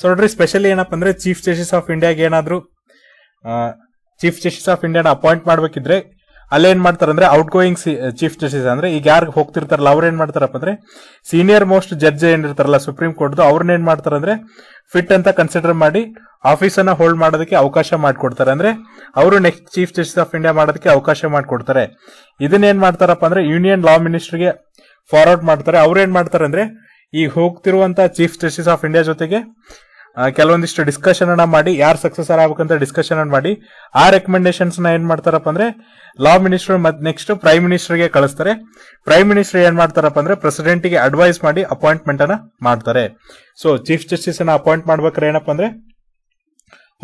ಸೊ ನೋಡ್ರಿ ಸ್ಪೆಷಲಿ ಏನಪ್ಪ ಅಂದ್ರೆ ಚೀಫ್ ಜಸ್ಟಿಸ್ ಆಫ್ ಇಂಡಿಯಾಗ ಏನಾದ್ರು ಚೀಫ್ ಜಸ್ಟಿಸ್ ಆಫ್ ಇಂಡಿಯಾನ ಅಪಾಯಿಂಟ್ ಮಾಡಬೇಕಿದ್ರೆ ಅಲ್ಲೇನ್ ಮಾಡ್ತಾರಂದ್ರೆ ಔಟ್ ಗೋಯಿಂಗ್ ಚೀಫ್ ಜಸ್ಟಿಸ್ ಅಂದ್ರೆ ಈಗ ಯಾರು ಹೋಗ್ತಿರ್ತಾರಲ್ಲ ಅವ್ರ ಏನ್ ಮಾಡ್ತಾರಪ್ಪ ಅಂದ್ರೆ ಸೀನಿಯರ್ ಮೋಸ್ಟ್ ಜಡ್ಜ್ ಏನಿರ್ತಾರಲ್ಲ ಸುಪ್ರೀಂ ಕೋರ್ಟ್ದು ಅವ್ರನ್ನ ಏನ್ ಮಾಡ್ತಾರಂದ್ರೆ ಫಿಟ್ ಅಂತ ಕನ್ಸಿಡರ್ ಮಾಡಿ ಆಫೀಸ್ ಅನ್ನ ಹೋಲ್ಡ್ ಮಾಡೋದಕ್ಕೆ ಅವಕಾಶ ಮಾಡಿಕೊಡ್ತಾರೆ ಅಂದ್ರೆ ಅವರು next Chief Justice of India ಮಾಡೋದಕ್ಕೆ ಅವಕಾಶ ಮಾಡಿಕೊಡ್ತಾರೆ ಇದನ್ನೇನ್ ಮಾಡ್ತಾರಪ್ಪ ಅಂದ್ರೆ ಯೂನಿಯನ್ ಲಾ ಮಿನಿಸ್ಟರ್ಗೆ ಫಾರ್ವರ್ಡ್ ಮಾಡ್ತಾರೆ ಅವ್ರು ಏನ್ ಮಾಡ್ತಾರೆ ಅಂದ್ರೆ ಈಗ ಹೋಗ್ತಿರುವಂತ ಚೀಫ್ ಜಸ್ಟಿಸ್ ಆಫ್ ಇಂಡಿಯಾ ಜೊತೆಗೆ ಕೆಲವೊಂದಿಷ್ಟು ಡಿಸ್ಕಷನ್ ಅನ್ನ ಮಾಡಿ ಯಾರು ಸಕ್ಸಸ್ ಆಗ್ಬೇಕಂತ ಡಿಸ್ಕಷನ್ ಅನ್ನ ಮಾಡಿ ಆ ರೆಕಮೆಂಡೇಶನ್ಸ್ ನ ಏನ್ ಮಾಡ್ತಾರಪ್ಪ ಅಂದ್ರೆ ಲಾ ಮಿನಿಸ್ಟರ್ ಮತ್ತೆ ನೆಕ್ಸ್ಟ್ ಪ್ರೈಮ್ ಮಿನಿಸ್ಟರ್ ಗೆ ಕಳಿಸ್ತಾರೆ ಪ್ರೈಮ್ ಮಿನಿಸ್ಟರ್ ಏನ್ ಮಾಡ್ತಾರಪ್ಪ ಅಂದ್ರೆ ಪ್ರೆಸಿಡೆಂಟ್ ಗೆ ಅಡ್ವೈಸ್ ಮಾಡಿ ಅಪಾಯಿಂಟ್ಮೆಂಟ್ ಅನ್ನ ಮಾಡ್ತಾರೆ ಸೊ ಚೀಫ್ ಜಸ್ಟಿಸ್ ಅನ್ನ ಅಪಾಯಿಂಟ್ ಮಾಡ್ಬೇಕಾದ್ರೆ ಏನಪ್ಪ ಅಂದ್ರೆ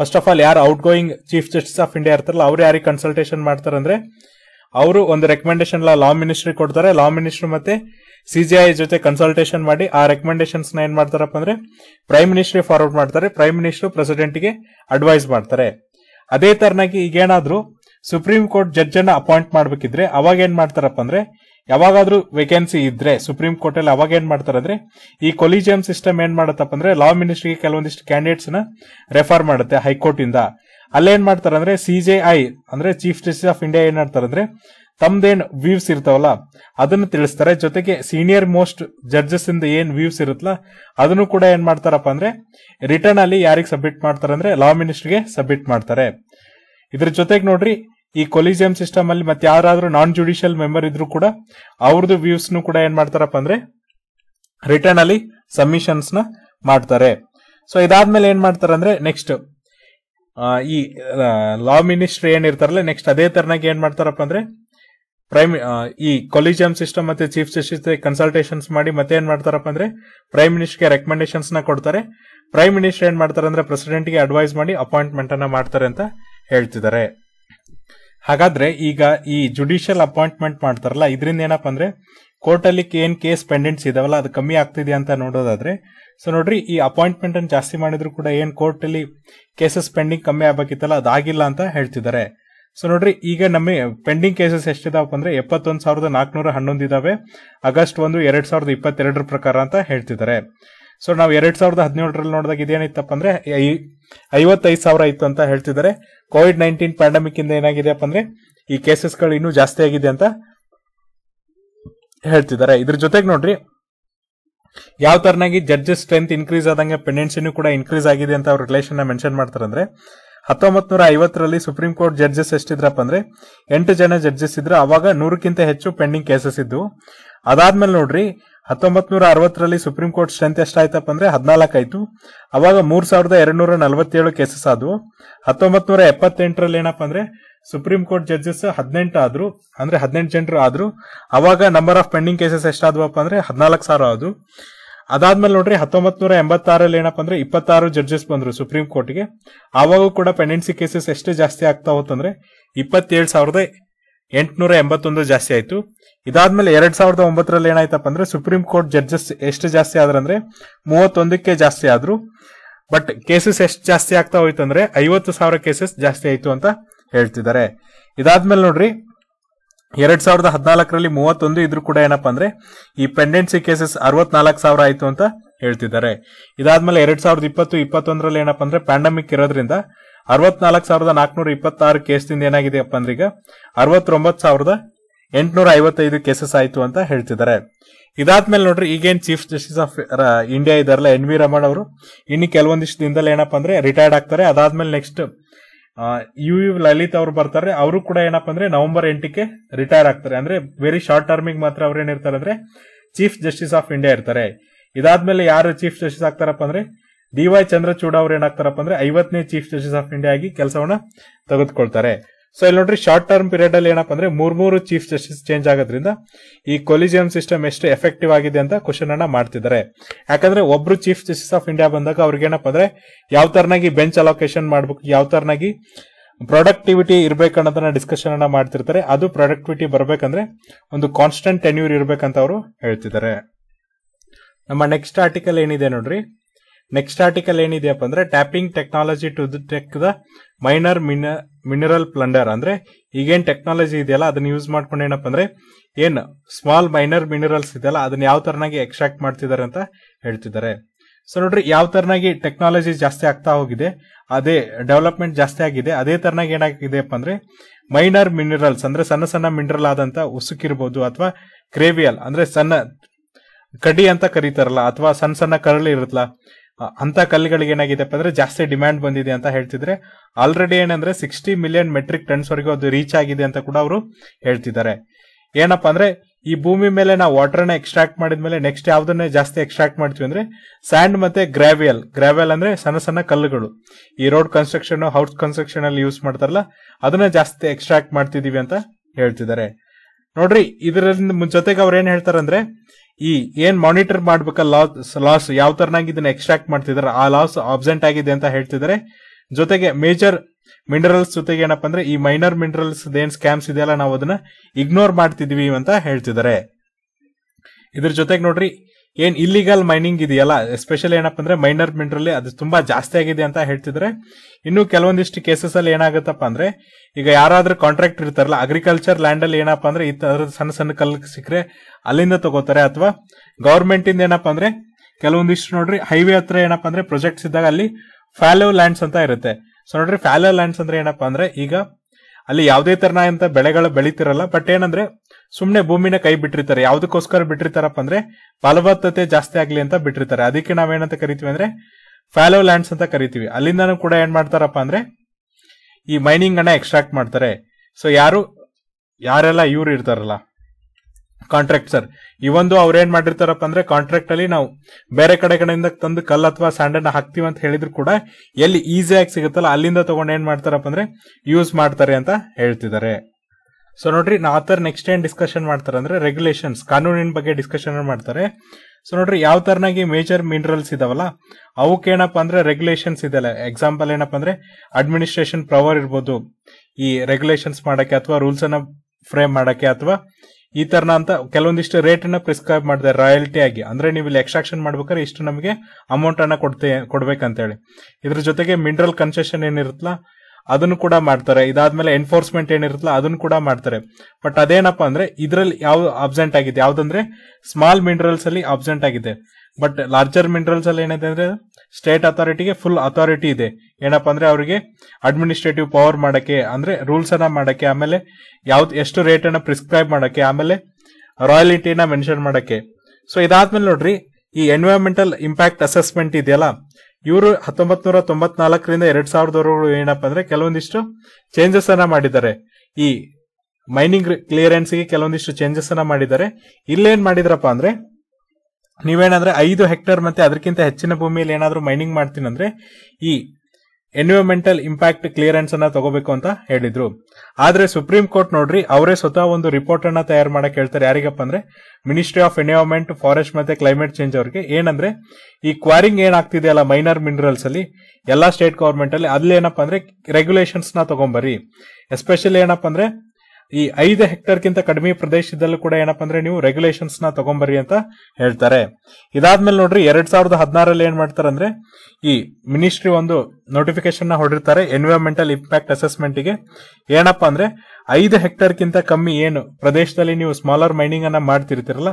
ಫಸ್ಟ್ ಆಫ್ ಆಲ್ ಯಾರು outgoing Chief Justice of India ಇರ್ತಾರಲ್ಲ ಅವ್ರು ಯಾರಿಗೆ ಕನ್ಸಲ್ಟೇಷನ್ ಮಾಡ್ತಾರೆ ಅಂದ್ರೆ ಅವರು ಒಂದು ರೆಕಮೆಂಡೇಶನ್ ಲಾ ಮಿನಿಸ್ಟ್ರಿ ಕೊಡ್ತಾರೆ ಲಾ ಮಿನಿಸ್ಟರ್ ಮತ್ತೆ ಸಿಜಿಐ ಜೊತೆ ಕನ್ಸಲ್ಟೇಷನ್ ಮಾಡಿ ಆ ರೆಕಮೆಂಡೇಶನ್ಸ್ ನ ಏನ್ ಮಾಡ್ತಾರಪ್ಪ ಅಂದ್ರೆ ಪ್ರೈಮ್ ಮಿನಿಸ್ಟರ್ ಫಾರ್ವರ್ಡ್ ಮಾಡ್ತಾರೆ ಪ್ರೈಮ್ ಮಿನಿಸ್ಟರ್ ಪ್ರೆಸಿಡೆಂಟ್ ಗೆ ಅಡ್ವೈಸ್ ಮಾಡ್ತಾರೆ ಅದೇ ತರನಾಗಿ ಈಗೇನಾದ್ರೂ ಸುಪ್ರೀಂ ಕೋರ್ಟ್ ಜಡ್ಜ್ ಅನ್ನ ಅಪಾಯಿಂಟ್ ಮಾಡ್ಬೇಕಿದ್ರೆ ಅವಾಗ ಏನ್ ಮಾಡ್ತಾರಪ್ಪ ಅಂದ್ರೆ ಯಾವಾಗಾದ್ರೂ ವೇಕೆನ್ಸಿ ಇದ್ರೆ ಸುಪ್ರೀಂ ಕೋರ್ಟ್ ಅಲ್ಲಿ ಅವಾಗ ಏನ್ ಮಾಡ್ತಾರೆ ಅಂದ್ರೆ ಈ ಕೊಲಿಜಿಯಂ ಸಿಸ್ಟಮ್ ಏನ್ ಮಾಡತ್ತಪ್ಪ ಅಂದ್ರೆ ಲಾ ಮಿನಿಸ್ಟ್ರಿಗೆ ಕೆಲವೊಂದಿಷ್ಟು ಕ್ಯಾಂಡಿಡೇಟ್ಸ್ ನ ರೆಫರ್ ಮಾಡುತ್ತೆ ಹೈಕೋರ್ಟ್ ಇಂದ ಅಲ್ಲೇನ್ ಮಾಡ್ತಾರೆ ಅಂದ್ರೆ ಸಿಜೆಐ ಅಂದ್ರೆ ಚೀಫ್ ಜಸ್ಟಿಸ್ ಆಫ್ ಇಂಡಿಯಾ ಏನ್ ಮಾಡ್ತಾರೆ ಅಂದ್ರೆ ತಮ್ದೇನ್ ವ್ಯೂವ್ಸ್ ಇರ್ತಾವಲ್ಲ ಅದನ್ನು ತಿಳಿಸ್ತಾರೆ ಜೊತೆಗೆ ಸೀನಿಯರ್ ಮೋಸ್ಟ್ ಜಡ್ಜಸ್ ಇಂದ ಏನ್ ವ್ಯೂವ್ಸ್ ಇರುತ್ತಲ್ಲ ಅದನ್ನು ಕೂಡ ಏನ್ ಮಾಡ್ತಾರಪ್ಪ ಅಂದ್ರೆ ರಿಟರ್ನ್ ಅಲ್ಲಿ ಯಾರಿಗೆ ಸಬ್ಮಿಟ್ ಮಾಡ್ತಾರೆ ಅಂದ್ರೆ ಲಾ ಮಿನಿಸ್ಟರ್ಗೆ ಸಬ್ಮಿಟ್ ಮಾಡ್ತಾರೆ ಇದ್ರ ಜೊತೆಗೆ ನೋಡ್ರಿ ಈ ಕೊಲಿಜಿಯಂ ಸಿಸ್ಟಮ್ ಅಲ್ಲಿ ಮತ್ತೆ ಯಾರಾದ್ರೂ ನಾನ್ ಜುಡಿಷಿಯಲ್ ಮೆಂಬರ್ ಇದ್ರು ಕೂಡ ಅವ್ರದ್ದು ನು ಕೂಡ ಏನ್ ಮಾಡ್ತಾರಪ್ಪ ಅಂದ್ರೆ ರಿಟರ್ನ್ ಅಲ್ಲಿ ಸಬ್ಮಿಷನ್ಸ್ ನ ಮಾಡ್ತಾರೆ ಸೊ ಇದಾದ್ಮೇಲೆ ಏನ್ ಮಾಡ್ತಾರೆ ಅಂದ್ರೆ ನೆಕ್ಸ್ಟ್ ಈ ಲಾ ಮಿನಿಸ್ಟ್ರಿ ಏನಿರ್ತಾರಲ್ಲ ನೆಕ್ಸ್ಟ್ ಅದೇ ತರನಾಗಿ ಏನ್ ಮಾಡ್ತಾರಪ್ಪ ಅಂದ್ರೆ ಪ್ರೈಮ್ ಈ ಕೊಲಿಜಿಯಂ ಸಿಸ್ಟಮ್ ಮತ್ತೆ ಚೀಫ್ ಜಸ್ಟಿಸ್ ಕನ್ಸಲ್ಟೇಷನ್ಸ್ ಮಾಡಿ ಮತ್ತೆ ಏನ್ ಮಾಡ್ತಾರಪ್ಪ ಅಂದ್ರೆ ಪ್ರೈಮ್ ಗೆ ರೆಕಮೆಂಡೇಶನ್ಸ್ ನ ಕೊಡ್ತಾರೆ ಪ್ರೈಮ್ ಮಿನಿಸ್ಟರ್ ಏನ್ ಮಾಡ್ತಾರೆ ಅಂದ್ರೆ ಪ್ರೆಸಿಡೆಂಟ್ ಗೆ ಅಡ್ವೈಸ್ ಮಾಡಿ ಅಪಾಯಿಂಟ್ಮೆಂಟ್ ಅನ್ನ ಮಾಡ್ತಾರೆ ಅಂತ ಹೇಳ್ತಿದ್ದಾರೆ ಹಾಗಾದ್ರೆ ಈಗ ಈ ಜುಡಿಷಿಯಲ್ ಅಪಾಯಿಂಟ್ಮೆಂಟ್ ಮಾಡ್ತಾರಲ್ಲ ಇದರಿಂದ ಏನಪ್ಪ ಅಂದ್ರೆ ಕೋರ್ಟ್ ಅಲ್ಲಿ ಏನ್ ಕೇಸ್ ಪೆಂಡೆಂಟ್ಸ್ ಇದಾವಲ್ಲ ಅದು ಕಮ್ಮಿ ಆಗ್ತಿದೆ ಅಂತ ನೋಡೋದಾದ್ರೆ ಸೊ ನೋಡ್ರಿ ಈ ಅಪಾಯಿಂಟ್ಮೆಂಟ್ ಅನ್ನು ಜಾಸ್ತಿ ಮಾಡಿದ್ರು ಕೂಡ ಏನ್ ಕೋರ್ಟ್ ಅಲ್ಲಿ ಕೇಸಸ್ ಪೆಂಡಿಂಗ್ ಕಮ್ಮಿ ಆಗ್ಬೇಕಿತ್ತಲ್ಲ ಅದಾಗಿಲ್ಲ ಅಂತ ಹೇಳ್ತಿದ್ದಾರೆ ಸೊ ನೋಡ್ರಿ ಈಗ ನಮ್ಮ ಪೆಂಡಿಂಗ್ ಕೇಸಸ್ ಎಷ್ಟಿದಾವಪ್ಪ ಅಂದ್ರೆ ಎಪ್ಪತ್ತೊಂದು ಸಾವಿರದ ನಾಲ್ಕನೂರ ಹನ್ನೊಂದು ಇದಾವೆ ಆಗಸ್ಟ್ ಒಂದು ಎರಡ್ ಸಾವಿರದ ಇಪ್ಪತ್ತೆರಡರ ಪ್ರಕಾರ ಅಂತ ಹೇಳ್ತಿದ್ದಾರೆ ಸೊ ನಾವು ಎರಡ್ ಸಾವಿರದ ಹದಿನೇಳರಲ್ಲಿ ನೋಡಿದಾಗ ಇದೇನಿತ್ತಪ್ಪ ಅಂದ್ರೆ ಐವತ್ತೈದು ಸಾವಿರ ಇತ್ತು ಅಂತ ಹೇಳ್ತಿದ್ದಾರೆ ಕೋವಿಡ್ ನೈನ್ಟೀನ್ ಪ್ಯಾಂಡಮಿಕ್ ಇಂದ ಏನಾಗಿದೆಯಪ್ಪ ಅಂದ್ರೆ ಈ ಕೇಸಸ್ಗಳು ಇನ್ನೂ ಜಾಸ್ತಿ ಆಗಿದೆ ಅಂತ ಹೇಳ್ತಿದ್ದಾರೆ ಇದ್ರ ಜೊತೆಗೆ ನೋಡ್ರಿ ಯಾವ ತರನಾಗಿ ಜಡ್ಜಸ್ ಸ್ಟ್ರೆಂತ್ ಇನ್ಕ್ರೀಸ್ ಆದಂಗೆ ಪೆಂಡೆನ್ಸಿನೂ ಕೂಡ ಇನ್ಕ್ರೀಸ್ ಆಗಿದೆ ಅಂತ ಅವ್ರ ರಿಲೇಷನ್ ಮೆನ್ಷನ್ ಮಾಡ್ತಾರೆ ಅಂದ್ರೆ ಹತ್ತೊಂಬತ್ ನೂರ ಐವತ್ತರಲ್ಲಿ ಸುಪ್ರೀಂ ಕೋರ್ಟ್ ಜಡ್ಜಸ್ ಎಷ್ಟಿದ್ರಪ್ಪ ಅಂದ್ರೆ ಎಂಟು ಜನ ಜಡ್ಜಸ್ ಇದ್ರು ಅವಾಗ ನೂರಕ್ಕಿಂತ ಹೆಚ್ಚು ಪೆಂಡಿಂಗ್ ಕೇಸಸ್ ಇದ್ವು ಅದಾದ್ಮೇಲೆ ನೋಡ್ರಿ ಹತ್ತೊಂಬತ್ ನೂರ ಅರವತ್ತರಲ್ಲಿ ಸುಪ್ರೀಂ ಕೋರ್ಟ್ ಸ್ಟ್ರೆಂತ್ ಎಷ್ಟಾಯ್ತಪ್ಪ ಅಂದ್ರೆ ಹದಿನಾಲ್ಕು ಆಯ್ತು ಅವಾಗ ಮೂರ್ ಸಾವಿರದ ಎರಡ್ ನಲವತ್ತೇಳು ಕೇಸಸ್ ಆದವು ಹತ್ತೊಂಬತ್ ನೂರ ಎಪ್ಪತ್ತೆಂಟರಲ್ಲಿ ಏನಪ್ಪ ಅಂದ್ರೆ ಸುಪ್ರೀಂ ಕೋರ್ಟ್ ಜಡ್ಜಸ್ ಹದಿನೆಂಟು ಆದ್ರು ಅಂದ್ರೆ ಹದಿನೆಂಟು ಜನರು ಆದ್ರು ಅವಾಗ ನಂಬರ್ ಆಫ್ ಪೆಂಡಿಂಗ್ ಕೇಸಸ್ ಎಷ್ಟಾದ್ವಪ್ಪ ಅಂದ್ರೆ ಹದಿನಾಲ್ಕು ಸಾವಿರ ಆದ್ರು ಅದಾದ್ಮೇಲೆ ನೋಡ್ರಿ ಹತ್ತೊಂಬತ್ ನೂರ ಎಂಬತ್ತಾರಲ್ಲಿ ಏನಪ್ಪ ಅಂದ್ರೆ ಇಪ್ಪತ್ತಾರು ಜಡ್ಜಸ್ ಬಂದ್ರು ಸುಪ್ರೀಂ ಕೋರ್ಟ್ಗೆ ಆವಾಗೂ ಕೂಡ ಪೆಂಡೆನ್ಸಿ ಕೇಸಸ್ ಎಷ್ಟು ಜಾಸ್ತಿ ಆಗ್ತಾ ಹೋತಂದ್ರೆ ಇಪ್ಪತ್ತೇಳು ಸಾವಿರದ ಎಂಟುನೂರ ಎಂಬತ್ತೊಂದು ಜಾಸ್ತಿ ಆಯ್ತು ಇದಾದ್ಮೇಲೆ ಎರಡ್ ಸಾವಿರದ ಒಂಬತ್ತರಲ್ಲಿ ಏನಾಯ್ತಪ್ಪ ಅಂದ್ರೆ ಸುಪ್ರೀಂ ಕೋರ್ಟ್ ಜಡ್ಜಸ್ ಎಷ್ಟು ಜಾಸ್ತಿ ಆದ್ರಂದ್ರೆ ಮೂವತ್ತೊಂದಕ್ಕೆ ಜಾಸ್ತಿ ಆದ್ರು ಬಟ್ ಕೇಸಸ್ ಎಷ್ಟು ಜಾಸ್ತಿ ಆಗ್ತಾ ಹೋಯ್ತಂದ್ರೆ ಐವತ್ತು ಸಾವಿರ ಕೇಸಸ್ ಜಾಸ್ತಿ ಆಯ್ತು ಅಂತ ಹೇಳ್ತಿದ್ದಾರೆ ಇದಾದ್ಮೇಲೆ ನೋಡ್ರಿ ಎರಡ್ ಸಾವಿರದ ಹದಿನಾಲ್ಕರಲ್ಲಿ ಮೂವತ್ತೊಂದು ಇದ್ರು ಕೂಡ ಏನಪ್ಪಾ ಅಂದ್ರೆ ಈ ಪೆಂಡೆನ್ಸಿ ಕೇಸಸ್ ಅರವತ್ನಾಲ್ಕು ಸಾವಿರ ಆಯ್ತು ಅಂತ ಹೇಳ್ತಿದ್ದಾರೆ ಇದಾದ್ಮೇಲೆ ಎರಡ್ ಸಾವಿರದ ಇಪ್ಪತ್ತು ಇಪ್ಪತ್ತೊಂದರಲ್ಲಿ ಏನಪ್ಪ ಅಂದ್ರೆ ಪ್ಯಾಂಡಮಿಕ್ ಇರೋದ್ರಿಂದ ಅರವತ್ನಾಲ್ಕು ಸಾವಿರದ ನಾಲ್ಕುನೂರ ಇಪ್ಪತ್ತಾರು ಕೇಸ್ದಿಂದ ಅಪ್ಪ ಅಂದ್ರೆ ಈಗ ಅರವತ್ತೊಂಬತ್ತು ಸಾವಿರದ ಎಂಟುನೂರ ಐವತ್ತೈದು ಕೇಸಸ್ ಆಯ್ತು ಅಂತ ಹೇಳ್ತಿದ್ದಾರೆ ಇದಾದ್ಮೇಲೆ ನೋಡ್ರಿ ಈಗೇನ್ ಚೀಫ್ ಜಸ್ಟಿಸ್ ಆಫ್ ಇಂಡಿಯಾ ಇದಾರಲ್ಲ ಎನ್ ವಿ ರಮಣ್ ಅವರು ಇನ್ನು ಕೆಲವೊಂದಿಷ್ಟು ದಿನದಲ್ಲಿ ಏನಪ್ಪ ಅಂದ್ರೆ ರಿಟೈರ್ಡ್ ಆಗ್ತಾರೆ ಅದಾದ್ಮೇಲೆ ನೆಕ್ಸ್ಟ್ ಯು ಯು ಲಲಿತ್ ಅವ್ರು ಬರ್ತಾರೆ ಅವರು ಕೂಡ ಏನಪ್ಪ ಅಂದ್ರೆ ನವೆಂಬರ್ ಎಂಟಕ್ಕೆ ರಿಟೈರ್ ಆಗ್ತಾರೆ ಅಂದ್ರೆ ವೆರಿ ಶಾರ್ಟ್ ಟರ್ಮಿಗೆ ಮಾತ್ರ ಅವ್ರು ಏನಿರ್ತಾರೆ ಅಂದ್ರೆ ಚೀಫ್ ಜಸ್ಟಿಸ್ ಆಫ್ ಇಂಡಿಯಾ ಇರ್ತಾರೆ ಇದಾದ್ಮೇಲೆ ಯಾರು ಚೀಫ್ ಜಸ್ಟಿಸ್ ಆಗ್ತಾರಪ್ಪ ಅಂದ್ರೆ ಡಿ ವೈ ಚಂದ್ರಚೂಡ್ ಅವ್ರು ಏನಾಗ್ತಾರಪ್ಪ ಅಂದ್ರೆ ಐವತ್ತನೇ ಚೀಫ್ ಜಸ್ಟಿಸ್ ಆಫ್ ಇಂಡಿಯಾ ಆಗಿ ಕೆಲಸವನ್ನ ತೆಗೆದುಕೊಳ್ತಾರೆ ಸೊ ಇಲ್ಲಿ ನೋಡ್ರಿ ಶಾರ್ಟ್ ಟರ್ಮ್ ಪೀರಿಯಡ್ ಅಲ್ಲಿ ಏನಪ್ಪ ಅಂದ್ರೆ ಮೂರ್ ಮೂರು ಚೀಫ್ ಜಸ್ಟಿಸ್ ಚೇಂಜ್ ಆಗೋದ್ರಿಂದ ಈ ಕೊಲಿಜಿಯಂ ಸಿಸ್ಟಮ್ ಎಷ್ಟು ಎಫೆಕ್ಟಿವ್ ಆಗಿದೆ ಅಂತ ಕ್ವಶನ್ ಅನ್ನ ಮಾಡ್ತಿದ್ದಾರೆ ಯಾಕಂದ್ರೆ ಒಬ್ರು ಚೀಫ್ ಜಸ್ಟಿಸ್ ಆಫ್ ಇಂಡಿಯಾ ಬಂದಾಗ ಅವ್ರಿಗೆ ಏನಪ್ಪಾ ಅಂದ್ರೆ ಯಾವ ತರನಾಗಿ ಬೆಂಚ್ ಅಲೋಕೇಶನ್ ಮಾಡ್ಬೇಕು ಯಾವ ತರನಾಗಿ ಪ್ರೊಡಕ್ಟಿವಿಟಿ ಇರಬೇಕು ಅನ್ನೋದನ್ನ ಡಿಸ್ಕಷನ್ ಅನ್ನ ಮಾಡ್ತಿರ್ತಾರೆ ಅದು ಪ್ರೊಡಕ್ಟಿವಿಟಿ ಬರಬೇಕಂದ್ರೆ ಒಂದು ಕಾನ್ಸ್ಟೆಂಟ್ ಟೆನ್ಯೂರ್ ಇರಬೇಕಂತ ಅವರು ಹೇಳ್ತಿದ್ದಾರೆ ನಮ್ಮ ನೆಕ್ಸ್ಟ್ ಆರ್ಟಿಕಲ್ ಏನಿದೆ ನೋಡ್ರಿ ನೆಕ್ಸ್ಟ್ ಆರ್ಟಿಕಲ್ ಏನಿದೆಯಪ್ಪ ಅಂದ್ರೆ tapping technology to the tech the minor min mineral plunder ಅಂದ್ರೆ ಈಗೇನ್ ಟೆಕ್ನಾಲಜಿ ಇದೆಯಲ್ಲ ಅದನ್ನ ಯೂಸ್ ಮಾಡ್ಕೊಂಡು ಏನಪ್ಪ ಅಂದ್ರೆ ಏನ್ ಸ್ಮಾಲ್ ಮೈನರ್ ಮಿನರಲ್ಸ್ ಇದೆಯಲ್ಲ ಅದನ್ನ ಯಾವ ತರನಾಗಿ ಎಕ್ಸ್ಟ್ರಾಕ್ಟ್ ಮಾಡ್ತಿದ್ದಾರೆ ಅಂತ ಹೇಳ್ತಿದ್ದಾರೆ ಸೊ ನೋಡ್ರಿ ಯಾವ ತರನಾಗಿ ಟೆಕ್ನಾಲಜಿ ಜಾಸ್ತಿ ಆಗ್ತಾ ಹೋಗಿದೆ ಅದೇ ಡೆವಲಪ್ಮೆಂಟ್ ಜಾಸ್ತಿ ಆಗಿದೆ ಅದೇ ತರನಾಗಿ ಏನಾಗಿದೆಯಪ್ಪ ಅಂದ್ರೆ ಮೈನರ್ ಮಿನರಲ್ಸ್ ಅಂದ್ರೆ ಸಣ್ಣ ಸಣ್ಣ ಮಿನರಲ್ ಆದಂತ ಉಸುಕಿರ್ಬೋದು ಅಥವಾ ಕ್ರೇವಿಯಲ್ ಅಂದ್ರೆ ಸಣ್ಣ ಕಡಿ ಅಂತ ಕರೀತಾರಲ್ಲ ಅಥವಾ ಸಣ್ಣ ಸಣ್ಣ ಕರಳು ಇರುತ್ತಲ್ಲ ಅಂತ ಕಲ್ಲುಗಳಿಗೆ ಏನಾಗಿದೆಪ್ಪ ಅಂದ್ರೆ ಜಾಸ್ತಿ ಡಿಮ್ಯಾಂಡ್ ಬಂದಿದೆ ಅಂತ ಹೇಳ್ತಿದ್ರೆ ಆಲ್ರೆಡಿ ಏನಂದ್ರೆ ಸಿಕ್ಸ್ಟಿ ಮಿಲಿಯನ್ ಮೆಟ್ರಿಕ್ ಟನ್ಸ್ ವರೆಗೂ ಅದು ರೀಚ್ ಆಗಿದೆ ಅಂತ ಕೂಡ ಅವರು ಹೇಳ್ತಿದ್ದಾರೆ ಏನಪ್ಪಾ ಅಂದ್ರೆ ಈ ಭೂಮಿ ಮೇಲೆ ನಾವು ವಾಟರ್ನ ಎಕ್ಸ್ಟ್ರಾಕ್ಟ್ ಮಾಡಿದ್ಮೇಲೆ ನೆಕ್ಸ್ಟ್ ಯಾವ್ದನ್ನ ಜಾಸ್ತಿ ಎಕ್ಸ್ಟ್ರಾಕ್ಟ್ ಮಾಡ್ತೀವಿ ಅಂದ್ರೆ ಸ್ಯಾಂಡ್ ಮತ್ತೆ ಗ್ರಾವಿಯಲ್ ಗ್ರಾವಿಯಲ್ ಅಂದ್ರೆ ಸಣ್ಣ ಸಣ್ಣ ಕಲ್ಲುಗಳು ಈ ರೋಡ್ ಕನ್ಸ್ಟ್ರಕ್ಷನ್ ಹೌಸ್ ಕನ್ಸ್ಟ್ರಕ್ಷನ್ ಅಲ್ಲಿ ಯೂಸ್ ಮಾಡ್ತಾರಲ್ಲ ಅದನ್ನ ಜಾಸ್ತಿ ಎಕ್ಸ್ಟ್ರಾಕ್ಟ್ ಮಾಡ್ತಿದೀವಿ ಅಂತ ಹೇಳ್ತಿದ್ದಾರೆ ನೋಡ್ರಿ ಇದರಿಂದ ಜೊತೆಗೆ ಅವ್ರು ಏನ್ ಹೇಳ್ತಾರಂದ್ರೆ ಈ ಏನ್ ಮಾನಿಟರ್ ಮಾಡ್ಬೇಕಲ್ಲ ಲಾಸ್ ಯಾವ ತರನಾಗಿ ಇದನ್ನ ಎಕ್ಸ್ಟ್ರಾಕ್ಟ್ ಮಾಡ್ತಿದಾರೆ ಆ ಲಾಸ್ ಆಬ್ಸೆಂಟ್ ಆಗಿದೆ ಅಂತ ಹೇಳ್ತಿದಾರೆ ಜೊತೆಗೆ ಮೇಜರ್ ಮಿನರಲ್ಸ್ ಜೊತೆಗೆ ಏನಪ್ಪ ಅಂದ್ರೆ ಈ ಮೈನರ್ ಮಿನರಲ್ಸ್ ಏನ್ ಸ್ಕ್ಯಾಮ್ಸ್ ಇದೆಯಲ್ಲ ನಾವು ಅದನ್ನ ಇಗ್ನೋರ್ ಮಾಡ್ತಿದೀವಿ ಅಂತ ಹೇಳ್ತಿದ್ದಾರೆ ಇದ್ರ ಜೊತೆಗೆ ನೋಡ್ರಿ ಏನ್ ಇಲ್ಲಿಗಲ್ ಮೈನಿಂಗ್ ಇದೆಯಲ್ಲ ಎಸ್ಪೆಷಲಿ ಏನಪ್ಪ ಅಂದ್ರೆ ಮೈನರ್ ಮಿನರಲ್ಲಿ ಅದು ತುಂಬಾ ಜಾಸ್ತಿ ಆಗಿದೆ ಅಂತ ಹೇಳ್ತಿದ್ರೆ ಇನ್ನು ಕೆಲವೊಂದಿಷ್ಟು ಕೇಸಸ್ ಅಲ್ಲಿ ಏನಾಗುತ್ತಪ್ಪ ಅಂದ್ರೆ ಈಗ ಯಾರಾದ್ರೂ ಕಾಂಟ್ರಾಕ್ಟ್ ಇರ್ತಾರಲ್ಲ ಅಗ್ರಿಕಲ್ಚರ್ ಲ್ಯಾಂಡ್ ಅಲ್ಲಿ ಏನಪ್ಪಾ ಅಂದ್ರೆ ಈ ಸಣ್ಣ ಸಣ್ಣ ಕಲ್ ಸಿಕ್ಕರೆ ಅಲ್ಲಿಂದ ತಗೋತಾರೆ ಅಥವಾ ಗವರ್ಮೆಂಟ್ ಇಂದ ಏನಪ್ಪಾ ಅಂದ್ರೆ ಕೆಲವೊಂದಿಷ್ಟು ನೋಡ್ರಿ ಹೈವೇ ಹತ್ರ ಏನಪ್ಪಾ ಅಂದ್ರೆ ಪ್ರೊಜೆಕ್ಟ್ಸ್ ಇದ್ದಾಗ ಅಲ್ಲಿ ಫ್ಯಾಲೋ ಲ್ಯಾಂಡ್ಸ್ ಅಂತ ಇರುತ್ತೆ ಸೊ ನೋಡ್ರಿ ಫ್ಯಾಲೋ ಲ್ಯಾಂಡ್ಸ್ ಅಂದ್ರೆ ಏನಪ್ಪಾ ಅಂದ್ರೆ ಈಗ ಅಲ್ಲಿ ಯಾವುದೇ ತರನ ಅಂತ ಬೆಳೆಗಳು ಬೆಳಿತಿರಲ್ಲ ಬಟ್ ಏನಂದ್ರೆ ಸುಮ್ನೆ ಭೂಮಿನ ಕೈ ಬಿಟ್ಟಿರ್ತಾರೆ ಯಾವ್ದಕ್ಕೋಸ್ಕರ ಬಿಟ್ಟಿರ್ತಾರಪ್ಪ ಅಂದ್ರೆ ಫಲವತ್ತತೆ ಜಾಸ್ತಿ ಆಗ್ಲಿ ಅಂತ ಬಿಟ್ಟಿರ್ತಾರೆ ಅದಕ್ಕೆ ನಾವೇನಂತ ಕರಿತೀವಿ ಅಂದ್ರೆ ಫ್ಯಾಲೋ ಲ್ಯಾಂಡ್ಸ್ ಅಂತ ಕರಿತೀವಿ ಅಲ್ಲಿಂದ ಕೂಡ ಏನ್ ಮಾಡ್ತಾರಪ್ಪ ಅಂದ್ರೆ ಈ ಮೈನಿಂಗ್ ಅನ್ನ ಎಕ್ಸ್ಟ್ರಾಕ್ಟ್ ಮಾಡ್ತಾರೆ ಸೊ ಯಾರು ಯಾರೆಲ್ಲ ಇವ್ರು ಇರ್ತಾರಲ್ಲ ಕಾಂಟ್ರಾಕ್ಟರ್ ಇವಂದು ಅವ್ರ ಏನ್ ಮಾಡಿರ್ತಾರಪ್ಪ ಅಂದ್ರೆ ಕಾಂಟ್ರಾಕ್ಟ್ ಅಲ್ಲಿ ನಾವು ಬೇರೆ ಕಡೆ ಕಡೆಯಿಂದ ತಂದು ಕಲ್ ಅಥವಾ ಅನ್ನ ಹಾಕ್ತಿವಿ ಅಂತ ಹೇಳಿದ್ರು ಕೂಡ ಎಲ್ಲಿ ಈಸಿಯಾಗಿ ಸಿಗುತ್ತಲ್ಲ ಅಲ್ಲಿಂದ ತಗೊಂಡು ಏನ್ ಮಾಡ್ತಾರಪ್ಪ ಅಂದ್ರೆ ಯೂಸ್ ಮಾಡ್ತಾರೆ ಅಂತ ಹೇಳ್ತಿದ್ದಾರೆ ಸೊ ನೋಡ್ರಿ ಆತರ ನೆಕ್ಸ್ಟ್ ಏನ್ ಡಿಸ್ಕಷನ್ ಮಾಡ್ತಾರೆ ಅಂದ್ರೆ ರೆಗ್ಯುಲೇಷನ್ಸ್ ಕಾನೂನಿನ ಬಗ್ಗೆ ಡಿಸ್ಕಷನ್ ಮಾಡ್ತಾರೆ ಸೊ ನೋಡ್ರಿ ಯಾವ ತರನಾಗಿ ಮೇಜರ್ ಮಿನರಲ್ಸ್ ಇದಾವಲ್ಲ ಅವಕ್ಕೇನಪ್ಪ ಅಂದ್ರೆ ರೆಗ್ಯುಲೇಷನ್ಸ್ ಇದೆಲ್ಲ ಎಕ್ಸಾಂಪಲ್ ಏನಪ್ಪಾ ಅಂದ್ರೆ ಅಡ್ಮಿನಿಸ್ಟ್ರೇಷನ್ ಪವರ್ ಇರ್ಬೋದು ಈ ರೆಗ್ಯುಲೇಷನ್ಸ್ ಮಾಡಕ್ಕೆ ಅಥವಾ ರೂಲ್ಸ್ ಅನ್ನ ಫ್ರೇಮ್ ಮಾಡಕ್ಕೆ ಅಥವಾ ಈ ತರನ ಅಂತ ಕೆಲವೊಂದಿಷ್ಟು ರೇಟ್ ಅನ್ನ ಪ್ರಿಸ್ಕ್ರೈಬ್ ಮಾಡಿದೆ ರಾಯಲ್ಟಿ ಆಗಿ ಅಂದ್ರೆ ನೀವು ಇಲ್ಲಿ ಎಕ್ಸ್ಟ್ರಾಕ್ಷನ್ ಮಾಡ್ಬೇಕಾದ್ರೆ ಇಷ್ಟು ನಮಗೆ ಅಮೌಂಟ್ ಅನ್ನ ಕೊಡ್ತೇ ಕೊಡ್ಬೇಕಂತೇಳಿ ಇದ್ರ ಜೊತೆಗೆ ಮಿನರಲ್ ಕನ್ಸೆಷನ್ ಏನಿರುತ್ತಲ್ಲ ಅದನ್ನು ಕೂಡ ಮಾಡ್ತಾರೆ ಇದಾದ್ಮೇಲೆ ಎನ್ಫೋರ್ಸ್ಮೆಂಟ್ ಏನಿರುತ್ತಲ್ಲ ಅದನ್ನು ಕೂಡ ಮಾಡ್ತಾರೆ ಬಟ್ ಅದೇನಪ್ಪ ಅಂದ್ರೆ ಇದರಲ್ಲಿ ಯಾವ ಅಬ್ಸೆಂಟ್ ಆಗಿದೆ ಯಾವ್ದಂದ್ರೆ ಸ್ಮಾಲ್ ಮಿನರಲ್ಸ್ ಅಲ್ಲಿ ಅಬ್ಸೆಂಟ್ ಆಗಿದೆ ಬಟ್ ಲಾರ್ಜರ್ ಮಿನರಲ್ಸ್ ಅಲ್ಲಿ ಏನಿದೆ ಅಂದ್ರೆ ಸ್ಟೇಟ್ ಅಥಾರಿಟಿಗೆ ಫುಲ್ ಅಥಾರಿಟಿ ಇದೆ ಏನಪ್ಪಾ ಅಂದ್ರೆ ಅವರಿಗೆ ಅಡ್ಮಿನಿಸ್ಟ್ರೇಟಿವ್ ಪವರ್ ಮಾಡಕ್ಕೆ ಅಂದ್ರೆ ರೂಲ್ಸ್ ಅನ್ನ ಮಾಡಕ್ಕೆ ಆಮೇಲೆ ಯಾವ್ದು ಎಷ್ಟು ರೇಟ್ ಅನ್ನ ಪ್ರಿಸ್ಕ್ರೈಬ್ ಮಾಡಕ್ಕೆ ಆಮೇಲೆ ರಾಯಲಿಟಿನ ಮೆನ್ಷನ್ ಮಾಡಕ್ಕೆ ಸೊ ಇದಾದ್ಮೇಲೆ ನೋಡ್ರಿ ಈ ಎನ್ವೈರನ್ಮೆಂಟಲ್ ಇಂಪ್ಯಾಕ್ಟ್ ಅಸೆಸ್ಮೆಂಟ್ ಇದೆಯಲ್ಲ ಇವರು ಹತ್ತೊಂಬತ್ ನೂರ ತೊಂಬತ್ನಾಲ್ಕರಿಂದ ಎರಡ್ ಸಾವಿರದವರೆಗೂ ಏನಪ್ಪಾ ಅಂದ್ರೆ ಕೆಲವೊಂದಿಷ್ಟು ಚೇಂಜಸ್ ಅನ್ನ ಮಾಡಿದ್ದಾರೆ ಈ ಮೈನಿಂಗ್ ಕ್ಲಿಯರೆನ್ಸ್ ಗೆ ಕೆಲವೊಂದಿಷ್ಟು ಚೇಂಜಸ್ ಅನ್ನ ಮಾಡಿದ್ದಾರೆ ಇಲ್ಲೇನ್ ಮಾಡಿದ್ರಪ್ಪ ಅಂದ್ರೆ ನೀವೇನಂದ್ರೆ ಐದು ಹೆಕ್ಟೇರ್ ಮತ್ತೆ ಅದಕ್ಕಿಂತ ಹೆಚ್ಚಿನ ಭೂಮಿಯಲ್ಲಿ ಏನಾದರೂ ಮೈನಿಂಗ್ ಮಾಡ್ತೀನಿ ಅಂದ್ರೆ ಈ ಎನ್ವಿರಾನ್ಮೆಂಟಲ್ ಇಂಪ್ಯಾಕ್ಟ್ ಕ್ಲಿಯರೆನ್ಸ್ ಅನ್ನ ತಗೋಬೇಕು ಅಂತ ಹೇಳಿದ್ರು ಆದ್ರೆ ಸುಪ್ರೀಂ ಕೋರ್ಟ್ ನೋಡ್ರಿ ಅವರೇ ಸ್ವತಃ ಒಂದು ರಿಪೋರ್ಟ್ ಅನ್ನ ತಯಾರು ಮಾಡಕ್ ಹೇಳ್ತಾರೆ ಯಾರಿಗಪ್ಪ ಅಂದ್ರೆ ಮಿನಿಸ್ಟ್ರಿ ಆಫ್ ಎನ್ವಿರಾನ್ಮೆಂಟ್ ಫಾರೆಸ್ಟ್ ಮತ್ತೆ ಕ್ಲೈಮೇಟ್ ಚೇಂಜ್ ಅವರಿಗೆ ಏನಂದ್ರೆ ಈ ಕ್ವಾರಿಂಗ್ ಏನಾಗ್ತಿದೆ ಅಲ್ಲ ಮೈನರ್ ಮಿನರಲ್ಸ್ ಅಲ್ಲಿ ಎಲ್ಲಾ ಸ್ಟೇಟ್ ಗವರ್ಮೆಂಟ್ ಅಲ್ಲಿ ಅಲ್ಲಿ ಏನಪ್ಪಾ ಅಂದ್ರೆ ರೆಗ್ಯುಲೇಷನ್ಸ್ ನ ತಗೊಂಬರ್ರಿ ಎಸ್ಪೆಷಲಿ ಏನಪ್ಪಾ ಅಂದ್ರೆ ಈ ಐದು ಹೆಕ್ಟರ್ಗಿಂತ ಕಡಿಮೆ ಪ್ರದೇಶದಲ್ಲೂ ಕೂಡ ಏನಪ್ಪಾ ಅಂದ್ರೆ ನೀವು ರೆಗ್ಯುಲೇಷನ್ಸ್ ನ ತಗೊಂಬರ್ರಿ ಅಂತ ಹೇಳ್ತಾರೆ ಇದಾದ್ಮೇಲೆ ನೋಡ್ರಿ ಎರಡ್ ಸಾವಿರದ ಹದಿನಾರಲ್ಲಿ ಏನ್ ಅಂದ್ರೆ ಈ ಮಿನಿಸ್ಟ್ರಿ ಒಂದು ನೋಟಿಫಿಕೇಶನ್ ನ ಹೊಡಿರ್ತಾರೆ ಎನ್ವಿರಾನ್ಮೆಂಟಲ್ ಇಂಪ್ಯಾಕ್ಟ್ ಅಸೆಸ್ಮೆಂಟ್ ಗೆ ಏನಪ್ಪಾ ಅಂದ್ರೆ ಐದು ಹೆಕ್ಟರ್ಗಿಂತ ಕಮ್ಮಿ ಏನು ಪ್ರದೇಶದಲ್ಲಿ ನೀವು ಸ್ಮಾಲರ್ ಮೈನಿಂಗ್ ಅನ್ನ ಮಾಡ್ತಿರ್ತಿರಲ್ಲ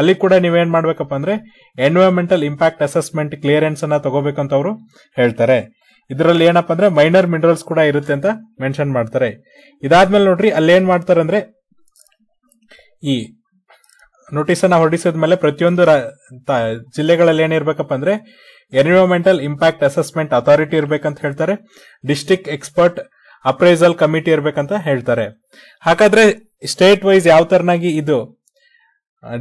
ಅಲ್ಲಿ ಕೂಡ ನೀವೇನ್ ಮಾಡ್ಬೇಕಪ್ಪ ಅಂದ್ರೆ ಎನ್ವಿರಾನ್ಮೆಂಟಲ್ ಇಂಪ್ಯಾಕ್ಟ್ ಅಸೆಸ್ಮೆಂಟ್ ಕ್ಲಿಯರೆನ್ಸ್ ಅನ್ನ ತಗೋಬೇಕಂತ ಅವರು ಹೇಳ್ತಾರೆ ಇದರಲ್ಲಿ ಏನಪ್ಪಾ ಅಂದ್ರೆ ಮೈನರ್ ಮಿನರಲ್ಸ್ ಕೂಡ ಇರುತ್ತೆ ಅಂತ ಮೆನ್ಷನ್ ಮಾಡ್ತಾರೆ ಇದಾದ್ಮೇಲೆ ನೋಡ್ರಿ ಅಲ್ಲಿ ಏನ್ ಮಾಡ್ತಾರೆ ಅಂದ್ರೆ ಈ ನೋಟಿಸ್ ಅನ್ನ ಮೇಲೆ ಪ್ರತಿಯೊಂದು ಜಿಲ್ಲೆಗಳಲ್ಲಿ ಏನಿರ್ಬೇಕಪ್ಪ ಅಂದ್ರೆ ಎನ್ವಿರಾನ್ಮೆಂಟಲ್ ಇಂಪ್ಯಾಕ್ಟ್ ಅಸೆಸ್ಮೆಂಟ್ ಅಥಾರಿಟಿ ಇರಬೇಕಂತ ಹೇಳ್ತಾರೆ ಡಿಸ್ಟಿಕ್ ಎಕ್ಸ್ಪರ್ಟ್ ಅಪ್ರೈಸಲ್ ಕಮಿಟಿ ಇರ್ಬೇಕಂತ ಹೇಳ್ತಾರೆ ಹಾಗಾದ್ರೆ ಸ್ಟೇಟ್ ವೈಸ್ ಯಾವ ತರನಾಗಿ ಇದು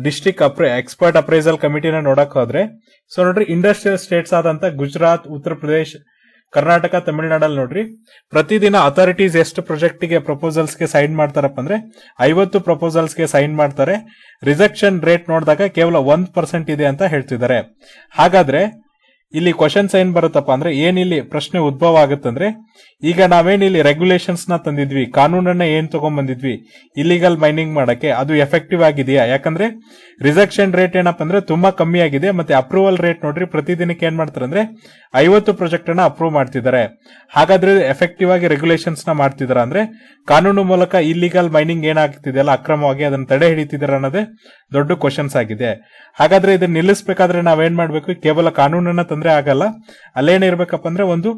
ಡಿಸ್ಟಿಕ್ ಎಕ್ಸ್ಪರ್ಟ್ ಅಪ್ರೈಸಲ್ ಕಮಿಟಿನ ನೋಡಕ್ ಹೋದ್ರೆ ಸೊ ನೋಡ್ರಿ ಇಂಡಸ್ಟ್ರಿಯಲ್ ಸ್ಟೇಟ್ಸ್ ಆದಂತ ಗುಜರಾತ್ ಉತ್ತರ ಪ್ರದೇಶ್ ಕರ್ನಾಟಕ ತಮಿಳುನಾಡಲ್ಲಿ ನೋಡ್ರಿ ಪ್ರತಿದಿನ ಅಥಾರಿಟೀಸ್ ಎಷ್ಟು ಪ್ರಾಜೆಕ್ಟ್ ಗೆ ಪ್ರಪೋಸಲ್ಸ್ ಗೆ ಸೈನ್ ಮಾಡ್ತಾರಪ್ಪ ಅಂದ್ರೆ ಐವತ್ತು ಪ್ರಪೋಸಲ್ಸ್ ಗೆ ಸೈನ್ ಮಾಡ್ತಾರೆ ರಿಜೆಕ್ಷನ್ ರೇಟ್ ನೋಡಿದಾಗ ಕೇವಲ ಒಂದ್ ಪರ್ಸೆಂಟ್ ಇದೆ ಅಂತ ಹೇಳ್ತಿದ್ದಾರೆ ಹಾಗಾದ್ರೆ ಇಲ್ಲಿ ಕ್ವಶನ್ಸ್ ಏನ್ ಬರುತ್ತಪ್ಪ ಅಂದ್ರೆ ಏನಿಲ್ಲಿ ಪ್ರಶ್ನೆ ಉದ್ಭವ ಆಗುತ್ತಂದ್ರೆ ಈಗ ಇಲ್ಲಿ ರೆಗ್ಯುಲೇಷನ್ಸ್ ನ ತಂದಿದ್ವಿ ಕಾನೂನನ್ನ ಏನ್ ಬಂದಿದ್ವಿ ಇಲ್ಲಿಗಲ್ ಮೈನಿಂಗ್ ಮಾಡಕ್ಕೆ ಅದು ಎಫೆಕ್ಟಿವ್ ಆಗಿದೆಯಾ ಯಾಕಂದ್ರೆ ರಿಸೆಕ್ಷನ್ ರೇಟ್ ಏನಪ್ಪ ಅಂದ್ರೆ ತುಂಬಾ ಕಮ್ಮಿ ಆಗಿದೆ ಮತ್ತೆ ಅಪ್ರೂವಲ್ ರೇಟ್ ನೋಡ್ರಿ ದಿನಕ್ಕೆ ಏನ್ ಮಾಡ್ತಾರೆ ಅಂದ್ರೆ ಐವತ್ತು ಪ್ರೊಜೆಕ್ಟ್ ಅನ್ನ ಅಪ್ರೂವ್ ಮಾಡ್ತಿದ್ದಾರೆ ಹಾಗಾದ್ರೆ ಎಫೆಕ್ಟಿವ್ ಆಗಿ ರೆಗ್ಯುಲೇಷನ್ಸ್ ನ ಮಾಡ್ತಿದಾರ ಅಂದ್ರೆ ಕಾನೂನು ಮೂಲಕ ಇಲ್ಲಿಗಲ್ ಮೈನಿಂಗ್ ಏನಾಗ್ತಿದೆಯಲ್ಲ ಅಕ್ರಮವಾಗಿ ಅದನ್ನ ತಡೆ ಹಿಡಿತಿದಾರ ಅನ್ನೋದೇ ದೊಡ್ಡ ಕ್ವಶನ್ಸ್ ಆಗಿದೆ ಹಾಗಾದ್ರೆ ಇದನ್ನ ನಿಲ್ಲಿಸಬೇಕಾದ್ರೆ ನಾವೇನ್ ಮಾಡಬೇಕು ಕೇವಲ ಕಾನೂನನ್ನ ತಂದ್ರೆ ಆಗಲ್ಲ ಅಲ್ಲೇನ ಇರ್ಬೇಕಪ್ಪ ಅಂದ್ರೆ ಒಂದು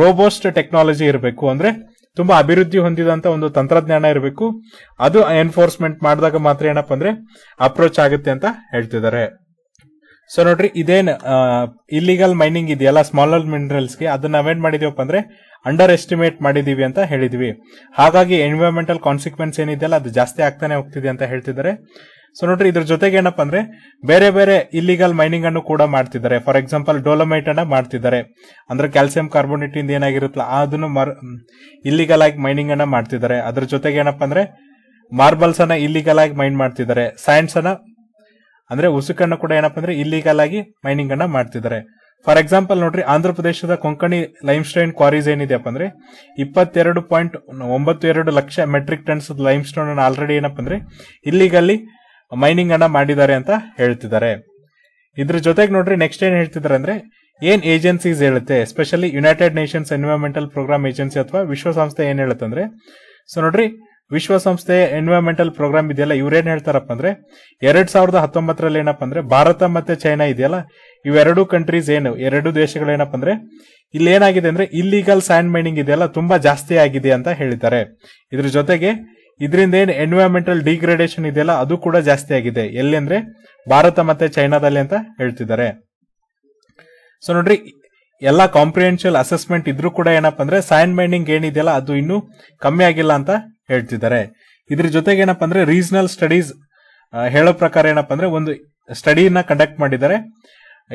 ರೋಬೋಸ್ಟ್ ಟೆಕ್ನಾಲಜಿ ಇರಬೇಕು ಅಂದ್ರೆ ತುಂಬಾ ಅಭಿವೃದ್ಧಿ ಹೊಂದಿದಂತ ಒಂದು ತಂತ್ರಜ್ಞಾನ ಇರಬೇಕು ಅದು ಎನ್ಫೋರ್ಸ್ಮೆಂಟ್ ಮಾಡಿದಾಗ ಮಾತ್ರ ಏನಪ್ಪ ಅಂದ್ರೆ ಅಪ್ರೋಚ್ ಆಗುತ್ತೆ ಅಂತ ಹೇಳ್ತಿದ್ದಾರೆ ಸೊ ನೋಡ್ರಿ ಇದೇನು ಇಲ್ಲಿಗಲ್ ಮೈನಿಂಗ್ ಇದೆಯಲ್ಲ ಸ್ಮಾಲರ್ ಮಿನರಲ್ಸ್ಗೆ ಅದನ್ನ ನಾವೇನ್ ಮಾಡಿದೀವಪ್ಪ ಅಂದ್ರೆ ಅಂಡರ್ ಎಸ್ಟಿಮೇಟ್ ಮಾಡಿದೀವಿ ಅಂತ ಹೇಳಿದ್ವಿ ಹಾಗಾಗಿ ಎನ್ವೈರನ್ಮೆಂಟಲ್ ಕಾನ್ಸಿಕ್ವೆನ್ಸ್ ಏನಿದೆಯಲ್ಲ ಅದು ಜಾಸ್ತಿ ಆಗ್ತಾನೆ ಹೋಗ್ತಿದೆ ಅಂತ ಹೇಳ್ತಿದ್ದಾರೆ ಸೊ ನೋಡ್ರಿ ಇದ್ರ ಜೊತೆಗೆ ಏನಪ್ಪಾ ಅಂದ್ರೆ ಬೇರೆ ಬೇರೆ ಇಲ್ಲಿಗಲ್ ಮೈನಿಂಗ್ ಅನ್ನು ಕೂಡ ಮಾಡ್ತಿದ್ದಾರೆ ಫಾರ್ ಎಕ್ಸಾಂಪಲ್ ಡೋಲೊಮೈಟ್ ಅನ್ನ ಮಾಡ್ತಿದ್ದಾರೆ ಅಂದ್ರೆ ಕ್ಯಾಲ್ಸಿಯಂ ಕಾರ್ಬೋನೇಟ್ ಇಂದ ಏನಾಗಿರುತ್ತಲ್ಲ ಅದನ್ನು ಇಲ್ಲಿಗಲ್ ಆಗಿ ಮೈನಿಂಗ್ ಅನ್ನ ಮಾಡ್ತಿದ್ದಾರೆ ಅದ್ರ ಜೊತೆಗೆ ಏನಪ್ಪಾ ಅಂದ್ರೆ ಮಾರ್ಬಲ್ಸ್ ಅನ್ನ ಇಲ್ಲಿಗಲ್ ಆಗಿ ಮೈನ್ ಮಾಡ್ತಿದ್ದಾರೆ ಸೈನ್ಸ್ ಅನ್ನ ಅಂದ್ರೆ ಉಸುಕನ್ನು ಕೂಡ ಏನಪ್ಪ ಅಂದ್ರೆ ಇಲ್ಲಿಗಲ್ ಆಗಿ ಮೈನಿಂಗ್ ಅನ್ನ ಮಾಡ್ತಿದ್ದಾರೆ ಫಾರ್ ಎಕ್ಸಾಂಪಲ್ ನೋಡ್ರಿ ಆಂಧ್ರ ಪ್ರದೇಶದ ಕೊಂಕಣಿ ಲೈಮ್ ಸ್ಟೋನ್ ಕ್ವಾರೀಸ್ ಏನಿದೆಯಪ್ಪ ಅಂದ್ರೆ ಇಪ್ಪತ್ತೆರಡು ಪಾಯಿಂಟ್ ಒಂಬತ್ತು ಎರಡು lakh metric tons limestone already ಏನಪ್ಪ ಅಂದ್ರೆ ಇಲ್ಲಿಗಲ್ಲಿ ಮೈನಿಂಗ್ ಅನ್ನ ಮಾಡಿದ್ದಾರೆ ಅಂತ ಹೇಳ್ತಿದ್ದಾರೆ ಇದ್ರ ಜೊತೆಗೆ ನೋಡ್ರಿ ನೆಕ್ಸ್ಟ್ ಏನ್ ಹೇಳ್ತಿದ್ದಾರೆ ಅಂದ್ರೆ ಏನ್ ಏಜೆನ್ಸೀಸ್ ಹೇಳುತ್ತೆ especially United Nations environmental programme agency ಅಥವಾ ವಿಶ್ವಸಂಸ್ಥೆ ಏನ್ ಹೇಳುತ್ತಂದ್ರೆ ಸೊ ನೋಡ್ರಿ ವಿಶ್ವಸಂಸ್ಥೆ ಎನ್ವೈರ್ಮೆಂಟಲ್ ಪ್ರೋಗ್ರಾಮ್ ಇದೆಯಲ್ಲ ಇವ್ರೇನ್ ಹೇಳ್ತಾರಪ್ಪ ಅಂದ್ರೆ ಎರಡ್ ಸಾವಿರದ ಹತ್ತೊಂಬತ್ತರಲ್ಲಿ ಏನಪ್ಪ ಅಂದ್ರೆ ಭಾರತ ಮತ್ತೆ ಚೈನಾ ಇದೆಯಲ್ಲ ಇವೆರಡು ಕಂಟ್ರೀಸ್ ಏನು ಎರಡು ದೇಶಗಳೇನಪ್ಪ ಅಂದ್ರೆ ಇಲ್ಲಿ ಏನಾಗಿದೆ ಅಂದ್ರೆ ಇಲ್ಲಿಗಲ್ ಸ್ಯಾಂಡ್ ಮೈನಿಂಗ್ ಇದೆಯಲ್ಲ ತುಂಬಾ ಜಾಸ್ತಿ ಆಗಿದೆ ಅಂತ ಹೇಳಿದ್ದಾರೆ ಇದ್ರ ಜೊತೆಗೆ ಇದರಿಂದ ಏನು ಎನ್ವೈರನ್ಮೆಂಟಲ್ ಡಿಗ್ರೇಡೇಷನ್ ಇದೆಯಲ್ಲ ಅದು ಕೂಡ ಜಾಸ್ತಿ ಆಗಿದೆ ಎಲ್ಲಿ ಅಂದ್ರೆ ಭಾರತ ಮತ್ತೆ ಚೈನಾದಲ್ಲಿ ಅಂತ ಹೇಳ್ತಿದ್ದಾರೆ ಸೊ ನೋಡ್ರಿ ಎಲ್ಲ ಕಾಂಪ್ರಿಹೆನ್ಷಿಯಲ್ ಅಸೆಸ್ಮೆಂಟ್ ಇದ್ರೂ ಕೂಡ ಏನಪ್ಪಾ ಅಂದ್ರೆ ಸೈನ್ ಮೈನಿಂಗ್ ಏನಿದೆಯಲ್ಲ ಅದು ಇನ್ನೂ ಕಮ್ಮಿ ಆಗಿಲ್ಲ ಅಂತ ಹೇಳ್ತಿದ್ದಾರೆ ಇದ್ರ ಜೊತೆಗೆ ಏನಪ್ಪ ಅಂದ್ರೆ ರೀಜನಲ್ ಸ್ಟಡೀಸ್ ಹೇಳೋ ಪ್ರಕಾರ ಏನಪ್ಪಾ ಅಂದ್ರೆ ಒಂದು ಸ್ಟಡಿನ ಕಂಡಕ್ಟ್ ಮಾಡಿದ್ದಾರೆ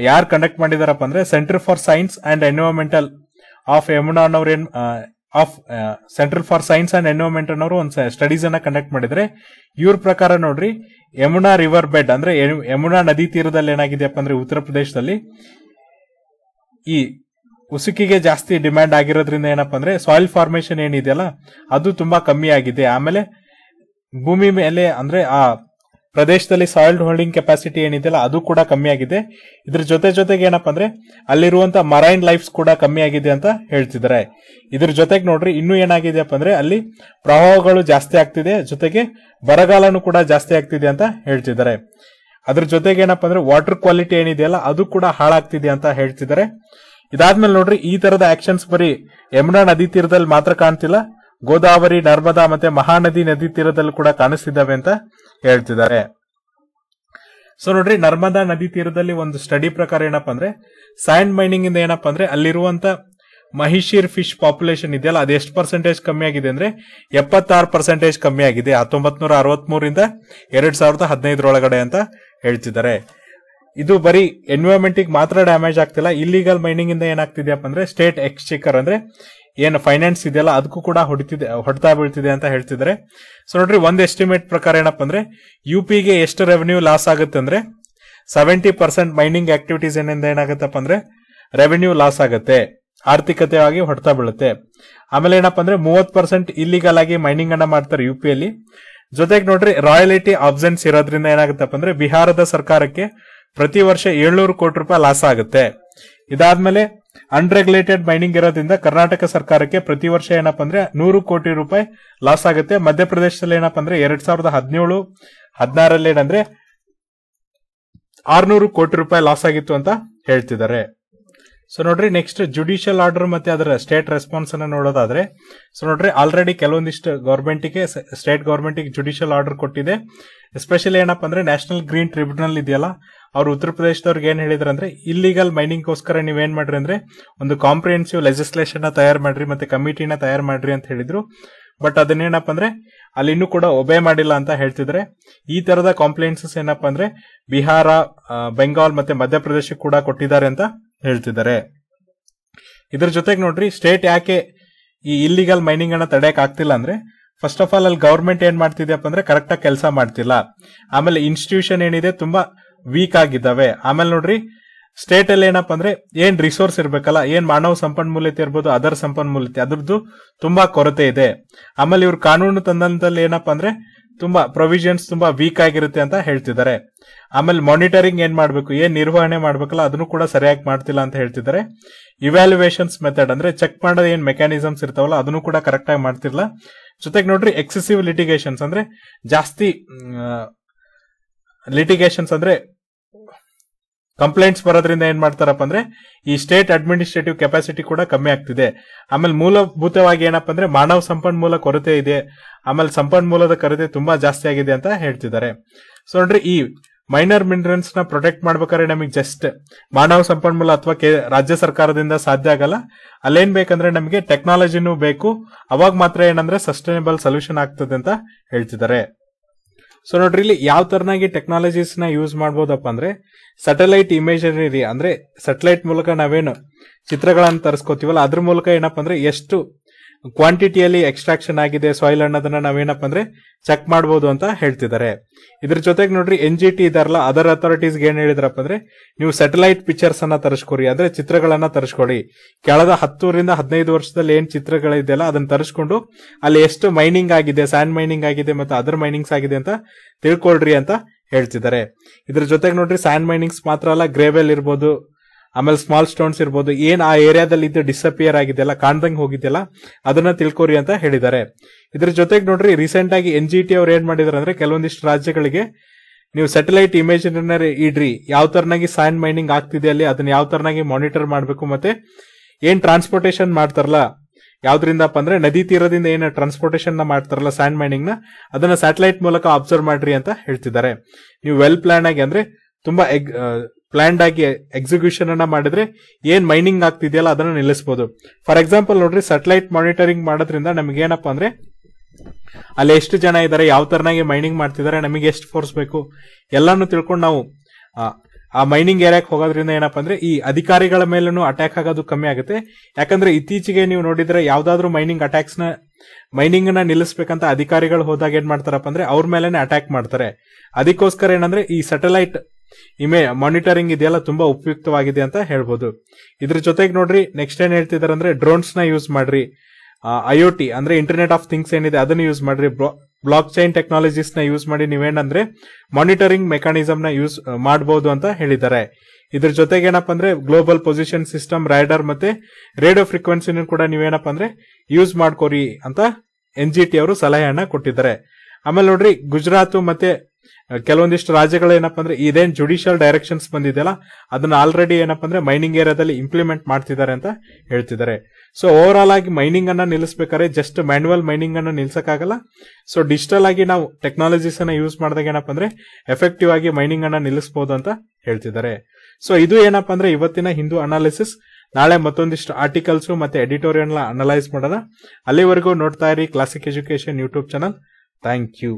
ಯಾರು ಕಂಡಕ್ಟ್ ಮಾಡಿದಾರಪ್ಪ ಅಂದ್ರೆ Centre for Science and environmental of ಯಮುನಾನ್ ಅವ್ರ ಏನ್ of Centre for Science and Environment ಅನ್ನೋರು ಒಂದು ಸ್ಟಡೀಸ್ ಅನ್ನ ಕಂಡಕ್ಟ್ ಮಾಡಿದ್ರೆ ಇವ್ರ ಪ್ರಕಾರ ನೋಡ್ರಿ ಯಮುನಾ ರಿವರ್ ಬೆಡ್ ಅಂದ್ರೆ ಯಮುನಾ ನದಿ ತೀರದಲ್ಲಿ ಏನಾಗಿದೆಯಪ್ಪ ಅಂದ್ರೆ ಉತ್ತರ ಪ್ರದೇಶದಲ್ಲಿ ಈ ಉಸುಕಿಗೆ ಜಾಸ್ತಿ ಡಿಮ್ಯಾಂಡ್ ಆಗಿರೋದ್ರಿಂದ ಏನಪ್ಪಾ ಅಂದ್ರೆ ಸಾಯಿಲ್ ಫಾರ್ಮೇಶನ್ ಏನಿದೆಯಲ್ಲ ಅದು ತುಂಬಾ ಕಮ್ಮಿ ಆಗಿದೆ ಆಮೇಲೆ ಭೂಮಿ ಮೇಲೆ ಅಂದ್ರೆ ಆ ಪ್ರದೇಶದಲ್ಲಿ ಸಾಯಿಲ್ ಹೋಲ್ಡಿಂಗ್ ಕೆಪಾಸಿಟಿ ಏನಿದೆಯಲ್ಲ ಅದು ಕೂಡ ಕಮ್ಮಿ ಆಗಿದೆ ಇದ್ರ ಜೊತೆ ಜೊತೆಗೆ ಏನಪ್ಪಾ ಅಂದ್ರೆ ಅಲ್ಲಿರುವಂತಹ ಮರೈನ್ ಲೈಫ್ಸ್ ಕೂಡ ಕಮ್ಮಿ ಆಗಿದೆ ಅಂತ ಹೇಳ್ತಿದ್ದಾರೆ ಇದ್ರ ಜೊತೆಗೆ ನೋಡ್ರಿ ಇನ್ನೂ ಏನಾಗಿದೆಯಪ್ಪ ಅಂದ್ರೆ ಅಲ್ಲಿ ಪ್ರವಾಹಗಳು ಜಾಸ್ತಿ ಆಗ್ತಿದೆ ಜೊತೆಗೆ ಬರಗಾಲನು ಕೂಡ ಜಾಸ್ತಿ ಆಗ್ತಿದೆ ಅಂತ ಹೇಳ್ತಿದ್ದಾರೆ ಅದ್ರ ಜೊತೆಗೆ ಏನಪ್ಪಾ ಅಂದ್ರೆ ವಾಟರ್ ಕ್ವಾಲಿಟಿ ಏನಿದೆಯಲ್ಲ ಅದು ಕೂಡ ಹಾಳಾಗ್ತಿದೆ ಅಂತ ಹೇಳ್ತಿದ್ದಾರೆ ಇದಾದ್ಮೇಲೆ ನೋಡ್ರಿ ಈ ತರದ ಆಕ್ಷನ್ಸ್ ಬರೀ ಯಮುನಾ ನದಿ ತೀರದಲ್ಲಿ ಮಾತ್ರ ಕಾಣ್ತಿಲ್ಲ ಗೋದಾವರಿ ನರ್ಮದಾ ಮತ್ತೆ ಮಹಾನದಿ ನದಿ ತೀರದಲ್ಲಿ ಕೂಡ ಕಾಣಿಸ್ತಿದ್ದಾವೆ ಅಂತ ಹೇಳ್ತಿದ್ದಾರೆ ಸೊ ನೋಡ್ರಿ ನರ್ಮದಾ ನದಿ ತೀರದಲ್ಲಿ ಒಂದು ಸ್ಟಡಿ ಪ್ರಕಾರ ಏನಪ್ಪಾ ಅಂದ್ರೆ ಸ್ಯಾಂಡ್ ಮೈನಿಂಗ್ ಇಂದ ಏನಪ್ಪಾ ಅಂದ್ರೆ ಅಲ್ಲಿರುವಂತ ಮಹಿಷೀರ್ ಫಿಶ್ ಪಾಪ್ಯುಲೇಷನ್ ಇದೆಯಲ್ಲ ಅದ ಎಷ್ಟು ಪರ್ಸೆಂಟೇಜ್ ಕಮ್ಮಿ ಆಗಿದೆ ಅಂದ್ರೆ ಎಪ್ಪತ್ತಾರು ಪರ್ಸೆಂಟೇಜ್ ಕಮ್ಮಿ ಆಗಿದೆ ಹತ್ತೊಂಬತ್ ನೂರ ಮೂರಿಂದ ಎರಡ್ ಸಾವಿರದ ಹದಿನೈದರೊಳಗಡೆ ಅಂತ ಹೇಳ್ತಿದ್ದಾರೆ ಇದು ಬರೀ ಗೆ ಮಾತ್ರ ಡ್ಯಾಮೇಜ್ ಆಗ್ತಿಲ್ಲ ಇಲ್ಲಿಗಲ್ ಮೈನಿಂಗ್ ಇಂದ ಏನಾಗ್ತಿದ್ಯಪ್ಪ ಅಂದ್ರೆ ಸ್ಟೇಟ್ ಎಕ್ಸ್ಚೇಕರ್ ಅಂದ್ರೆ ಏನು ಫೈನಾನ್ಸ್ ಇದೆಯಲ್ಲ ಅದಕ್ಕೂ ಕೂಡ ಹೊಡಿತಿದೆ ಹೊಡ್ತಾ ಬೀಳ್ತಿದೆ ಅಂತ ಹೇಳ್ತಿದ್ರೆ ಸೊ ನೋಡ್ರಿ ಒಂದು ಎಸ್ಟಿಮೇಟ್ ಪ್ರಕಾರ ಏನಪ್ಪ ಅಂದ್ರೆ ಯು ಪಿಗೆ ಎಷ್ಟು ರೆವೆನ್ಯೂ ಲಾಸ್ ಆಗುತ್ತೆ ಅಂದ್ರೆ ಸೆವೆಂಟಿ ಪರ್ಸೆಂಟ್ ಮೈನಿಂಗ್ ಆಕ್ಟಿವಿಟೀಸ್ ಏನಿಂದ ಏನಾಗುತ್ತಪ್ಪ ಅಂದ್ರೆ ರೆವೆನ್ಯೂ ಲಾಸ್ ಆಗುತ್ತೆ ಆರ್ಥಿಕತೆಯಾಗಿ ಹೊಡ್ತಾ ಬೀಳುತ್ತೆ ಆಮೇಲೆ ಏನಪ್ಪ ಅಂದ್ರೆ ಮೂವತ್ ಪರ್ಸೆಂಟ್ ಇಲ್ಲಿಗಲ್ ಆಗಿ ಮೈನಿಂಗ್ ಅನ್ನ ಮಾಡ್ತಾರೆ ಯು ಪಿಯಲ್ಲಿ ಜೊತೆಗೆ ನೋಡ್ರಿ ರಾಯಲಿಟಿ ಅಬ್ಸೆನ್ಸ್ ಇರೋದ್ರಿಂದ ಏನಾಗುತ್ತಪ್ಪ ಅಂದ್ರೆ ಬಿಹಾರದ ಸರ್ಕಾರಕ್ಕೆ ಪ್ರತಿ ವರ್ಷ ಏಳ್ನೂರು ಕೋಟಿ ರೂಪಾಯಿ ಲಾಸ್ ಆಗುತ್ತೆ ಇದಾದ್ಮೇಲೆ ಅನ್ರೆಗ್ಯುಲೇಟೆಡ್ ಮೈನಿಂಗ್ ಇರೋದ್ರಿಂದ ಕರ್ನಾಟಕ ಸರ್ಕಾರಕ್ಕೆ ಪ್ರತಿ ವರ್ಷ ಏನಪ್ಪ ಅಂದ್ರೆ ನೂರು ಕೋಟಿ ರೂಪಾಯಿ ಲಾಸ್ ಆಗುತ್ತೆ ಮಧ್ಯಪ್ರದೇಶದಲ್ಲಿ ಏನಪ್ಪ ಅಂದ್ರೆ ಎರಡ್ ಸಾವಿರದ ಹದಿನೇಳು ಹದಿನಾರಲ್ಲಿ ಏನಂದ್ರೆ ಆರ್ನೂರು ಕೋಟಿ ರೂಪಾಯಿ ಲಾಸ್ ಆಗಿತ್ತು ಅಂತ ಹೇಳ್ತಿದ್ದಾರೆ ಸೊ ನೋಡ್ರಿ ನೆಕ್ಸ್ಟ್ ಜುಡಿಷಿಯಲ್ ಆರ್ಡರ್ ಮತ್ತೆ ಅದರ ಸ್ಟೇಟ್ ರೆಸ್ಪಾನ್ಸ್ ಅನ್ನ ನೋಡೋದಾದ್ರೆ ಸೊ ನೋಡ್ರಿ ಆಲ್ರೆಡಿ ಕೆಲವೊಂದಿಷ್ಟು ಗೌರ್ಮೆಂಟಿಗೆ ಸ್ಟೇಟ್ ಗೌರ್ಮೆಂಟಿಗೆ ಜುಡಿಷಿಯಲ್ ಆರ್ಡರ್ ಕೊಟ್ಟಿದೆ ಎಸ್ಪೆಷಲಿ ಏನಪ್ಪ ಅಂದ್ರೆ ನ್ಯಾಷನಲ್ ಗ್ರೀನ್ ಟ್ರಿಬ್ಯುನಲ್ ಇದೆಯಲ್ಲ ಅವ್ರು ಉತ್ತರ ಪ್ರದೇಶದವ್ರಿಗೆ ಏನ್ ಅಂದ್ರೆ ಇಲ್ಲಿಗಲ್ ಮೈನಿಂಗ್ಗೋಸ್ಕರ ನೀವೇನ್ ಮಾಡ್ರಿ ಅಂದ್ರೆ ಒಂದು ಕಾಂಪ್ರಿಹೆನ್ಸಿವ್ ಲೆಜಿಸ್ಲೇಷನ್ ತಯಾರು ಮಾಡ್ರಿ ಮತ್ತೆ ಕಮಿಟಿನ ತಯಾರು ಮಾಡ್ರಿ ಅಂತ ಹೇಳಿದ್ರು ಬಟ್ ಅದನ್ನೇನಪ್ಪ ಅಂದ್ರೆ ಅಲ್ಲಿ ಇನ್ನೂ ಕೂಡ ಒಬೇ ಮಾಡಿಲ್ಲ ಅಂತ ಹೇಳ್ತಿದ್ರೆ ಈ ತರದ ಕಾಂಪ್ಲೇನ್ಸಸ್ ಏನಪ್ಪಾ ಅಂದ್ರೆ ಬಿಹಾರ ಬೆಂಗಾಲ್ ಮತ್ತೆ ಮಧ್ಯಪ್ರದೇಶ ಕೂಡ ಕೊಟ್ಟಿದ್ದಾರೆ ಅಂತ ಹೇಳ್ತಿದ್ದಾರೆ ಇದ್ರ ಜೊತೆಗೆ ನೋಡ್ರಿ ಸ್ಟೇಟ್ ಯಾಕೆ ಈ ಇಲ್ಲಿಗಲ್ ಮೈನಿಂಗ್ ಅನ್ನ ತಡೆಯಕ್ ಆಗ್ತಿಲ್ಲ ಅಂದ್ರೆ ಫಸ್ಟ್ ಆಫ್ ಆಲ್ ಅಲ್ಲಿ ಗವರ್ಮೆಂಟ್ ಏನ್ ಮಾಡ್ತಿದೆಯಪ್ಪ ಅಂದ್ರೆ ಕರೆಕ್ಟ್ ಆಗಿ ಕೆಲಸ ಮಾಡ್ತಿಲ್ಲ ಆಮೇಲೆ ಇನ್ಸ್ಟಿಟ್ಯೂಷನ್ ಏನಿದೆ ತುಂಬಾ ವೀಕ್ ಆಗಿದ್ದಾವೆ ಆಮೇಲೆ ನೋಡ್ರಿ ಸ್ಟೇಟ್ ಅಲ್ಲಿ ಏನಪ್ಪಾ ಅಂದ್ರೆ ಏನ್ ರಿಸೋರ್ಸ್ ಇರ್ಬೇಕಲ್ಲ ಏನ್ ಮಾನವ ಸಂಪನ್ಮೂಲತೆ ಇರ್ಬೋದು ಅದರ್ ಸಂಪನ್ಮೂಲತೆ ಅದರದ್ದು ತುಂಬಾ ಕೊರತೆ ಇದೆ ಆಮೇಲೆ ಇವ್ರ ಕಾನೂನು ತಂದಂತಲ್ಲಿ ಏನಪ್ಪ ಅಂದ್ರೆ ತುಂಬಾ ಪ್ರೊವಿಷನ್ಸ್ ತುಂಬಾ ವೀಕ್ ಆಗಿರುತ್ತೆ ಅಂತ ಹೇಳ್ತಿದ್ದಾರೆ ಆಮೇಲೆ ಮಾನಿಟರಿಂಗ್ ಏನ್ ಮಾಡ್ಬೇಕು ಏನ್ ನಿರ್ವಹಣೆ ಮಾಡ್ಬೇಕಲ್ಲ ಅದನ್ನು ಕೂಡ ಸರಿಯಾಗಿ ಮಾಡ್ತಿಲ್ಲ ಅಂತ ಹೇಳ್ತಿದ್ದಾರೆ ಇವ್ಯಾಲ್ಯುವೇಷನ್ಸ್ ಮೆಥಡ್ ಅಂದ್ರೆ ಚೆಕ್ ಮಾಡೋದು ಏನ್ ಮೆಕ್ಯಾನಿಸಮ್ಸ್ ಇರ್ತಾವಲ್ಲ ಅದನ್ನು ಕೂಡ ಕರೆಕ್ಟ್ ಆಗಿ ಮಾಡ್ತಿರ್ಲ ಜೊತೆಗೆ ನೋಡ್ರಿ ಎಕ್ಸೆಸಿವ್ ಲಿಟಿಗೇಷನ್ಸ್ ಅಂದ್ರೆ ಜಾಸ್ತಿ ಲಿಟಿಗೇಷನ್ಸ್ ಅಂದ್ರೆ ಕಂಪ್ಲೇಂಟ್ಸ್ ಬರೋದ್ರಿಂದ ಏನ್ ಮಾಡ್ತಾರಪ್ಪ ಅಂದ್ರೆ ಈ ಸ್ಟೇಟ್ ಅಡ್ಮಿನಿಸ್ಟ್ರೇಟಿವ್ ಕೆಪಾಸಿಟಿ ಕೂಡ ಕಮ್ಮಿ ಆಗ್ತಿದೆ ಆಮೇಲೆ ಮೂಲಭೂತವಾಗಿ ಏನಪ್ಪ ಅಂದ್ರೆ ಮಾನವ ಸಂಪನ್ಮೂಲ ಕೊರತೆ ಇದೆ ಆಮೇಲೆ ಸಂಪನ್ಮೂಲದ ಕೊರತೆ ತುಂಬಾ ಜಾಸ್ತಿ ಆಗಿದೆ ಅಂತ ಹೇಳ್ತಿದ್ದಾರೆ ಸೊ ನೋಡ್ರಿ ಈ ಮೈನರ್ ಮಿನರಲ್ಸ್ ನ ಪ್ರೊಟೆಕ್ಟ್ ಮಾಡ್ಬೇಕಾದ್ರೆ ನಮಗೆ ಜಸ್ಟ್ ಮಾನವ ಸಂಪನ್ಮೂಲ ಅಥವಾ ರಾಜ್ಯ ಸರ್ಕಾರದಿಂದ ಸಾಧ್ಯ ಆಗಲ್ಲ ಅಲ್ಲೇನ್ ಬೇಕಂದ್ರೆ ನಮಗೆ ಟೆಕ್ನಾಲಜಿನೂ ಬೇಕು ಅವಾಗ ಮಾತ್ರ ಏನಂದ್ರೆ ಸಸ್ಟೈನಬಲ್ ಸೊಲ್ಯೂಷನ್ ಆಗ್ತದೆ ಅಂತ ಹೇಳ್ತಿದ್ದಾರೆ ಸೊ ನೋಡ್ರಿ ಇಲ್ಲಿ ಯಾವ ತರನಾಗಿ ಟೆಕ್ನಾಲಜೀಸ್ ನ ಯೂಸ್ ಮಾಡ್ಬೋದಪ್ಪ ಅಂದ್ರೆ ಸ್ಯಾಟಲೈಟ್ ಇಮೇಜರಿ ಅಂದ್ರೆ ಸ್ಯಾಟಲೈಟ್ ಮೂಲಕ ನಾವೇನು ಚಿತ್ರಗಳನ್ನು ತರಿಸ್ಕೋತೀವಲ್ಲ ಅದ್ರ ಮೂಲಕ ಏನಪ್ಪ ಅಂದ್ರೆ ಎಷ್ಟು ಕ್ವಾಂಟಿಟಿಯಲ್ಲಿ ಎಕ್ಸ್ಟ್ರಾಕ್ಷನ್ ಆಗಿದೆ ಸಾಯಿಲ್ ಅನ್ನೋದನ್ನ ನಾವೇನಪ್ಪ ಅಂದ್ರೆ ಚೆಕ್ ಮಾಡಬಹುದು ಅಂತ ಹೇಳ್ತಿದ್ದಾರೆ ಇದ್ರ ಜೊತೆಗೆ ನೋಡ್ರಿ ಎನ್ ಜಿ ಟಿ ಇದಾರಲ್ಲ ಅದರ್ ಅಥಾರಿಟೀಸ್ ಏನ್ ಹೇಳಿದ್ರಪ್ಪ ಅಂದ್ರೆ ನೀವು ಸ್ಯಾಟಲೈಟ್ ಪಿಕ್ಚರ್ಸ್ ಅನ್ನ ತರಿಸ್ಕೊರಿ ಅಂದ್ರೆ ಚಿತ್ರಗಳನ್ನ ತರಿಸ್ಕೊಡಿ ಕೆಳದ ಹತ್ತೂರಿಂದ ಹದಿನೈದು ವರ್ಷದಲ್ಲಿ ಏನ್ ಚಿತ್ರಗಳಿದೆಯಲ್ಲ ಅದನ್ನ ತರಿಸ್ಕೊಂಡು ಅಲ್ಲಿ ಎಷ್ಟು ಮೈನಿಂಗ್ ಆಗಿದೆ ಸ್ಯಾಂಡ್ ಮೈನಿಂಗ್ ಆಗಿದೆ ಮತ್ತೆ ಅದರ್ ಮೈನಿಂಗ್ಸ್ ಆಗಿದೆ ಅಂತ ತಿಳ್ಕೊಳ್ರಿ ಅಂತ ಹೇಳ್ತಿದ್ದಾರೆ ಇದ್ರ ಜೊತೆಗೆ ನೋಡ್ರಿ ಸ್ಯಾಂಡ್ ಮೈನಿಂಗ್ಸ್ ಮಾತ್ರ ಅಲ್ಲ ಗ್ರೇವೆಲ್ ಇರ್ಬೋದು ಆಮೇಲೆ ಸ್ಮಾಲ್ ಸ್ಟೋನ್ಸ್ ಇರ್ಬೋದು ಏನ್ ಆ ಏರಿಯಾದಲ್ಲಿ ಇದ್ದು ಡಿಸಪಿಯರ್ ಆಗಿದೆಯಲ್ಲ ಕಾಣ್ದಂಗ್ ಹೋಗಿದೆಯಲ್ಲ ಅದನ್ನ ತಿಳ್ಕೊರಿ ಅಂತ ಹೇಳಿದ್ದಾರೆ ಇದ್ರ ಜೊತೆಗೆ ನೋಡ್ರಿ ರೀಸೆಂಟ್ ಆಗಿ ಎನ್ ಜಿ ಟಿ ಅವ್ರು ಏನ್ ಮಾಡಿದಾರೆ ಅಂದ್ರೆ ಕೆಲವೊಂದಿಷ್ಟು ರಾಜ್ಯಗಳಿಗೆ ನೀವು ಸ್ಯಾಟಲೈಟ್ ಇಮೇಜ್ ಇಡ್ರಿ ಯಾವ ತರನಾಗಿ ಸ್ಯಾಂಡ್ ಮೈನಿಂಗ್ ಆಗ್ತಿದೆ ಅಲ್ಲಿ ಅದನ್ನ ಯಾವ ತರನಾಗಿ ಮಾನಿಟರ್ ಮಾಡಬೇಕು ಮತ್ತೆ ಏನ್ ಟ್ರಾನ್ಸ್ಪೋರ್ಟೇಶನ್ ಮಾಡ್ತಾರಲ್ಲ ಯಾವ್ದ್ರಿಂದ ಅಂದ್ರೆ ನದಿ ತೀರದಿಂದ ಏನು ಟ್ರಾನ್ಸ್ಪೋರ್ಟೇಶನ್ ಮಾಡ್ತಾರಲ್ಲ ಸ್ಯಾಂಡ್ ಮೈನಿಂಗ್ ನ ಅದನ್ನ ಸ್ಯಾಟಲೈಟ್ ಮೂಲಕ ಅಬ್ಸರ್ವ್ ಮಾಡ್ರಿ ಅಂತ ಹೇಳ್ತಿದ್ದಾರೆ ನೀವು ವೆಲ್ ಪ್ಲಾನ್ ಆಗಿ ಅಂದ್ರೆ ತುಂಬಾ ಪ್ಲಾನ್ಡ್ ಆಗಿ ಎಕ್ಸಿಕ್ಯೂಷನ್ ಅನ್ನ ಮಾಡಿದ್ರೆ ಏನ್ ಮೈನಿಂಗ್ ಆಗ್ತಿದೆಯಲ್ಲ ಅದನ್ನ ನಿಲ್ಲಿಸಬಹುದು ಫಾರ್ ಎಕ್ಸಾಂಪಲ್ ನೋಡ್ರಿ ಸೆಟಲೈಟ್ ಮಾನಿಟರಿಂಗ್ ಮಾಡೋದ್ರಿಂದ ನಮ್ಗೆ ಏನಪ್ಪಾ ಅಂದ್ರೆ ಅಲ್ಲಿ ಎಷ್ಟು ಜನ ಇದ್ದಾರೆ ಯಾವ ತರನಾಗಿ ಮೈನಿಂಗ್ ಮಾಡ್ತಿದ್ದಾರೆ ನಮಗೆ ಎಷ್ಟು ಫೋರ್ಸ್ ಬೇಕು ಎಲ್ಲಾನು ತಿಳ್ಕೊಂಡು ನಾವು ಆ ಮೈನಿಂಗ್ ಏರಿಯಾಕ್ಕೆ ಹೋಗೋದ್ರಿಂದ ಏನಪ್ಪ ಅಂದ್ರೆ ಈ ಅಧಿಕಾರಿಗಳ ಮೇಲೂ ಅಟ್ಯಾಕ್ ಆಗೋದು ಕಮ್ಮಿ ಆಗುತ್ತೆ ಯಾಕಂದ್ರೆ ಇತ್ತೀಚೆಗೆ ನೀವು ನೋಡಿದ್ರೆ ಯಾವ್ದಾದ್ರು ಮೈನಿಂಗ್ ಅಟ್ಯಾಕ್ಸ್ ನ ಮೈನಿಂಗ್ ನ ನಿಲ್ಲಿಸಬೇಕಂತ ಅಧಿಕಾರಿಗಳು ಹೋದಾಗ ಏನ್ ಮಾಡ್ತಾರಪ್ಪ ಅಂದ್ರೆ ಅವ್ರ ಮೇಲೆನೆ ಅಟ್ಯಾಕ್ ಮಾಡ್ತಾರೆ ಅದಕ್ಕೋಸ್ಕರ ಏನಂದ್ರೆ ಈ ಸ್ಯಾಟಲೈಟ್ ಇಮೇ ಮಾನಿಟರಿಂಗ್ ಇದೆಯಲ್ಲ ತುಂಬಾ ಉಪಯುಕ್ತವಾಗಿದೆ ಅಂತ ಹೇಳ್ಬೋದು ಇದ್ರ ಜೊತೆಗೆ ನೋಡ್ರಿ ನೆಕ್ಸ್ಟ್ ಏನ್ ಹೇಳ್ತಿದಾರೆ ಅಂದ್ರೆ ಡ್ರೋನ್ಸ್ ನ ಯೂಸ್ ಮಾಡ್ರಿ ಐಒಟಿ ಅಂದ್ರೆ ಇಂಟರ್ನೆಟ್ ಆಫ್ ಥಿಂಗ್ಸ್ ಏನಿದೆ ಅದನ್ನ ಯೂಸ್ ಮಾಡ್ರಿ ಬ್ಲಾಕ್ ಚೈನ್ ಟೆಕ್ನಾಲಜೀಸ್ ನ ಯೂಸ್ ಮಾಡಿ ನೀವೇನಂದ್ರೆ ಮಾನಿಟರಿಂಗ್ ಮೆಕಾನಿಸಮ್ ನ ಯೂಸ್ ಮಾಡಬಹುದು ಅಂತ ಹೇಳಿದ್ದಾರೆ ಇದ್ರ ಜೊತೆಗೆ ಏನಪ್ಪ ಅಂದ್ರೆ ಗ್ಲೋಬಲ್ ಪೊಸಿಷನ್ ಸಿಸ್ಟಮ್ ರೈಡರ್ ಮತ್ತೆ ರೇಡಿಯೋ ಫ್ರೀಕ್ವೆನ್ಸಿನ ಕೂಡ ನೀವೇನಪ್ಪ ಅಂದ್ರೆ ಯೂಸ್ ಮಾಡ್ಕೋರಿ ಅಂತ ಎನ್ ಜಿ ಟಿ ಅವರು ಸಲಹೆಯನ್ನ ಕೊಟ್ಟಿದ್ದಾರೆ ಆಮೇಲೆ ನೋಡ್ರಿ ಗುಜರಾತ್ ಮತ್ತೆ ಕೆಲವೊಂದಿಷ್ಟು ರಾಜ್ಯಗಳು ಏನಪ್ಪಾ ಅಂದ್ರೆ ಇದೇನ್ ಜುಡಿಷಿಯಲ್ ಡೈರೆಕ್ಷನ್ಸ್ ಬಂದಿದೆಯಲ್ಲ ಅದನ್ನ ಆಲ್ರೆಡಿ ಏನಪ್ಪಾ ಅಂದ್ರೆ ಮೈನಿಂಗ್ ಏರಿಯಾದಲ್ಲಿ ಇಂಪ್ಲಿಮೆಂಟ್ ಮಾಡ್ತಿದ್ದಾರೆ ಅಂತ ಹೇಳ್ತಿದ್ದಾರೆ ಸೊ ಓವರ್ ಆಲ್ ಆಗಿ ಮೈನಿಂಗ್ ಅನ್ನ ನಿಲ್ಲಿಸಬೇಕಾದ್ರೆ ಜಸ್ಟ್ ಮ್ಯಾನ್ಯುವಲ್ ಮೈನಿಂಗ್ ಅನ್ನ ನಿಲ್ಸಕ್ಕಾಗಲ್ಲ ಸೊ ಡಿಜಿಟಲ್ ಆಗಿ ನಾವು ಟೆಕ್ನಾಲಜೀಸ್ ಅನ್ನ ಯೂಸ್ ಮಾಡಿದಾಗ ಏನಪ್ಪಾ ಅಂದ್ರೆ ಎಫೆಕ್ಟಿವ್ ಆಗಿ ಮೈನಿಂಗ್ ಅನ್ನ ನಿಲ್ಲಿಸಬಹುದು ಅಂತ ಹೇಳ್ತಿದ್ದಾರೆ ಸೊ ಇದು ಏನಪ್ಪಾ ಅಂದ್ರೆ ಇವತ್ತಿನ ಹಿಂದೂ ಅನಾಲಿಸಿಸ್ ನಾಳೆ ಮತ್ತೊಂದಿಷ್ಟು ಆರ್ಟಿಕಲ್ಸ್ ಮತ್ತೆ ಎಡಿಟೋರಿಯಲ್ ಅನಲೈಸ್ ಮಾಡೋಣ ಅಲ್ಲಿವರೆಗೂ ನೋಡ್ತಾ ಇರಿ Classic education YouTube channel thank you